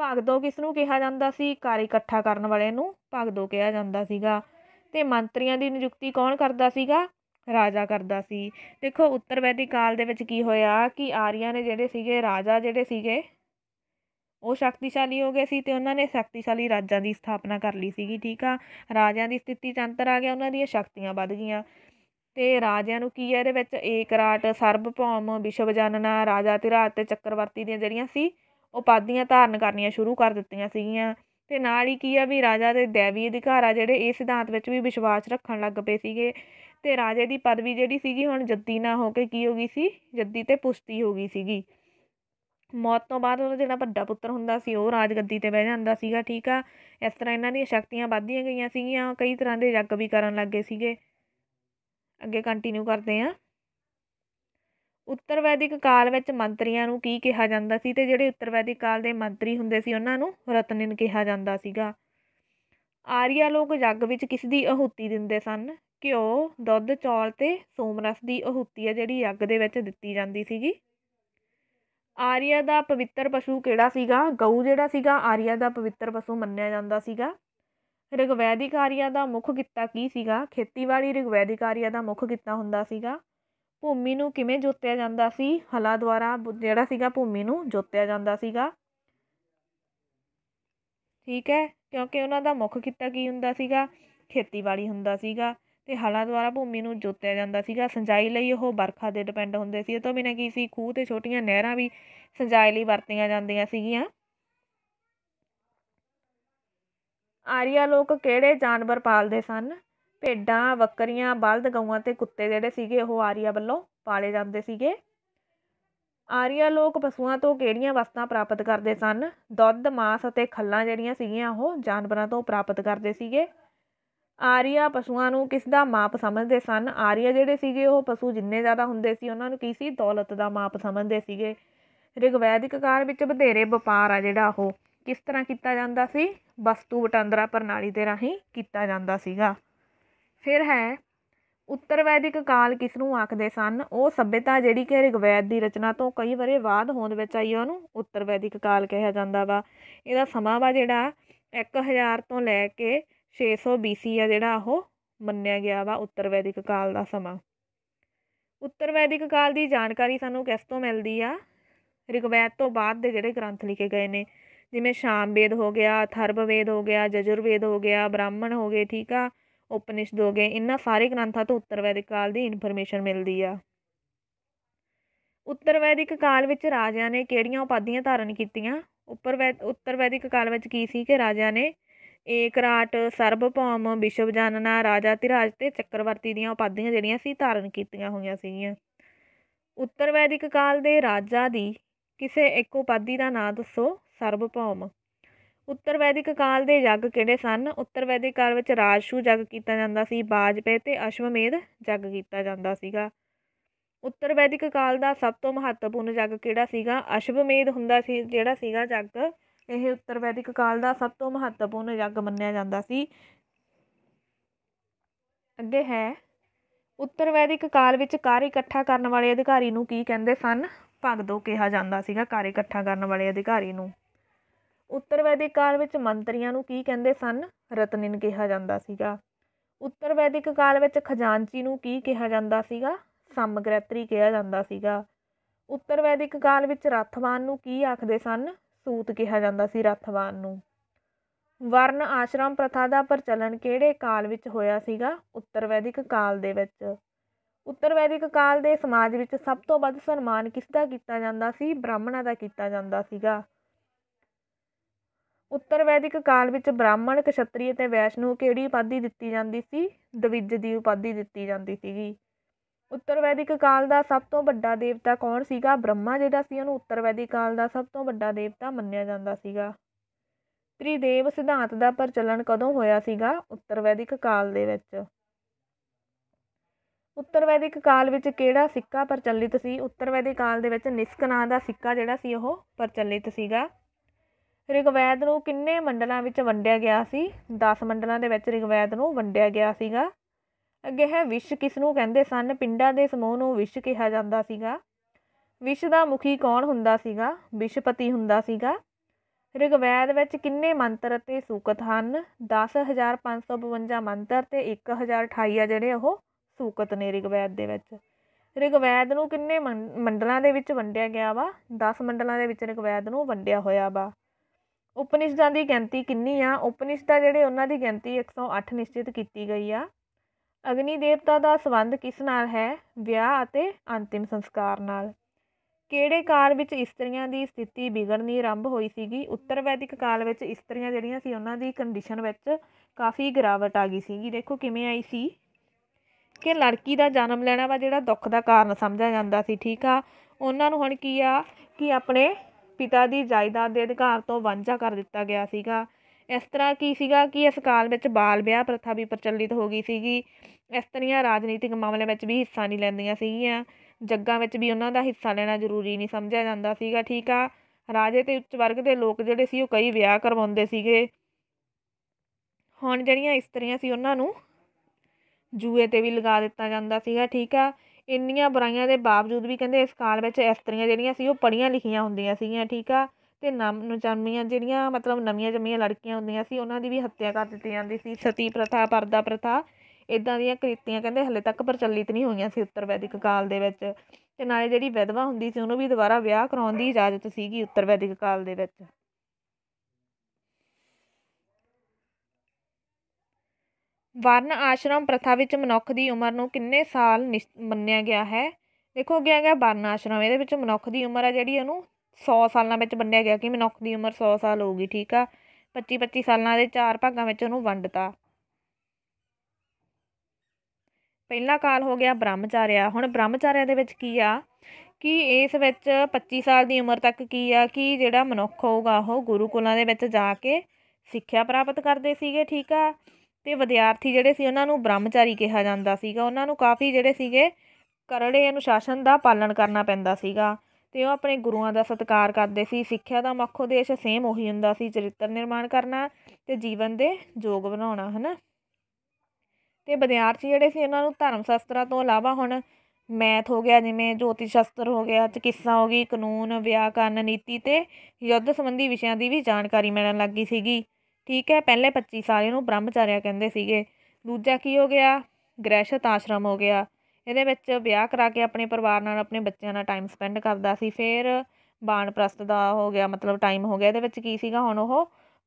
ਭਗਦੋ ਕਿਸ ਨੂੰ ਕਿਹਾ ਜਾਂਦਾ ਸੀ ਕਾਰ ਇਕੱਠਾ ਕਰਨ ਵਾਲੇ ਨੂੰ ਭਗਦੋ ਕਿਹਾ ਜਾਂਦਾ ਸੀਗਾ ਤੇ ਮੰਤਰੀਆਂ ਦੀ ਨਿਯੁਕਤੀ ਕੌਣ ਕਰਦਾ ਸੀਗਾ ਰਾਜਾ ਕਰਦਾ ਸੀ ਦੇਖੋ ਉੱਤਰ ਵੈਦਿਕ ਕਾਲ ਦੇ ਵਿੱਚ ਕੀ ਹੋਇਆ ਕਿ ਆਰੀਆ ਨੇ ਜਿਹੜੇ ਸੀਗੇ ਰਾਜਾ ਜਿਹੜੇ ਸੀਗੇ ਉਹ ਸ਼ਕਤੀਸ਼ਾਲੀ ਹੋ ਗਏ ਸੀ ਤੇ ਉਹਨਾਂ ਨੇ ਸ਼ਕਤੀਸ਼ਾਲੀ ਰਾਜਾਂ ਦੀ ਸਥਾਪਨਾ ਕਰ ਲਈ ਸੀਗੀ ਠੀਕ ਆ ਰਾਜਿਆਂ ਦੀ ਸਥਿਤੀ ਚੰਤਰ ਆ ਗਿਆ ਉਹਨਾਂ ਦੀਆਂ ਸ਼ਕਤੀਆਂ ਵੱਧ ਗਈਆਂ ਤੇ ਰਾਜਿਆਂ ਨੂੰ ਕੀ ਹੈ ਇਹਦੇ ਵਿੱਚ ਏਕਰਾਟ ਸਰਬਭੌਮ ਵਿਸ਼ਵਜਨਨਾ ਰਾਜਾ ਧੀਰਾਜ ਤੇ ਚੱਕਰਵਰਤੀ ਦੀਆਂ ਜਿਹੜੀਆਂ ਸੀ ਉਪਾਧੀਆਂ ਧਾਰਨ ਕਰਨੀਆਂ ਸ਼ੁਰੂ ਕਰ ਦਿੱਤੀਆਂ ਸੀਗੀਆਂ ਤੇ ਨਾਲ ਹੀ ਕੀ ਆ ਵੀ ਰਾਜਾ ਦੇ ਦੈਵੀ ਅਧਿਕਾਰ ਆ ਜਿਹੜੇ ਇਹ ਸਿਧਾਂਤ ਵਿੱਚ ਵੀ ਵਿਸ਼ਵਾਸ ਰੱਖਣ ਲੱਗ ਪਏ ਸੀਗੇ ਤੇ ਰਾਜੇ ਦੀ ਪਦਵੀ ਜਿਹੜੀ ਸੀਗੀ ਹੁਣ ਜੱਦੀ ਨਾ ਹੋ ਕੇ ਕੀ ਹੋ ਗਈ ਸੀ ਜੱਦੀ ਤੇ ਪੁਸ਼ਤੀ ਹੋ ਗਈ ਸੀਗੀ ਮੌਤ ਤੋਂ ਬਾਅਦ ਉਹਦਾ ਜਿਹੜਾ ਵੱਡਾ ਪੁੱਤਰ ਹੁੰਦਾ ਸੀ ਉਹ ਰਾਜਗੱਦੀ ਤੇ ਬਹਿ ਜਾਂਦਾ ਸੀਗਾ ਠੀਕ ਆ ਇਸ ਤਰ੍ਹਾਂ ਇਹਨਾਂ ਦੀਆਂ ਸ਼ਕਤੀਆਂ ਵਧਦੀਆਂ ਗਈਆਂ ਸੀਗੀਆਂ ਕਈ ਤਰ੍ਹਾਂ ਦੇ ਯੱਗ ਵੀ ਕਰਨ ਲੱਗੇ ਸੀਗੇ ਅੱਗੇ ਕੰਟੀਨਿਊ ਕਰਦੇ ਹਾਂ ਉੱਤਰ ਵੈਦਿਕ ਕਾਲ ਵਿੱਚ ਮੰਤਰੀਆਂ ਨੂੰ ਕੀ ਕਿਹਾ ਜਾਂਦਾ ਸੀ ਤੇ ਜਿਹੜੇ ਉੱਤਰ ਵੈਦਿਕ ਕਾਲ ਦੇ ਮੰਤਰੀ ਹੁੰਦੇ ਸੀ ਉਹਨਾਂ ਨੂੰ ਰਤਨਿਨ ਕਿਹਾ ਜਾਂਦਾ ਸੀਗਾ ਆਰੀਆ ਲੋਕ ਜੱਗ ਵਿੱਚ ਕਿਸ ਦੀ ਅਹੂਤੀ ਦਿੰਦੇ ਸਨ ਘਿਓ ਦੁੱਧ ਚੌਲ ਤੇ ਸੋਮਰਸ ਦੀ ਅਹੂਤੀ ਹੈ ਜਿਹੜੀ ਯੱਗ ਦੇ ਵਿੱਚ ਦਿੱਤੀ ਜਾਂਦੀ ਸੀਗੀ ਆਰੀਆ ਦਾ ਪਵਿੱਤਰ ਪਸ਼ੂ ਕਿਹੜਾ ਸੀਗਾ ਗਊ ਜਿਹੜਾ ਸੀਗਾ ਆਰੀਆ ਦਾ ਪਵਿੱਤਰ ਪਸ਼ੂ ਮੰਨਿਆ ਜਾਂਦਾ ਸੀਗਾ ਰਿਗਵੈਦਿਕਾਰੀਆਂ ਦਾ ਮੁੱਖ ਕਿੱਤਾ ਕੀ ਸੀਗਾ ਖੇਤੀਬਾੜੀ ਰਿਗਵੈਦਿਕਾਰੀਆਂ ਦਾ ਮੁੱਖ ਕਿੱਤਾ ਹੁੰਦਾ ਸੀਗਾ ਭੂਮੀ ਨੂੰ ਕਿਵੇਂ ਜੋਤਿਆ ਜਾਂਦਾ ਸੀ ਹਲਾ ਦੁਆਰਾ ਜਿਹੜਾ ਸੀਗਾ ਭੂਮੀ ਨੂੰ ਜੋਤਿਆ ਜਾਂਦਾ ਸੀਗਾ ਠੀਕ ਹੈ ਕਿਉਂਕਿ ਉਹਨਾਂ ਦਾ ਮੁੱਖ ਕਿੱਤਾ ਕੀ ਹੁੰਦਾ ਸੀਗਾ ਖੇਤੀਬਾੜੀ ਹੁੰਦਾ ਸੀਗਾ ਤੇ ਹਲਾ ਦੁਆਰਾ ਭੂਮੀ ਨੂੰ ਜੋਤਿਆ ਜਾਂਦਾ ਸੀਗਾ ਸਿੰਜਾਈ ਲਈ ਉਹ ਬਰਖਾ ਦੇ ਡਿਪੈਂਡ ਹੁੰਦੇ ਸੀ ਇਹ ਤੋਂ ਬਿਨਾਂ ਕੀ ਸੀ ਖੂਹ ਤੇ ਛੋਟੀਆਂ ਨਹਿਰਾਂ ਵੀ ਸਿੰਜਾਈ ਲਈ ਵਰਤੀਆਂ ਜਾਂਦੀਆਂ ਸੀਗੀਆਂ ਆਰੀਆ ਲੋਕ ਕਿਹੜੇ ਜਾਨਵਰ ਪਾਲਦੇ ਸਨ ਭੇਡਾਂ ਬੱਕਰੀਆਂ ਬਲਦ ਗਊਆਂ ਤੇ ਕੁੱਤੇ ਜਿਹੜੇ ਸੀਗੇ ਉਹ ਆਰੀਆ ਵੱਲੋਂ ਪਾਲੇ ਜਾਂਦੇ ਸੀਗੇ ਆਰੀਆ ਲੋਕ ਪਸ਼ੂਆਂ ਤੋਂ ਕਿਹੜੀਆਂ ਵਸਤਾਂ ਪ੍ਰਾਪਤ ਕਰਦੇ ਸਨ ਦੁੱਧ ਮਾਸ ਅਤੇ ਖੱਲਾਂ ਜਿਹੜੀਆਂ ਸੀਗੀਆਂ ਉਹ ਜਾਨਵਰਾਂ ਤੋਂ ਪ੍ਰਾਪਤ ਕਰਦੇ ਸੀਗੇ ਆਰੀਆ ਪਸ਼ੂਆਂ ਨੂੰ ਕਿਸ ਦਾ ਮਾਪ ਸਮਝਦੇ ਸਨ ਆਰੀਆ ਜਿਹੜੇ ਸੀਗੇ ਉਹ ਪਸ਼ੂ ਜਿੰਨੇ ਜ਼ਿਆਦਾ ਹੁੰਦੇ ਸੀ ਉਹਨਾਂ ਨੂੰ ਕੀ ਸੀ ਦੌਲਤ ਦਾ ਮਾਪ ਸਮਝਦੇ ਸੀਗੇ ਰਿਗਵੈਦਿਕ ਕਾਲ ਵਿੱਚ ਵਧੇਰੇ ਵਪਾਰ ਆ ਜਿਹੜਾ ਉਹ ਕਿਸ ਤਰ੍ਹਾਂ ਕੀਤਾ ਜਾਂਦਾ ਸੀ ਵਸਤੂ ਵਟਾਂਦਰਾ ਪ੍ਰਣਾਲੀ ਦੇ ਰਾਹੀਂ ਕੀਤਾ ਜਾਂਦਾ ਸੀਗਾ ਫਿਰ ਹੈ ਉੱਤਰ ਵੈਦਿਕ ਕਾਲ ਕਿਸ ਨੂੰ ਆਖਦੇ ਸਨ ਉਹ ਸਭਿਅਤਾ ਜਿਹੜੀ ਕਿ ਰਿਗਵੈਦ ਦੀ ਰਚਨਾ ਤੋਂ ਕਈ ਵਰੇ ਬਾਅਦ ਹੋਂਦ ਵਿੱਚ ਆਈ ਉਹਨੂੰ ਉੱਤਰ ਵੈਦਿਕ ਕਾਲ ਕਿਹਾ ਜਾਂਦਾ ਵਾ ਇਹਦਾ ਸਮਾਂ ਵਾ ਜਿਹੜਾ 1000 ਤੋਂ ਲੈ ਕੇ 600 BC ਆ ਜਿਹੜਾ ਉਹ ਮੰਨਿਆ ਗਿਆ ਵਾ ਉੱਤਰ ਵੈਦਿਕ ਕਾਲ ਦਾ ਸਮਾਂ ਉੱਤਰ ਵੈਦਿਕ ਕਾਲ ਦੀ ਜਾਣਕਾਰੀ ਸਾਨੂੰ ਕਿਸ ਤੋਂ ਮਿਲਦੀ ਆ ਰਿਗਵੈਦ ਤੋਂ ਬਾਅਦ ਦੇ ਜਿਹੜੇ ਗ੍ਰੰਥ ਲਿਖੇ ਗਏ ਨੇ ਜਿਵੇਂ ਸ਼ਾਮ ਵੇਦ ਹੋ ਗਿਆ ਅਥਰਵ ਵੇਦ ਹੋ ਗਿਆ ਜਜੁਰ ਵੇਦ ਹੋ ਗਿਆ ਬ੍ਰਾਹਮਣ ਹੋ ਗਏ ਠੀਕ ਆ ਉਪਨਿਸ਼ਦ ਹੋ ਗਏ ਇਹਨਾਂ ਸਾਰੇ ਗ੍ਰੰਥਾਂ ਤੋਂ ਉੱਤਰ ਵੈਦਿਕ ਕਾਲ ਦੀ ਇਨਫੋਰਮੇਸ਼ਨ ਮਿਲਦੀ ਆ ਉੱਤਰ ਵੈਦਿਕ ਕਾਲ ਵਿੱਚ ਰਾਜਿਆਂ ਨੇ ਕਿਹੜੀਆਂ ਉਪਾਧੀਆਂ ਧਾਰਨ ਕੀਤੀਆਂ ਉੱਪਰ ਉੱਤਰ ਵੈਦਿਕ ਕਾਲ ਵਿੱਚ ਕੀ ਸੀ ਕਿ ਰਾਜਿਆਂ ਨੇ ਏਕਰਾਟ ਸਰਬਭੌਮ ਜਾਨਨਾ ਰਾਜਾ ਤਿਰਾਜ ਤੇ ਚੱਕਰਵਰਤੀ ਦੀਆਂ ਉਪਾਧੀਆਂ ਜਿਹੜੀਆਂ ਸੀ ਧਾਰਨ ਕੀਤੀਆਂ ਹੋਈਆਂ ਸੀਗੀਆਂ ਉੱਤਰ ਵੈਦਿਕ ਕਾਲ ਦੇ ਰਾਜਾ ਦੀ ਕਿਸੇ ਇੱਕ ਉਪਾਧੀ ਦਾ ਨਾਮ ਦੱਸੋ ਸਰਬਭੌਮ ਉੱਤਰ ਵੈਦਿਕ ਕਾਲ ਦੇ ਯੱਗ ਕਿਹੜੇ ਸਨ ਉੱਤਰ ਵੈਦਿਕ ਕਾਲ ਵਿੱਚ ਰਾਜਸ਼ੂ ਯੱਗ ਕੀਤਾ ਜਾਂਦਾ ਸੀ ਬਾਜਪੇ ਤੇ ਅਸ਼ਵਮੇਧ ਯੱਗ ਕੀਤਾ ਜਾਂਦਾ ਸੀਗਾ ਉੱਤਰ ਵੈਦਿਕ ਕਾਲ ਦਾ ਸਭ ਤੋਂ ਮਹੱਤਵਪੂਰਨ ਯੱਗ ਕਿਹੜਾ ਸੀਗਾ ਅਸ਼ਵਮੇਧ ਹੁੰਦਾ ਸੀ ਜਿਹੜਾ ਸੀਗਾ ਯੱਗ ਇਹ ਉੱਤਰ ਵੈਦਿਕ ਕਾਲ ਦਾ ਸਭ ਤੋਂ ਮਹੱਤਵਪੂਰਨ ਯੱਗ ਮੰਨਿਆ ਜਾਂਦਾ ਸੀ ਅੱਗੇ ਹੈ ਉੱਤਰ ਵੈਦਿਕ ਕਾਲ ਵਿੱਚ ਕਾਰ ਇਕੱਠਾ ਕਰਨ ਵਾਲੇ ਅਧਿਕਾਰੀ ਨੂੰ ਕੀ ਕਹਿੰਦੇ ਸਨ ਭਗਦੋ ਕਿਹਾ ਜਾਂਦਾ ਸੀਗਾ ਕਾਰ ਇਕੱਠਾ ਕਰਨ ਵਾਲੇ ਅਧਿਕਾਰੀ ਨੂੰ ਉੱਤਰ ਵੈਦਿਕ ਕਾਲ ਵਿੱਚ ਮੰਤਰੀਆਂ ਨੂੰ ਕੀ ਕਹਿੰਦੇ ਸਨ ਰਤਨਿਨ ਕਿਹਾ ਜਾਂਦਾ ਸੀਗਾ ਉੱਤਰ ਵੈਦਿਕ ਕਾਲ ਵਿੱਚ ਖਜ਼ਾਨਚੀ ਨੂੰ ਕੀ ਕਿਹਾ ਜਾਂਦਾ ਸੀਗਾ ਸਮਗ੍ਰੈਤਰੀ ਕਿਹਾ ਜਾਂਦਾ ਸੀਗਾ ਉੱਤਰ ਵੈਦਿਕ ਕਾਲ ਵਿੱਚ ਰੱਥਵਾਨ ਨੂੰ ਕੀ ਆਖਦੇ ਸਨ ਸੂਤ ਕਿਹਾ ਜਾਂਦਾ ਸੀ ਰੱਥਵਾਨ ਨੂੰ ਵਰਨ ਆਸ਼ਰਮ ਪ੍ਰਥਾ ਦਾ ਪ੍ਰਚਲਨ ਕਿਹੜੇ ਕਾਲ ਵਿੱਚ ਹੋਇਆ ਸੀਗਾ ਉੱਤਰ ਵੈਦਿਕ ਕਾਲ ਦੇ ਵਿੱਚ ਉੱਤਰ ਵੈਦਿਕ ਕਾਲ ਦੇ ਸਮਾਜ ਵਿੱਚ ਸਭ ਤੋਂ ਵੱਧ ਸਨਮਾਨ ਕਿਸ ਦਾ ਕੀਤਾ ਜਾਂਦਾ ਸੀ ਬ੍ਰਾਹਮਣਾਂ ਦਾ ਕੀਤਾ ਜਾਂਦਾ ਸੀਗਾ ਉੱਤਰ ਵੈਦਿਕ ਕਾਲ ਵਿੱਚ ਬ੍ਰਾਹਮਣ ਕਸ਼ੱਤਰੀ ਅਤੇ ਵੈਸ਼ ਨੂੰ ਕਿਹੜੀ ਉਪਾਧੀ ਦਿੱਤੀ ਜਾਂਦੀ ਸੀ ਦਵਿਜ ਦੀ ਉਪਾਧੀ ਦਿੱਤੀ ਜਾਂਦੀ ਸੀਗੀ ਉੱਤਰ ਵੈਦਿਕ ਕਾਲ ਦਾ ਸਭ ਤੋਂ ਵੱਡਾ ਦੇਵਤਾ ਕੌਣ ਸੀਗਾ ਬ੍ਰਹਮਾ ਜਿਹੜਾ ਸੀ ਉਹਨੂੰ ਉੱਤਰ ਵੈਦਿਕ ਕਾਲ ਦਾ ਸਭ ਤੋਂ ਵੱਡਾ ਦੇਵਤਾ ਮੰਨਿਆ ਜਾਂਦਾ ਸੀਗਾ ਤ੍ਰਿਦੇਵ ਸਿਧਾਂਤ ਦਾ ਪ੍ਰਚਲਨ ਕਦੋਂ ਹੋਇਆ ਸੀਗਾ ਉੱਤਰ ਵੈਦਿਕ ਕਾਲ ਦੇ ਵਿੱਚ ਉੱਤਰ ਵੈਦਿਕ ਕਾਲ ਵਿੱਚ ਕਿਹੜਾ ਸਿੱਕਾ ਪ੍ਰਚਲਿਤ ਸੀ ਉੱਤਰ ਵੈਦਿਕ ਕਾਲ ਦੇ ਵਿੱਚ ਨਿਸਕ ਨਾਂ ਦਾ ਸਿੱਕਾ ਜਿਹੜਾ ਸੀ ਉਹ ਪ੍ਰਚਲਿਤ ਸੀਗਾ ਰਿਗਵੇਦ ਨੂੰ ਕਿੰਨੇ ਮੰਡਲਾਂ ਵਿੱਚ ਵੰਡਿਆ ਗਿਆ ਸੀ 10 ਮੰਡਲਾਂ ਦੇ ਵਿੱਚ ਰਿਗਵੇਦ ਨੂੰ ਵੰਡਿਆ ਗਿਆ ਸੀਗਾ ਅੱਗੇ ਹੈ ਵਿਸ਼ ਕਿਸ ਨੂੰ ਕਹਿੰਦੇ ਸਨ ਪਿੰਡਾਂ ਦੇ ਸਮੂਹ ਨੂੰ ਵਿਸ਼ ਕਿਹਾ ਜਾਂਦਾ ਸੀਗਾ ਵਿਸ਼ ਦਾ ਮੁਖੀ ਕੌਣ ਹੁੰਦਾ ਸੀਗਾ ਵਿਸ਼ਪਤੀ ਹੁੰਦਾ ਸੀਗਾ ਰਿਗਵੇਦ ਵਿੱਚ ਕਿੰਨੇ ਮੰਤਰ ਅਤੇ ਸੂਕਤ ਹਨ 10552 ਮੰਤਰ ਤੇ 1028 ਆ ਜਿਹੜੇ ਉਹ ਸੂਕਤ ਨੇ ਰਿਗਵੇਦ ਦੇ ਵਿੱਚ ਰਿਗਵੇਦ ਨੂੰ ਕਿੰਨੇ ਮੰਡਲਾਂ ਦੇ ਵਿੱਚ ਵੰਡਿਆ ਗਿਆ ਵਾ 10 ਮੰਡਲਾਂ ਦੇ ਵਿੱਚ ਰਿਗਵੇਦ ਨੂੰ ਵੰਡਿਆ ਹੋਇਆ ਵਾ ਉਪਨਿਸ਼ਦਾਂ ਦੀ ਗਿਣਤੀ ਕਿੰਨੀ ਆ ਉਪਨਿਸ਼ਦਾਂ ਜਿਹੜੇ ਉਹਨਾਂ ਦੀ ਗਿਣਤੀ 108 ਨਿਸ਼ਚਿਤ ਕੀਤੀ ਗਈ ਆ ਅਗਨੀ ਦੇਵਤਾ ਦਾ ਸਬੰਧ ਕਿਸ ਨਾਲ ਹੈ ਵਿਆਹ ਅਤੇ ਅੰਤਿਮ ਸੰਸਕਾਰ ਨਾਲ ਕਿਹੜੇ ਕਾਲ ਵਿੱਚ ਇਸਤਰੀਆਂ ਦੀ ਸਥਿਤੀ ਵਿਗੜਨੀ ਆਰੰਭ ਹੋਈ ਸੀਗੀ ਉੱਤਰ ਵੈਦਿਕ ਕਾਲ ਵਿੱਚ ਇਸਤਰੀਆਂ ਜਿਹੜੀਆਂ ਸੀ ਉਹਨਾਂ ਦੀ ਕੰਡੀਸ਼ਨ ਵਿੱਚ ਕਾਫੀ ਗਿਰਾਵਟ ਆ ਗਈ ਸੀਗੀ ਦੇਖੋ ਕਿਵੇਂ ਆਈ ਸੀ ਕਿ ਲੜਕੀ ਦਾ ਜਨਮ ਲੈਣਾ ਵਾ ਜਿਹੜਾ ਦੁੱਖ ਦਾ ਕਾਰਨ ਸਮਝਿਆ ਜਾਂਦਾ ਸੀ ਠੀਕ ਆ ਉਹਨਾਂ ਨੂੰ ਹੁਣ ਕੀ ਆ ਕਿ ਆਪਣੇ ਪਿਤਾ ਦੀ ਜਾਇਦਾਦ ਦੇ ਅਧਿਕਾਰ ਤੋਂ ਵਾਂਝਾ ਕਰ ਦਿੱਤਾ ਗਿਆ ਸੀਗਾ ਇਸ ਤਰ੍ਹਾਂ ਕੀ ਸੀਗਾ ਕਿ ਇਸ ਕਾਲ ਵਿੱਚ ਬਾਲ ਵਿਆਹ ਪ੍ਰਥਾ ਵੀ ਪ੍ਰਚਲਿਤ ਹੋ ਗਈ ਸੀਗੀ ਇਸਤਰੀਆਂ ਰਾਜਨੀਤਿਕ ਮਾਮਲਿਆਂ ਵਿੱਚ ਵੀ ਹਿੱਸਾ ਨਹੀਂ ਲੈਂਦੀਆਂ ਸੀਗੀਆਂ ਜੱਗਾਂ ਵਿੱਚ ਵੀ ਉਹਨਾਂ ਦਾ ਹਿੱਸਾ ਲੈਣਾ ਜ਼ਰੂਰੀ ਨਹੀਂ ਸਮਝਿਆ ਜਾਂਦਾ ਸੀਗਾ ਠੀਕ ਆ ਰਾਜੇ ਤੇ ਉੱਚ ਵਰਗ ਦੇ ਲੋਕ ਜਿਹੜੇ ਸੀ ਉਹ ਕਈ ਵਿਆਹ ਕਰਵਾਉਂਦੇ ਸੀਗੇ ਹੁਣ ਜਿਹੜੀਆਂ ਇਸਤਰੀਆਂ ਸੀ ਉਹਨਾਂ ਨੂੰ ਜੂਏ ਤੇ ਵੀ ਲਗਾ ਦਿੱਤਾ ਜਾਂਦਾ ਸੀਗਾ ਠੀਕ ਆ ਇੰਨੀਆਂ ਬੁਰਾਈਆਂ ਦੇ ਬਾਵਜੂਦ ਵੀ ਕਹਿੰਦੇ ਇਸ ਕਾਲ ਵਿੱਚ ਇਸਤਰੀਆਂ ਜਿਹੜੀਆਂ ਸੀ ਉਹ ਪੜ੍ਹੀਆਂ ਲਿਖੀਆਂ ਹੁੰਦੀਆਂ ਸੀਗੀਆਂ ਠੀਕ ਆ ਤੇ ਨਵਜੰਮੀਆਂ ਜਿਹੜੀਆਂ ਮਤਲਬ ਨਵੀਆਂ ਜੰਮੀਆਂ ਲੜਕੀਆਂ ਹੁੰਦੀਆਂ ਸੀ ਉਹਨਾਂ ਦੀ ਵੀ ਹੱਤਿਆ ਕਰ ਦਿੱਤੀ ਜਾਂਦੀ ਸੀ ਸਤੀ ਪ੍ਰਥਾ ਪਰਦਾ ਪ੍ਰਥਾ ਇਦਾਂ ਦੀਆਂ ਕ੍ਰਿਤੀਆਂ ਕਹਿੰਦੇ ਹਲੇ ਤੱਕ ਪ੍ਰਚਲਿਤ ਨਹੀਂ ਹੋਈਆਂ ਸੀ ਉੱਤਰ ਵੈਦਿਕ ਕਾਲ ਦੇ ਵਿੱਚ ਤੇ ਨਾਲੇ ਜਿਹੜੀ ਵਿਧਵਾ ਹੁੰਦੀ ਸੀ ਉਹਨੂੰ ਵੀ ਦੁਬਾਰਾ ਵਿਆਹ ਕਰਾਉਣ ਦੀ ਇਜਾਜ਼ਤ ਸੀਗੀ ਉੱਤਰ ਵੈਦਿਕ ਕਾਲ ਦੇ ਵਿੱਚ ਵਰਨ ਆਸ਼ਰਮ ਪ੍ਰਥਾ ਵਿੱਚ ਮਨੁੱਖ ਦੀ ਉਮਰ ਨੂੰ ਕਿੰਨੇ ਸਾਲ ਮੰਨਿਆ ਗਿਆ ਹੈ ਦੇਖੋ ਅੱਗੇ ਆ ਗਿਆ ਵਰਨ ਆਸ਼ਰਮ ਇਹਦੇ ਵਿੱਚ ਮਨੁੱਖ ਦੀ ਉਮਰ ਆ ਜਿਹੜੀ ਉਹਨੂੰ 100 ਸਾਲਾਂ ਵਿੱਚ ਵੰਡਿਆ ਗਿਆ ਕਿ ਮਨੁੱਖ ਦੀ ਉਮਰ 100 ਸਾਲ ਹੋਊਗੀ ਠੀਕ ਆ 25 25 ਸਾਲਾਂ ਦੇ ਚਾਰ ਭਾਗਾਂ ਵਿੱਚ ਉਹਨੂੰ ਵੰਡਤਾ ਪਹਿਲਾ ਕਾਲ ਹੋ ਗਿਆ ਬ੍ਰਹਮਚਾਰਿਆ ਹੁਣ ਬ੍ਰਹਮਚਾਰਿਆ ਦੇ ਵਿੱਚ ਕੀ ਆ ਕਿ ਇਸ ਵਿੱਚ 25 ਸਾਲ ਦੀ ਉਮਰ ਤੱਕ ਕੀ ਆ ਕਿ ਜਿਹੜਾ ਮਨੁੱਖ ਹੋਊਗਾ ਉਹ ਗੁਰੂਕੁਲਾਂ ਦੇ ਵਿੱਚ ਜਾ ਕੇ ਸਿੱਖਿਆ ਪ੍ਰਾਪਤ ਕਰਦੇ ਸੀਗੇ ਠੀਕ ਆ ਤੇ ਵਿਦਿਆਰਥੀ ਜਿਹੜੇ ਸੀ ਉਹਨਾਂ ਨੂੰ ਬ੍ਰਹਮਚਾਰੀ ਕਿਹਾ ਜਾਂਦਾ ਸੀਗਾ ਉਹਨਾਂ ਨੂੰ ਕਾਫੀ ਜਿਹੜੇ ਸੀਗੇ ਕਰੜੇ ਅਨੁਸ਼ਾਸਨ ਦਾ ਪਾਲਣ ਕਰਨਾ ਪੈਂਦਾ ਸੀਗਾ ਤੇ ਉਹ ਆਪਣੇ ਗੁਰੂਆਂ ਦਾ ਸਤਿਕਾਰ ਕਰਦੇ ਸੀ ਸਿੱਖਿਆ ਦਾ ਮੁੱਖ ਉਦੇਸ਼ ਸੇਮ ਉਹੀ ਹੁੰਦਾ ਸੀ ਚਰਿੱਤਰ ਨਿਰਮਾਣ ਕਰਨਾ ਤੇ ਜੀਵਨ ਦੇ ਯੋਗ ਬਣਾਉਣਾ ਹਨਾ ਤੇ ਵਿਦਿਆਰਥੀ ਜਿਹੜੇ ਸੀ ਉਹਨਾਂ ਨੂੰ ਧਰਮ ਸ਼ਾਸਤਰਾਂ ਤੋਂ ਇਲਾਵਾ ਹੁਣ ਮੈਥ ਹੋ ਗਿਆ ਜਿਵੇਂ ਜੋਤਿਸ਼ ਸ਼ਾਸਤਰ ਹੋ ਗਿਆ ਚਿਕਿਤਸਾ ਹੋ ਗਈ ਕਾਨੂੰਨ ਵਿਆਕਰਨ ਨੀਤੀ ਤੇ ਯੁੱਧ ਸੰਬੰਧੀ ਵਿਸ਼ਿਆਂ ਦੀ ਵੀ ਜਾਣਕਾਰੀ ਮਿਲਣ ਲੱਗੀ ਸੀਗੀ ਠੀਕ ਹੈ ਪਹਿਲੇ 25 ਸਾਲ ਨੂੰ ਬ੍ਰਹਮਚਾਰਿਆ ਕਹਿੰਦੇ ਸੀਗੇ ਦੂਜਾ ਕੀ ਹੋ ਗਿਆ ਗ੍ਰਹਿਸ਼ਤ ਆਸ਼ਰਮ ਹੋ ਗਿਆ ਇਹਦੇ ਵਿੱਚ ਵਿਆਹ ਕਰਾ ਕੇ ਆਪਣੇ ਪਰਿਵਾਰ ਨਾਲ ਆਪਣੇ ਬੱਚਿਆਂ ਨਾਲ ਟਾਈਮ ਸਪੈਂਡ ਕਰਦਾ ਸੀ ਫਿਰ ਬਾਣਪ੍ਰਸਤ ਦਾ ਹੋ ਗਿਆ ਮਤਲਬ ਟਾਈਮ ਹੋ ਗਿਆ ਇਹਦੇ ਵਿੱਚ ਕੀ ਸੀਗਾ ਹੁਣ ਉਹ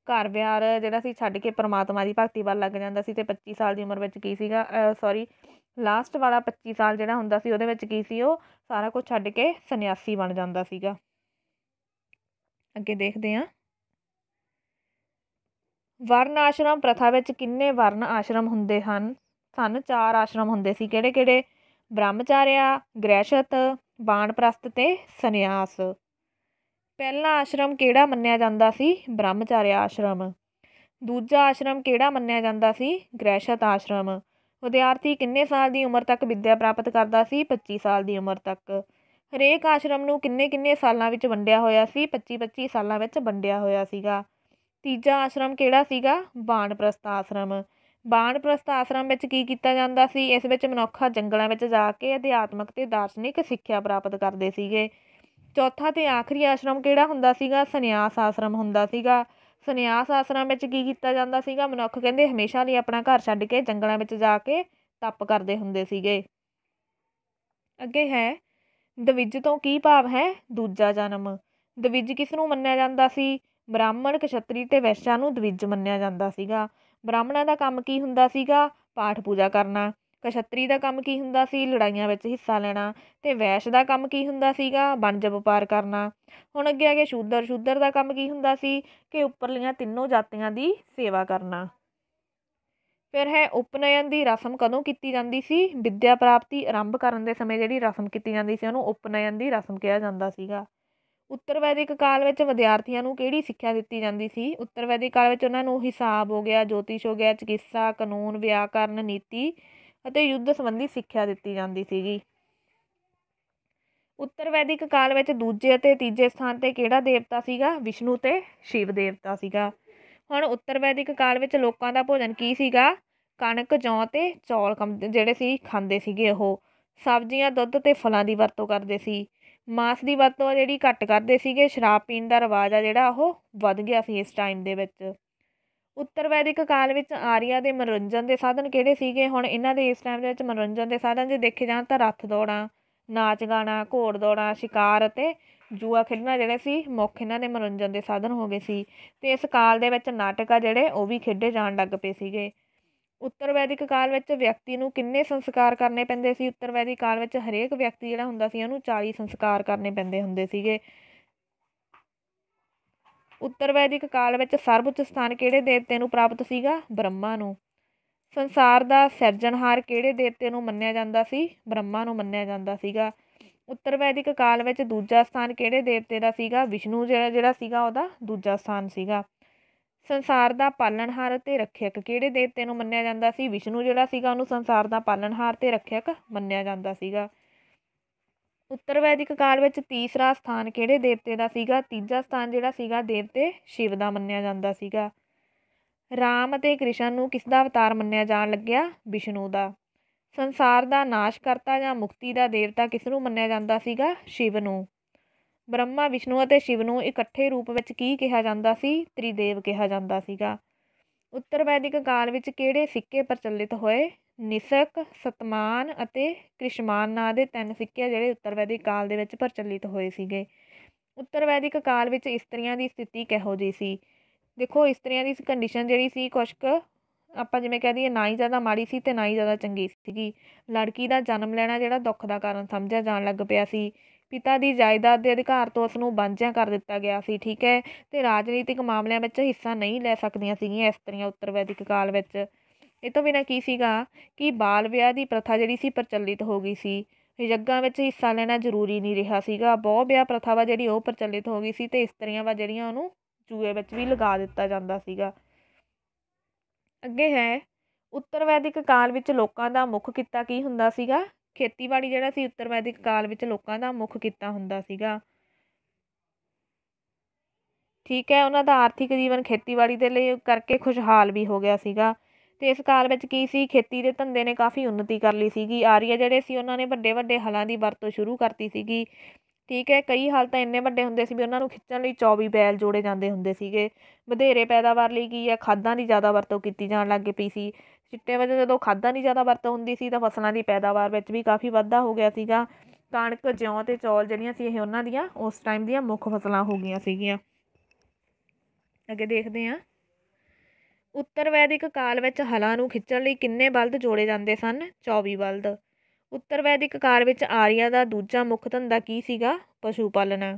ਘਰ ਵਿਆਰ ਜਿਹੜਾ ਸੀ ਛੱਡ ਕੇ ਪਰਮਾਤਮਾ ਦੀ ਭਗਤੀ ਵੱਲ ਲੱਗ ਜਾਂਦਾ ਸੀ ਤੇ 25 ਸਾਲ ਦੀ ਉਮਰ ਵਿੱਚ ਕੀ ਸੀਗਾ ਸੌਰੀ ਲਾਸਟ ਵਾਲਾ 25 ਸਾਲ ਜਿਹੜਾ ਹੁੰਦਾ ਸੀ ਉਹਦੇ ਵਿੱਚ ਕੀ ਸੀ ਉਹ ਸਾਰਾ ਕੁਝ ਛੱਡ ਕੇ ਸੰਨਿਆਸੀ ਬਣ ਜਾਂਦਾ ਸੀਗਾ ਅੱਗੇ ਦੇਖਦੇ ਹਾਂ ਵਰਨ ਆਸ਼ਰਮ ਪ੍ਰਥਾ ਵਿੱਚ ਕਿੰਨੇ ਵਰਨ ਆਸ਼ਰਮ ਹੁੰਦੇ ਹਨ ਸਨ ਚਾਰ ਆਸ਼ਰਮ ਹੁੰਦੇ ਸੀ ਕਿਹੜੇ ਕਿਹੜੇ ਬ੍ਰਹਮਚਾਰਿਆ ਗ੍ਰਹਿਸ਼ਤ ਬਾਣਪ੍ਰਸਤ ਤੇ ਸੰਨਿਆਸ ਪਹਿਲਾ ਆਸ਼ਰਮ ਕਿਹੜਾ ਮੰਨਿਆ ਜਾਂਦਾ ਸੀ ਬ੍ਰਹਮਚਾਰਿਆ ਆਸ਼ਰਮ ਦੂਜਾ ਆਸ਼ਰਮ ਕਿਹੜਾ ਮੰਨਿਆ ਜਾਂਦਾ ਸੀ ਗ੍ਰਹਿਸ਼ਤ ਆਸ਼ਰਮ ਵਿਦਿਆਰਥੀ ਕਿੰਨੇ ਸਾਲ ਦੀ ਉਮਰ ਤੱਕ ਵਿੱਦਿਆ ਪ੍ਰਾਪਤ ਕਰਦਾ ਸੀ 25 ਸਾਲ ਦੀ ਉਮਰ ਤੱਕ ਹਰੇਕ ਆਸ਼ਰਮ ਨੂੰ ਕਿੰਨੇ ਕਿੰਨੇ ਸਾਲਾਂ ਵਿੱਚ ਵੰਡਿਆ ਹੋਇਆ ਸੀ 25 25 ਸਾਲਾਂ ਵਿੱਚ ਵੰਡਿਆ ਹੋਇਆ ਸੀਗਾ ਤੀਜਾ ਆਸ਼ਰਮ ਕਿਹੜਾ ਸੀਗਾ ਬਾਣਪ੍ਰਸਥ ਆਸ਼ਰਮ ਬਾਣਪ੍ਰਸਥ ਆਸ਼ਰਮ ਵਿੱਚ ਕੀ ਕੀਤਾ ਜਾਂਦਾ ਸੀ ਇਸ ਵਿੱਚ ਮਨੁੱਖਾ ਜੰਗਲਾਂ ਵਿੱਚ ਜਾ ਕੇ ਅਧਿਆਤਮਕ ਤੇ ਦਾਰਸ਼ਨਿਕ ਸਿੱਖਿਆ ਪ੍ਰਾਪਤ ਕਰਦੇ ਸੀਗੇ ਚੌਥਾ ਤੇ ਆਖਰੀ ਆਸ਼ਰਮ ਕਿਹੜਾ ਹੁੰਦਾ ਸੀਗਾ ਸੰਨਿਆਸ ਆਸ਼ਰਮ ਹੁੰਦਾ ਸੀਗਾ ਸੰਨਿਆਸ ਆਸ਼ਰਮ ਵਿੱਚ ਕੀ ਕੀਤਾ ਜਾਂਦਾ ਸੀਗਾ ਮਨੁੱਖ ਕਹਿੰਦੇ ਹਮੇਸ਼ਾ ਲਈ ਆਪਣਾ ਘਰ ਛੱਡ ਕੇ ਜੰਗਲਾਂ ਵਿੱਚ ਜਾ ਕੇ ਤਪ ਕਰਦੇ ਹੁੰਦੇ ਸੀਗੇ ਅੱਗੇ ਹੈ ਦਵਿਜ ਤੋਂ ਕੀ ਭਾਵ ਹੈ ਦੂਜਾ ਜਨਮ ਦਵਿਜ ਕਿਸ ਨੂੰ ਮੰਨਿਆ ਜਾਂਦਾ ਸੀ ਬ੍ਰਾਹਮਣ ਕਛੱਤਰੀ ਤੇ ਵੈਸ਼ਿਆ ਨੂੰ ਦਵਿਜ ਮੰਨਿਆ ਜਾਂਦਾ ਸੀਗਾ ਬ੍ਰਾਹਮਣਾਂ ਦਾ ਕੰਮ ਕੀ ਹੁੰਦਾ ਸੀਗਾ ਪਾਠ ਪੂਜਾ ਕਰਨਾ ਕਸ਼ਤਰੀ ਦਾ ਕੰਮ ਕੀ ਹੁੰਦਾ ਸੀ ਲੜਾਈਆਂ ਵਿੱਚ ਹਿੱਸਾ ਲੈਣਾ ਤੇ ਵੈਸ਼ ਦਾ ਕੰਮ ਕੀ ਹੁੰਦਾ ਸੀਗਾ ਵਣਜ ਵਪਾਰ ਕਰਨਾ ਹੁਣ ਅੱਗੇ ਆ ਗਿਆ ਸ਼ੂਦਰ ਸ਼ੂਦਰ ਦਾ ਕੰਮ ਕੀ ਹੁੰਦਾ ਸੀ ਕਿ ਉੱਪਰਲੀਆਂ ਤਿੰਨੋਂ ਜਾਤੀਆਂ ਦੀ ਸੇਵਾ ਕਰਨਾ ਫਿਰ ਹੈ ਉਪਨਯਨ ਦੀ ਰਸਮ ਕਦੋਂ ਕੀਤੀ ਜਾਂਦੀ ਸੀ ਵਿਦਿਆ ਪ੍ਰਾਪਤੀ ਆਰੰਭ ਕਰਨ ਦੇ ਸਮੇਂ ਜਿਹੜੀ ਰਸਮ ਕੀਤੀ ਜਾਂਦੀ ਸੀ ਉਹਨੂੰ ਉਪਨਯਨ ਦੀ ਰਸਮ ਕਿਹਾ ਜਾਂਦਾ ਸੀਗਾ ਉੱਤਰ ਵੈਦਿਕ ਕਾਲ ਵਿੱਚ ਵਿਦਿਆਰਥੀਆਂ ਨੂੰ ਕਿਹੜੀ ਸਿੱਖਿਆ ਦਿੱਤੀ ਜਾਂਦੀ ਸੀ ਉੱਤਰ ਵੈਦਿਕ ਕਾਲ ਵਿੱਚ ਉਹਨਾਂ ਨੂੰ ਹਿਸਾਬ ਹੋ ਗਿਆ ਜੋਤਿਸ਼ ਹੋ ਗਿਆ ਚਿਕਿਤਸਾ ਕਾਨੂੰਨ ਵਿਆਕਰਨ ਨੀਤੀ ਅਤੇ ਯੁੱਧ ਸੰਬੰਧੀ ਸਿੱਖਿਆ ਦਿੱਤੀ ਜਾਂਦੀ ਜੀ ਉੱਤਰ ਵੈਦਿਕ ਕਾਲ ਵਿੱਚ ਦੂਜੇ ਅਤੇ ਤੀਜੇ ਸਥਾਨ ਤੇ ਕਿਹੜਾ ਦੇਵਤਾ ਸੀਗਾ ਵਿਸ਼ਨੂੰ ਤੇ ਸ਼ਿਵ ਦੇਵਤਾ ਸੀਗਾ ਹੁਣ ਉੱਤਰ ਵੈਦਿਕ ਕਾਲ ਵਿੱਚ ਲੋਕਾਂ ਦਾ ਭੋਜਨ ਕੀ ਸੀਗਾ ਕਣਕ ਜੌਂ ਤੇ ਚੌਲ ਜਿਹੜੇ ਸੀ ਖਾਂਦੇ ਸੀਗੇ ਉਹ ਸਬਜ਼ੀਆਂ ਦੁੱਧ ਤੇ ਫਲਾਂ ਦੀ ਵਰਤੋਂ ਕਰਦੇ ਸੀ ਮਾਸ ਦੀ ਵਰਤੋਂ ਆ ਜਿਹੜੀ ਘੱਟ ਕਰਦੇ ਸੀਗੇ ਸ਼ਰਾਬ ਪੀਣ ਦਾ ਰਿਵਾਜ ਆ ਜਿਹੜਾ ਉਹ ਵੱਧ ਗਿਆ ਸੀ ਇਸ ਟਾਈਮ ਦੇ ਵਿੱਚ ਉੱਤਰ ਵੈਦਿਕ ਕਾਲ ਵਿੱਚ ਆਰੀਆ ਦੇ ਮਨੋਰੰਜਨ ਦੇ ਸਾਧਨ ਕਿਹੜੇ ਸੀਗੇ ਹੁਣ ਇਹਨਾਂ ਦੇ ਇਸ ਟਾਈਮ ਦੇ ਵਿੱਚ ਮਨੋਰੰਜਨ ਦੇ ਸਾਧਨ ਜੇ ਦੇਖੇ ਜਾਣ ਤਾਂ ਰੱਥ ਦੌੜਾਂ ਨਾਚ ਗਾਣਾ ਘੋੜ ਦੌੜਾਂ ਸ਼ਿਕਾਰ ਅਤੇ ਜੂਆ ਖੇਡਣਾ ਜਿਹੜੇ ਸੀ ਮੁੱਖ ਇਹਨਾਂ ਦੇ ਮਨੋਰੰਜਨ ਦੇ ਸਾਧਨ ਹੋ ਗਏ ਸੀ ਤੇ ਇਸ ਕਾਲ ਦੇ ਵਿੱਚ ਨਾਟਕ ਆ ਜਿਹੜੇ ਉਹ ਵੀ ਖੇਡੇ ਜਾਣ ਲੱਗ ਪਏ ਸੀਗੇ ਉੱਤਰ ਵੈਦਿਕ ਕਾਲ ਵਿੱਚ ਵਿਅਕਤੀ ਨੂੰ ਕਿੰਨੇ ਸੰਸਕਾਰ ਕਰਨੇ ਪੈਂਦੇ ਸੀ ਉੱਤਰ ਵੈਦਿਕ ਕਾਲ ਵਿੱਚ ਹਰੇਕ ਵਿਅਕਤੀ ਜਿਹੜਾ ਹੁੰਦਾ ਸੀ ਉਹਨੂੰ 40 ਸੰਸਕਾਰ ਕਰਨੇ ਪੈਂਦੇ ਹੁੰਦੇ ਸੀਗੇ ਉੱਤਰ ਵੈਦਿਕ ਕਾਲ ਵਿੱਚ ਸਰਵਉੱਚ ਸਥਾਨ ਕਿਹੜੇ ਦੇਵਤੇ ਨੂੰ ਪ੍ਰਾਪਤ ਸੀਗਾ ਬ੍ਰਹਮਾ ਨੂੰ ਸੰਸਾਰ ਦਾ ਸਿਰਜਣਹਾਰ ਕਿਹੜੇ ਦੇਵਤੇ ਨੂੰ ਮੰਨਿਆ ਜਾਂਦਾ ਸੀ ਬ੍ਰਹਮਾ ਨੂੰ ਮੰਨਿਆ ਜਾਂਦਾ ਸੀਗਾ ਉੱਤਰ ਵੈਦਿਕ ਕਾਲ ਵਿੱਚ ਦੂਜਾ ਸਥਾਨ ਕਿਹੜੇ ਦੇਵਤੇ ਦਾ ਸੀਗਾ ਵਿਸ਼ਨੂੰ ਜਿਹੜਾ ਜਿਹੜਾ ਸੀਗਾ ਉਹਦਾ ਦੂਜਾ ਸਥਾਨ ਸੀਗਾ ਸੰਸਾਰ ਦਾ ਪਾਲਣਹਾਰ ਤੇ ਰੱਖਿਅਕ ਕਿਹੜੇ ਦੇਵਤੇ ਨੂੰ ਮੰਨਿਆ ਜਾਂਦਾ ਸੀ ਵਿਸ਼ਨੂੰ ਜਿਹੜਾ ਸੀਗਾ ਉਹਨੂੰ ਸੰਸਾਰ ਦਾ ਪਾਲਣਹਾਰ ਤੇ ਰੱਖਿਅਕ ਮੰਨਿਆ ਜਾਂਦਾ ਸੀਗਾ ਉੱਤਰ ਵੈਦਿਕ ਕਾਲ ਵਿੱਚ ਤੀਸਰਾ ਸਥਾਨ ਕਿਹੜੇ ਦੇਵਤੇ ਦਾ ਸੀਗਾ ਤੀਜਾ ਸਥਾਨ ਜਿਹੜਾ ਸੀਗਾ ਦੇਵਤੇ ਸ਼ਿਵ ਦਾ ਮੰਨਿਆ ਜਾਂਦਾ ਸੀਗਾ ਰਾਮ ਅਤੇ ਕ੍ਰਿਸ਼ਨ ਨੂੰ ਕਿਸ ਦਾ ਅਵਤਾਰ ਮੰਨਿਆ ਜਾਣ ਲੱਗਿਆ ਵਿਸ਼ਨੂੰ ਦਾ ਸੰਸਾਰ ਦਾ ਨਾਸ਼ ਕਰਤਾ ਜਾਂ ਮੁਕਤੀ ਦਾ ਦੇਵਤਾ ਕਿਸ ਨੂੰ ਮੰਨਿਆ ਜਾਂਦਾ ਸੀਗਾ ਸ਼ਿਵ ਨੂੰ ਬ੍ਰਹਮਾ ਵਿਸ਼ਨੂੰ ਅਤੇ ਸ਼ਿਵ ਨੂੰ ਇਕੱਠੇ ਰੂਪ ਵਿੱਚ ਕੀ ਕਿਹਾ ਜਾਂਦਾ ਸੀ ਤ੍ਰਿਦੇਵ ਕਿਹਾ ਜਾਂਦਾ ਸੀਗਾ ਉੱਤਰ ਵੈਦਿਕ ਕਾਲ ਵਿੱਚ ਕਿਹੜੇ ਸਿੱਕੇ ਪ੍ਰਚਲਿਤ ਹੋਏ ਨਿਸਕ ਸਤਮਾਨ ਅਤੇ ਕ੍ਰਿਸ਼ਮਾਨ ਨਾਂ ਦੇ ਤਿੰਨ ਸਿੱਕੇ ਜਿਹੜੇ ਉੱਤਰ ਵੈਦਿਕ ਕਾਲ ਦੇ ਵਿੱਚ ਪ੍ਰਚਲਿਤ ਹੋਏ ਸੀਗੇ ਉੱਤਰ ਵੈਦਿਕ ਕਾਲ ਵਿੱਚ ਇਸਤਰੀਆਂ ਦੀ ਸਥਿਤੀ ਕਿਹੋ ਜੀ ਸੀ ਦੇਖੋ ਇਸਤਰੀਆਂ ਦੀ ਕੰਡੀਸ਼ਨ ਜਿਹੜੀ ਸੀ ਕੁਛ ਕੁ ਆਪਾਂ ਜਿਵੇਂ ਕਹਿ ਦਈਏ ਨਾ ਹੀ ਜ਼ਿਆਦਾ ਮਾੜੀ ਸੀ ਤੇ ਨਾ ਹੀ ਜ਼ਿਆਦਾ ਚੰਗੀ ਸੀਗੀ ਲੜਕੀ ਦਾ ਜਨਮ ਲੈਣਾ ਜਿਹੜਾ ਦੁੱਖ ਦਾ ਕਾਰਨ ਸਮਝਿਆ ਜਾਣ ਲੱਗ ਪਿਆ ਸੀ ਪਿਤਾ ਦੀ ਜਾਇਦਾਦ ਦੇ ਅਧਿਕਾਰ ਤੋਂ ਉਸ ਨੂੰ ਵਾਂਝਾ ਕਰ ਦਿੱਤਾ ਗਿਆ ਸੀ ਠੀਕ ਹੈ ਅਤੇ ਰਾਜਨੀਤਿਕ ਮਾਮਲਿਆਂ ਵਿੱਚ ਹਿੱਸਾ ਨਹੀਂ ਲੈ ਸਕਦੀਆਂ ਸੀਗੀਆਂ ਇਸਤਰੀਆਂ ਉੱਤਰ ਵੈਦਿਕ ਕਾਲ ਵਿੱਚ ਇਹ ਤੋਂ ਬਿਨਾਂ ਕੀ ਸੀਗਾ ਕਿ ਬਾਲ ਵਿਆਹ ਦੀ ਪ੍ਰਥਾ ਜਿਹੜੀ ਸੀ ਪ੍ਰਚਲਿਤ ਹੋ ਗਈ ਸੀ ਯੱਗਾਂ ਵਿੱਚ ਹਿੱਸਾ ਲੈਣਾ ਜ਼ਰੂਰੀ ਨਹੀਂ ਰਿਹਾ ਸੀਗਾ ਬਹੁ ਵਿਆਹ ਪ੍ਰਥਾ ਵਾ ਜਿਹੜੀ ਉਹ ਪ੍ਰਚਲਿਤ ਹੋ ਗਈ ਸੀ ਤੇ ਇਸਤਰੀਆਂ ਵਾ ਜਿਹੜੀਆਂ ਉਹਨੂੰ ਜੂਏ ਵਿੱਚ ਵੀ ਲਗਾ ਦਿੱਤਾ ਜਾਂਦਾ ਸੀਗਾ ਅੱਗੇ ਹੈ ਉੱਤਰ ਵੈਦਿਕ ਕਾਲ ਵਿੱਚ ਲੋਕਾਂ ਦਾ ਮੁੱਖ ਕਿੱਤਾ ਕੀ ਹੁੰਦਾ ਸੀਗਾ ਖੇਤੀਬਾੜੀ ਜਿਹੜਾ ਸੀ ਉੱਤਰ ਵੈਦਿਕ ਕਾਲ ਵਿੱਚ ਲੋਕਾਂ ਦਾ ਮੁੱਖ ਕਿੱਤਾ ਹੁੰਦਾ ਸੀਗਾ ਠੀਕ ਹੈ ਉਹਨਾਂ ਦਾ ਆਰਥਿਕ ਜੀਵਨ ਖੇਤੀਬਾੜੀ ਦੇ ਲਈ ਕਰਕੇ ਖੁਸ਼ਹਾਲ ਵੀ ਹੋ ਗਿਆ ਸੀਗਾ ਤੇ ਇਸ ਕਾਲ ਵਿੱਚ ਕੀ ਸੀ ਖੇਤੀ ਦੇ ਧੰਦੇ ਨੇ ਕਾਫੀ ਉੱਨਤੀ ਕਰ ਲਈ ਸੀਗੀ ਆਰੀਆ ਜਿਹੜੇ ਸੀ ਉਹਨਾਂ ਨੇ ਵੱਡੇ ਵੱਡੇ ਹਲਾਂ ਦੀ ਵਰਤੋਂ ਸ਼ੁਰੂ ਕਰਤੀ ਸੀਗੀ ਠੀਕ ਹੈ ਕਈ ਹਲ ਤਾਂ ਇੰਨੇ ਵੱਡੇ ਹੁੰਦੇ ਸੀ ਵੀ ਉਹਨਾਂ ਨੂੰ ਖਿੱਚਣ ਲਈ 24 ਬੈਲ ਜੋੜੇ ਜਾਂਦੇ ਹੁੰਦੇ ਸੀਗੇ ਵਧੇਰੇ ਪੈਦਾਵਾਰ ਲਈ ਕੀ ਹੈ ਖਾਦਾਂ ਦੀ ਜ਼ਿਆਦਾ ਵਰਤੋਂ ਕੀਤੀ ਜਾਣ ਲੱਗ ਪਈ ਸੀ ਚਿੱਟੇ ਵਜੋਂ ਜਦੋਂ ਖਾਦਾਂ ਦੀ ਜ਼ਿਆਦਾ ਵਰਤੋਂ ਹੁੰਦੀ ਸੀ ਤਾਂ ਫਸਲਾਂ ਦੀ ਪੈਦਾਵਾਰ ਵਿੱਚ ਵੀ ਕਾਫੀ ਵਾਧਾ ਹੋ ਗਿਆ ਸੀਗਾ ਕਣਕ ਜੌਂ ਤੇ ਚੌਲ ਜਿਹੜੀਆਂ ਸੀ ਇਹ ਉਹਨਾਂ ਦੀਆਂ ਉਸ ਟਾਈਮ ਦੀਆਂ ਮੁੱਖ ਫਸਲਾਂ ਹੋ ਗਈਆਂ ਸੀਗੀਆਂ ਅੱਗੇ ਦੇਖਦੇ ਹਾਂ ਉੱਤਰ ਵੈਦਿਕ ਕਾਲ ਵਿੱਚ ਹਲਾਂ ਨੂੰ ਖਿੱਚਣ ਲਈ ਕਿੰਨੇ ਬਲਦ ਜੋੜੇ ਜਾਂਦੇ ਸਨ 24 ਬਲਦ ਉੱਤਰ ਵੈਦਿਕ ਕਾਲ ਵਿੱਚ ਆਰੀਆ ਦਾ ਦੂਜਾ ਮੁੱਖ ਧੰਦਾ ਕੀ ਸੀਗਾ ਪਸ਼ੂ ਪਾਲਣਾ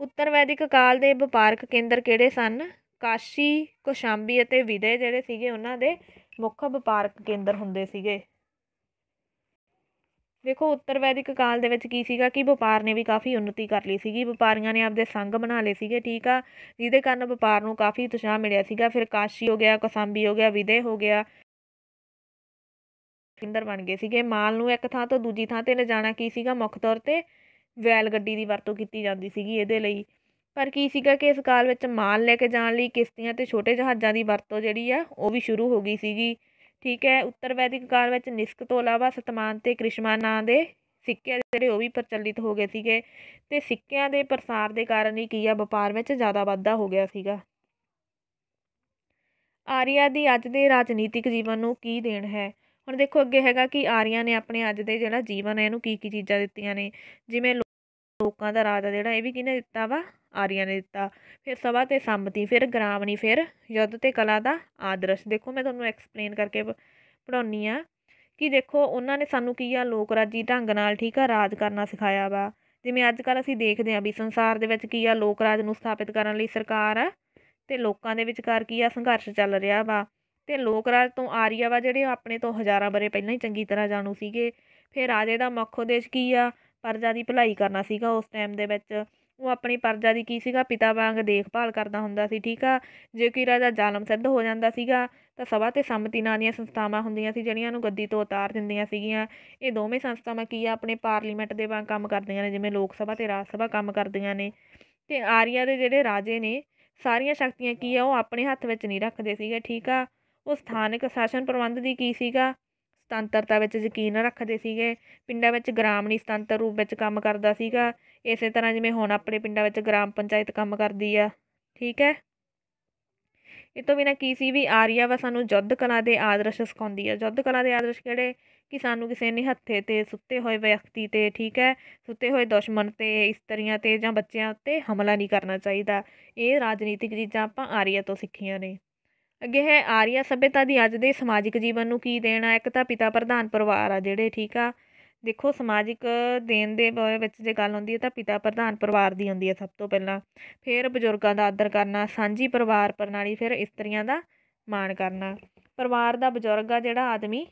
ਉੱਤਰ ਵੈਦਿਕ ਕਾਲ ਦੇ ਵਪਾਰਕ ਕੇਂਦਰ ਕਿਹੜੇ ਸਨ ਕਾਸ਼ੀ ਕੋਸ਼ਾਂਬੀ ਅਤੇ ਵਿਦੇ ਜਿਹੜੇ ਸੀਗੇ ਉਹਨਾਂ ਦੇ ਮੁੱਖ ਵਪਾਰਕ ਕੇਂਦਰ ਹੁੰਦੇ ਸੀਗੇ ਦੇਖੋ ਉੱਤਰ ਵੈਦਿਕ ਕਾਲ ਦੇ ਵਿੱਚ ਕੀ ਸੀਗਾ ਕਿ ਵਪਾਰ ਨੇ ਵੀ ਕਾਫੀ ਉੱਨਤੀ ਕਰ ਲਈ ਸੀਗੀ ਵਪਾਰੀਆਂ ਨੇ ਆਪਦੇ ਸੰਘ ਬਣਾ ਲਏ ਸੀਗੇ ਠੀਕ ਆ ਜਿਹਦੇ ਕਾਰਨ ਵਪਾਰ ਨੂੰ ਕਾਫੀ ਉਤਸ਼ਾਹ ਮਿਲਿਆ ਸੀਗਾ ਫਿਰ ਕਾਸ਼ੀ ਹੋ ਗਿਆ ਕਸਾਂਬੀ ਹੋ ਗਿਆ ਵਿਦੇ ਹੋ ਗਿਆ ਕੇਂਦਰ ਬਣ ਗਏ ਸੀਗੇ ਮਾਲ ਨੂੰ ਇੱਕ ਥਾਂ ਤੋਂ ਦੂਜੀ ਥਾਂ ਤੇ ਲਿਜਾਣਾ ਕੀ ਸੀਗਾ ਮੁੱਖ ਤੌਰ ਤੇ ਵੈਲ ਗੱਡੀ ਦੀ ਵਰਤੋਂ ਕੀਤੀ ਜਾਂਦੀ ਸੀਗੀ ਇਹਦੇ ਲਈ ਪਰ ਕੀ ਸੀਗਾ ਕਿ ਇਸ ਕਾਲ ਵਿੱਚ ਮਾਲ ਲੈ ਕੇ ਜਾਣ ਲਈ ਕਿਸ਼ਤੀਆਂ ਤੇ ਛੋਟੇ ਜਹਾਜ਼ਾਂ ਦੀ ਵਰਤੋਂ ਜਿਹੜੀ ਆ ਉਹ ਵੀ ਸ਼ੁਰੂ ਹੋ ਗਈ ਸੀਗੀ ਠੀਕ ਹੈ ਉੱਤਰ ਵੈਦਿਕ ਕਾਲ ਵਿੱਚ ਨਿਸਕ ਤੋਂ ਇਲਾਵਾ ਸਤਮਾਨ ਤੇ ਕ੍ਰਿਸ਼ਮਾ ਨਾਂ ਦੇ ਸਿੱਕੇ ਜਿਹੜੇ ਉਹ ਵੀ ਪ੍ਰਚਲਿਤ ਹੋ ਗਏ ਸੀਗੇ ਤੇ ਸਿੱਕਿਆਂ ਦੇ ਪ੍ਰਸਾਰ ਦੇ ਕਾਰਨ ਹੀ ਕੀ ਆ ਵਪਾਰ ਵਿੱਚ ਜ਼ਿਆਦਾ ਵਾਧਾ ਹੋ ਗਿਆ ਸੀਗਾ ਆਰੀਆ ਦੀ ਅੱਜ ਦੇ ਰਾਜਨੀਤਿਕ ਜੀਵਨ ਨੂੰ ਕੀ ਦੇਣ ਹੈ ਹੁਣ ਦੇਖੋ ਅੱਗੇ ਹੈਗਾ ਕਿ ਆਰੀਆ ਨੇ ਆਪਣੇ ਅੱਜ ਦੇ ਜਿਹੜਾ ਜੀਵਨ ਹੈ ਇਹਨੂੰ ਕੀ ਕੀ ਚੀਜ਼ਾਂ ਦਿੱਤੀਆਂ ਨੇ ਜਿਵੇਂ ਲੋਕਾਂ ਦਾ ਰਾਜ ਆ ਜਿਹੜਾ ਇਹ ਵੀ ਕਿਹਨੇ ਦਿੱਤਾ ਵਾ ਆਰੀਆ ਨੇ ਦਿੱਤਾ ਫਿਰ ਸਵਾ ਤੇ ਸੰਮਤੀ ਫਿਰ ਗ੍ਰਾਮਣੀ ਫਿਰ ਯੁੱਧ ਤੇ ਕਲਾ ਦਾ ਆਦਰਸ਼ ਦੇਖੋ ਮੈਂ ਤੁਹਾਨੂੰ ਐਕਸਪਲੇਨ ਕਰਕੇ ਪੜਾਉਣੀ ਆ ਕਿ ਦੇਖੋ ਉਹਨਾਂ ਨੇ ਸਾਨੂੰ ਕੀ ਆ ਲੋਕ ਰਾਜੀ ਢੰਗ ਨਾਲ ਠੀਕ ਆ ਰਾਜ ਕਰਨਾ ਸਿਖਾਇਆ ਵਾ ਜਿਵੇਂ ਅੱਜ ਕੱਲ ਅਸੀਂ ਦੇਖਦੇ ਆ ਵੀ ਸੰਸਾਰ ਦੇ ਵਿੱਚ ਕੀ ਆ ਲੋਕ ਰਾਜ ਨੂੰ ਸਥਾਪਿਤ ਕਰਨ ਲਈ ਸਰਕਾਰ ਤੇ ਲੋਕਾਂ ਦੇ ਵਿਚਕਾਰ ਕੀ ਆ ਸੰਘਰਸ਼ ਚੱਲ ਰਿਹਾ ਵਾ ਤੇ ਲੋਕ ਰਾਜ ਤੋਂ ਆਰੀਆ ਵਾ ਜਿਹੜੇ ਆਪਣੇ ਤੋਂ ਹਜ਼ਾਰਾਂ ਬਰੇ ਪਹਿਲਾਂ ਹੀ ਚੰਗੀ ਤਰ੍ਹਾਂ ਜਾਣੂ ਸੀਗੇ ਫਿਰ ਰਾਜੇ ਦਾ ਮੁੱਖ ਉਦੇਸ਼ ਕੀ ਆ ਪਰਜਾ ਦੀ ਭਲਾਈ ਕਰਨਾ ਸੀਗਾ ਉਸ ਟਾਈਮ ਦੇ ਵਿੱਚ ਉਹ ਆਪਣੀ ਪਰਜਾ ਦੀ ਕੀ ਸੀਗਾ ਪਿਤਾ ਵਾਂਗ ਦੇਖਭਾਲ ਕਰਦਾ ਹੁੰਦਾ ਸੀ ਠੀਕ ਆ ਜੇ ਕੋਈ ਰਾਜਾ ਜ਼ਾਲਮ ਸਿੱਧ ਹੋ ਜਾਂਦਾ ਸੀਗਾ ਤਾਂ ਸਭਾ ਤੇ ਸੰਮਤੀ ਨਾਂ ਦੀਆਂ ਸੰਸਥਾਵਾਂ ਹੁੰਦੀਆਂ ਸੀ ਜਿਹੜੀਆਂ ਨੂੰ ਗੱਦੀ ਤੋਂ ਉਤਾਰ ਦਿੰਦੀਆਂ ਸੀਗੀਆਂ ਇਹ ਦੋਵੇਂ ਸੰਸਥਾਵਾਂ ਕੀ ਆ ਆਪਣੇ ਪਾਰਲੀਮੈਂਟ ਦੇ ਵਾਂਗ ਕੰਮ ਕਰਦੀਆਂ ਨੇ ਜਿਵੇਂ ਲੋਕ ਸਭਾ ਤੇ ਰਾਜ ਸਭਾ ਕੰਮ ਕਰਦੀਆਂ ਨੇ ਤੇ ਆਰੀਆ ਦੇ ਜਿਹੜੇ ਰਾਜੇ ਨੇ ਸਾਰੀਆਂ ਸ਼ਕਤੀਆਂ ਕੀ ਆ ਉਹ ਆਪਣੇ ਹੱਥ ਵਿੱਚ ਨਹੀਂ ਰੱਖਦੇ ਸੀਗੇ ਠੀਕ ਆ ਉਹ ਸਥਾਨਕ ਸ਼ਾਸਨ ਪ੍ਰਬੰਧ ਦੀ ਕੀ ਸੀਗਾ ਸੁਤੰਤਰਤਾ ਵਿੱਚ ਯਕੀਨ ਰੱਖਦੇ ਸੀਗੇ ਪਿੰਡਾਂ ਵਿੱਚ ਨਹੀਂ ਸੁਤੰਤਰ ਰੂਪ ਵਿੱਚ ਕੰਮ ਕਰਦਾ ਸੀਗਾ ਇਸੇ ਤਰ੍ਹਾਂ ਜਿਵੇਂ ਹੁਣ ਆਪਣੇ ਪਿੰਡਾਂ ਵਿੱਚ ਗ੍ਰਾਮ ਪੰਚਾਇਤ ਕੰਮ ਕਰਦੀ ਆ ਠੀਕ ਹੈ ਇਹ ਤੋਂ ਬਿਨਾ ਕੀ ਸੀ ਵੀ ਆਰੀਆ ਵਾ ਸਾਨੂੰ ਜੁੱਧ ਕਲਾ ਦੇ ਆਦਰਸ਼ ਸਿਖਾਉਂਦੀ ਆ ਜੁੱਧ ਕਲਾ ਦੇ ਆਦਰਸ਼ ਕਿਹੜੇ ਕਿ ਸਾਨੂੰ ਕਿਸੇ ਨੇ ਹੱਥੇ ਤੇ ਸੁੱਤੇ ਹੋਏ ਵਿਅਕਤੀ ਤੇ ਠੀਕ ਹੈ ਸੁੱਤੇ ਹੋਏ ਦੁਸ਼ਮਣ ਤੇ ਇਸਤਰੀਆਂ ਤੇ ਜਾਂ ਬੱਚਿਆਂ ਉੱਤੇ ਹਮਲਾ ਨਹੀਂ ਕਰਨਾ ਚਾਹੀਦਾ ਇਹ ਰਾਜਨੀਤਿਕ ਚੀਜ਼ਾਂ ਆਪਾਂ ਆਰੀਆ ਤੋਂ ਸਿੱਖੀਆਂ ਨੇ ਅੱਗੇ ਹੈ ਆਰੀਆ ਸਭਿਅਤਾ ਦੀ ਅੱਜ ਦੇ ਸਮਾਜਿਕ ਜੀਵਨ ਨੂੰ ਕੀ ਦੇਣਾ ਇੱਕ ਤਾਂ ਪਿਤਾ ਪ੍ਰਧਾਨ ਪਰਿਵਾਰ ਆ ਜਿਹੜੇ ਠੀਕ ਆ ਦੇਖੋ ਸਮਾਜਿਕ ਦੇਣ ਦੇ ਬਾਰੇ ਵਿੱਚ ਜੇ ਗੱਲ ਹੁੰਦੀ ਹੈ ਤਾਂ ਪਿਤਾ ਪ੍ਰਧਾਨ ਪਰਿਵਾਰ ਦੀ ਹੁੰਦੀ ਹੈ ਸਭ ਤੋਂ ਪਹਿਲਾਂ ਫਿਰ ਬਜ਼ੁਰਗਾਂ ਦਾ ਆਦਰ ਕਰਨਾ ਸਾਂਝੀ ਪਰਿਵਾਰ ਪ੍ਰਣਾਲੀ ਫਿਰ ਇਸਤਰੀਆਂ ਦਾ ਮਾਣ ਕਰਨਾ ਪਰਿਵਾਰ ਦਾ ਬਜ਼ੁਰਗ ਆ ਜਿਹੜਾ ਆਦਮੀ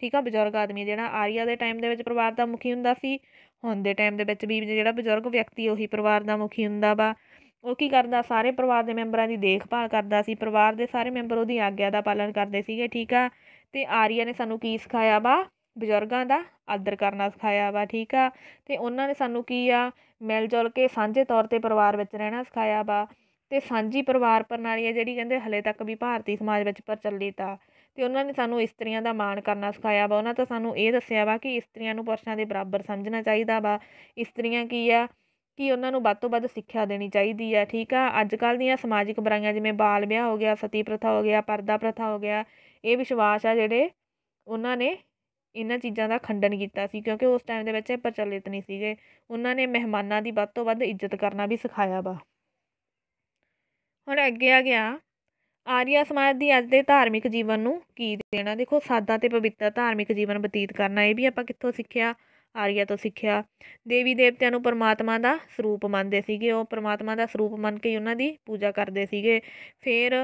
ਠੀਕ ਆ ਬਜ਼ੁਰਗ ਆਦਮੀ ਜਿਹੜਾ ਆਰੀਆ ਦੇ ਟਾਈਮ ਦੇ ਵਿੱਚ ਪਰਿਵਾਰ ਦਾ ਮੁਖੀ ਹੁੰਦਾ ਸੀ ਹੁਣ ਦੇ ਟਾਈਮ ਦੇ ਵਿੱਚ ਵੀ ਜਿਹੜਾ ਬਜ਼ੁਰਗ ਵਿਅਕਤੀ ਉਹੀ ਪਰਿਵਾਰ ਦਾ ਮੁਖੀ ਹੁੰਦਾ ਵਾ ਉਹ ਕੀ ਕਰਦਾ ਸਾਰੇ ਪਰਿਵਾਰ ਦੇ ਮੈਂਬਰਾਂ ਦੀ ਦੇਖਭਾਲ ਕਰਦਾ ਸੀ ਪਰਿਵਾਰ ਦੇ ਸਾਰੇ ਮੈਂਬਰ ਉਹਦੀ ਆਗਿਆ ਦਾ ਪਾਲਣ ਕਰਦੇ ਸੀਗੇ ਠੀਕ ਆ ਤੇ ਆਰੀਆ ਨੇ ਸਾਨੂੰ ਕੀ ਸਿਖਾਇਆ ਵਾ ਬਜ਼ੁਰਗਾਂ ਦਾ ਆਦਰ ਕਰਨਾ ਸਿਖਾਇਆ ਵਾ ਠੀਕ ਆ ਤੇ ਉਹਨਾਂ ਨੇ ਸਾਨੂੰ ਕੀ ਆ ਮਿਲ ਜੁਲ ਕੇ ਸਾਂਝੇ ਤੌਰ ਤੇ ਪਰਿਵਾਰ ਵਿੱਚ ਰਹਿਣਾ ਸਿਖਾਇਆ ਵਾ ਤੇ ਸਾਂਝੀ ਪਰਿਵਾਰ ਪ੍ਰਣਾਲੀ ਹੈ ਜਿਹੜੀ ਕਹਿੰਦੇ ਹਲੇ ਤੱਕ ਵੀ ਭਾਰਤੀ ਸਮਾਜ ਵਿੱਚ ਪ੍ਰਚਲਿਤ ਆ ਤੇ ਉਹਨਾਂ ਨੇ ਸਾਨੂੰ ਇਸਤਰੀਆਂ ਦਾ ਮਾਣ ਕਰਨਾ ਸਿਖਾਇਆ ਵਾ ਉਹਨਾਂ ਤਾਂ ਸਾਨੂੰ ਇਹ ਦੱਸਿਆ ਵਾ ਕਿ ਇਸਤਰੀਆਂ ਨੂੰ ਪੁਰਸ਼ਾਂ ਦੇ ਬਰਾਬਰ ਸਮਝਣਾ ਚਾਹੀਦਾ ਵਾ ਇਸਤਰੀਆਂ ਕੀ ਆ ਕਿ ਉਹਨਾਂ ਨੂੰ ਵੱਧ ਤੋਂ ਵੱਧ ਸਿੱਖਿਆ ਦੇਣੀ ਚਾਹੀਦੀ ਆ ਠੀਕ ਆ ਅੱਜ ਕੱਲ੍ਹ ਦੀਆਂ ਸਮਾਜਿਕ ਬੁਰਾਈਆਂ ਜਿਵੇਂ ਬਾਲ ਵਿਆਹ ਹੋ ਗਿਆ ਸਤੀ ਪ੍ਰਥਾ ਹੋ ਗਿਆ ਪਰਦਾ ਪ੍ਰਥਾ ਹੋ ਗਿਆ ਇਹ ਵਿਸ਼ਵਾਸ ਆ ਜਿਹੜੇ ਉਹਨਾਂ ਨੇ ਇਹਨਾਂ ਚੀਜ਼ਾਂ ਦਾ ਖੰਡਨ ਕੀਤਾ ਸੀ ਕਿਉਂਕਿ ਉਸ ਟਾਈਮ ਦੇ ਵਿੱਚ ਇਹ ਪ੍ਰਚਲਿਤ ਨਹੀਂ ਸੀਗੇ ਉਹਨਾਂ ਨੇ ਮਹਿਮਾਨਾਂ ਦੀ ਵੱਧ ਤੋਂ ਵੱਧ ਇੱਜ਼ਤ ਕਰਨਾ ਵੀ ਸਿਖਾਇਆ ਵਾ ਹੁਣ ਅੱਗੇ ਆ ਗਿਆ ਆਰੀਆ ਸਮਾਜ ਦੀ ਅੱਜ ਦੇ ਧਾਰਮਿਕ ਜੀਵਨ ਨੂੰ ਕੀ ਦੇਣਾ ਦੇਖੋ ਸਾਦਾ ਤੇ ਪਵਿੱਤਰ ਧਾਰਮਿਕ ਜੀਵਨ ਬਤੀਤ ਕਰਨਾ ਇਹ ਵੀ ਆਪਾਂ ਕਿੱਥੋਂ ਸਿੱਖਿਆ ਆਰੀਆ ਤੋਂ ਸਿੱਖਿਆ ਦੇਵੀ ਦੇਵਤਿਆਂ ਨੂੰ ਪਰਮਾਤਮਾ ਦਾ ਸਰੂਪ ਮੰਨਦੇ ਸੀਗੇ ਉਹ ਪਰਮਾਤਮਾ ਦਾ ਸਰੂਪ ਮੰਨ ਕੇ ਉਹਨਾਂ ਦੀ ਪੂਜਾ ਕਰਦੇ ਸੀਗੇ ਫਿਰ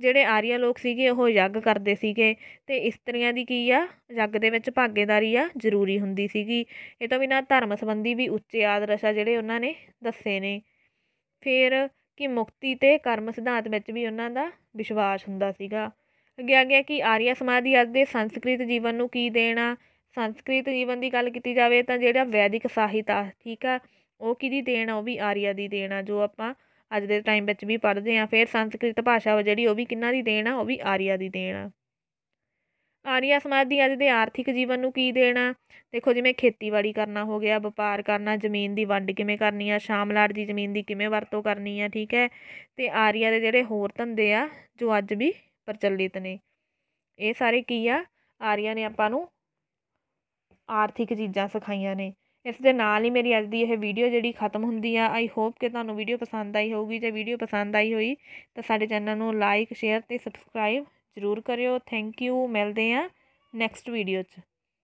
ਜਿਹੜੇ ਆਰੀਆ ਲੋਕ ਸੀਗੇ ਉਹ ਯੱਗ ਕਰਦੇ ਸੀਗੇ ਤੇ ਇਸਤਰੀਆਂ ਦੀ ਕੀ ਆ ਯੱਗ ਦੇ ਵਿੱਚ ਭਾਗੇਦਾਰੀ ਆ ਜ਼ਰੂਰੀ ਹੁੰਦੀ ਸੀਗੀ ਇਹ ਤੋਂ ਬਿਨਾਂ ਧਰਮ ਸੰਬੰਧੀ ਵੀ ਉੱਚੇ ਆਦਰਸ਼ ਆ ਜਿਹੜੇ ਉਹਨਾਂ ਨੇ ਦੱਸੇ ਨੇ ਫਿਰ ਕਿ ਮੁਕਤੀ ਤੇ ਕਰਮ ਸਿਧਾਂਤ ਵਿੱਚ ਵੀ ਉਹਨਾਂ ਦਾ ਵਿਸ਼ਵਾਸ ਹੁੰਦਾ ਸੀਗਾ ਅੱਗੇ ਆ ਗਿਆ ਕਿ ਆਰੀਆ ਸਮਾਜ ਦੀ ਅੱਜ ਦੇ ਸੰਸਕ੍ਰਿਤ ਜੀਵਨ ਨੂੰ ਕੀ ਦੇਣਾ ਸੰਸਕ੍ਰਿਤ ਜੀਵਨ ਦੀ ਗੱਲ ਕੀਤੀ ਜਾਵੇ ਤਾਂ ਜਿਹੜਾ ਵੈਦਿਕ ਸਾਹਿਤ ਆ ਠੀਕ ਆ ਉਹ ਕਿਹਦੀ ਦੇਣ ਆ ਉਹ ਵੀ ਆਰੀਆ ਦੀ ਦੇਣ ਆ ਜੋ ਆਪਾਂ ਅੱਜ ਦੇ ਟਾਈਮ ਵਿੱਚ ਵੀ ਪੜ੍ਹਦੇ ਹਾਂ ਫਿਰ ਸੰਸਕ੍ਰਿਤ ਭਾਸ਼ਾ ਵਾ ਜਿਹੜੀ ਉਹ ਵੀ ਕਿੰਨਾ ਦੀ ਦੇਣ ਆ ਉਹ ਵੀ ਆਰੀਆ ਦੀ ਦੇਣ ਆ ਆਰੀਆ ਸਮਾਜ ਦੀ ਅੱਜ ਦੇ ਆਰਥਿਕ ਜੀਵਨ ਨੂੰ ਕੀ ਦੇਣਾ ਦੇਖੋ ਜਿਵੇਂ ਖੇਤੀਬਾੜੀ ਕਰਨਾ ਹੋ ਗਿਆ ਵਪਾਰ ਕਰਨਾ ਜ਼ਮੀਨ ਦੀ ਵੰਡ ਕਿਵੇਂ ਕਰਨੀ ਆ ਸ਼ਾਮਲਾਰ ਦੀ ਜ਼ਮੀਨ ਦੀ ਕਿਵੇਂ ਵਰਤੋਂ ਕਰਨੀ ਆ ਠੀਕ ਹੈ ਤੇ ਆਰੀਆ ਦੇ ਜਿਹੜੇ ਹੋਰ ਧੰਦੇ ਆ ਜੋ ਅੱਜ ਵੀ ਪ੍ਰਚਲਿਤ ਨੇ ਇਹ ਸਾਰੇ ਕੀ ਆ ਆਰੀਆ ਨੇ ਆਪਾਂ ਨੂੰ ਆਰਥਿਕ ਚੀਜ਼ਾਂ ਸਿਖਾਈਆਂ ਨੇ ਇਸ ਦੇ ਨਾਲ ਹੀ ਮੇਰੀ ਅੱਜ ਦੀ ਇਹ ਵੀਡੀਓ ਜਿਹੜੀ ਖਤਮ ਹੁੰਦੀ ਆ ਆਈ ਹੋਪ ਕਿ ਤੁਹਾਨੂੰ ਵੀਡੀਓ ਪਸੰਦ ਆਈ ਹੋਊਗੀ ਜੇ ਵੀਡੀਓ ਪਸੰਦ ਆਈ ਹੋਈ ਤਾਂ ਸਾਡੇ ਚੈਨਲ ਨੂੰ ਲਾਈਕ ਸ਼ੇਅਰ ਤੇ ਸਬਸਕ੍ਰਾਈਬ ਜ਼ਰੂਰ ਕਰਿਓ ਥੈਂਕ ਯੂ ਮਿਲਦੇ ਆ ਨੈਕਸਟ ਵੀਡੀਓ 'ਚ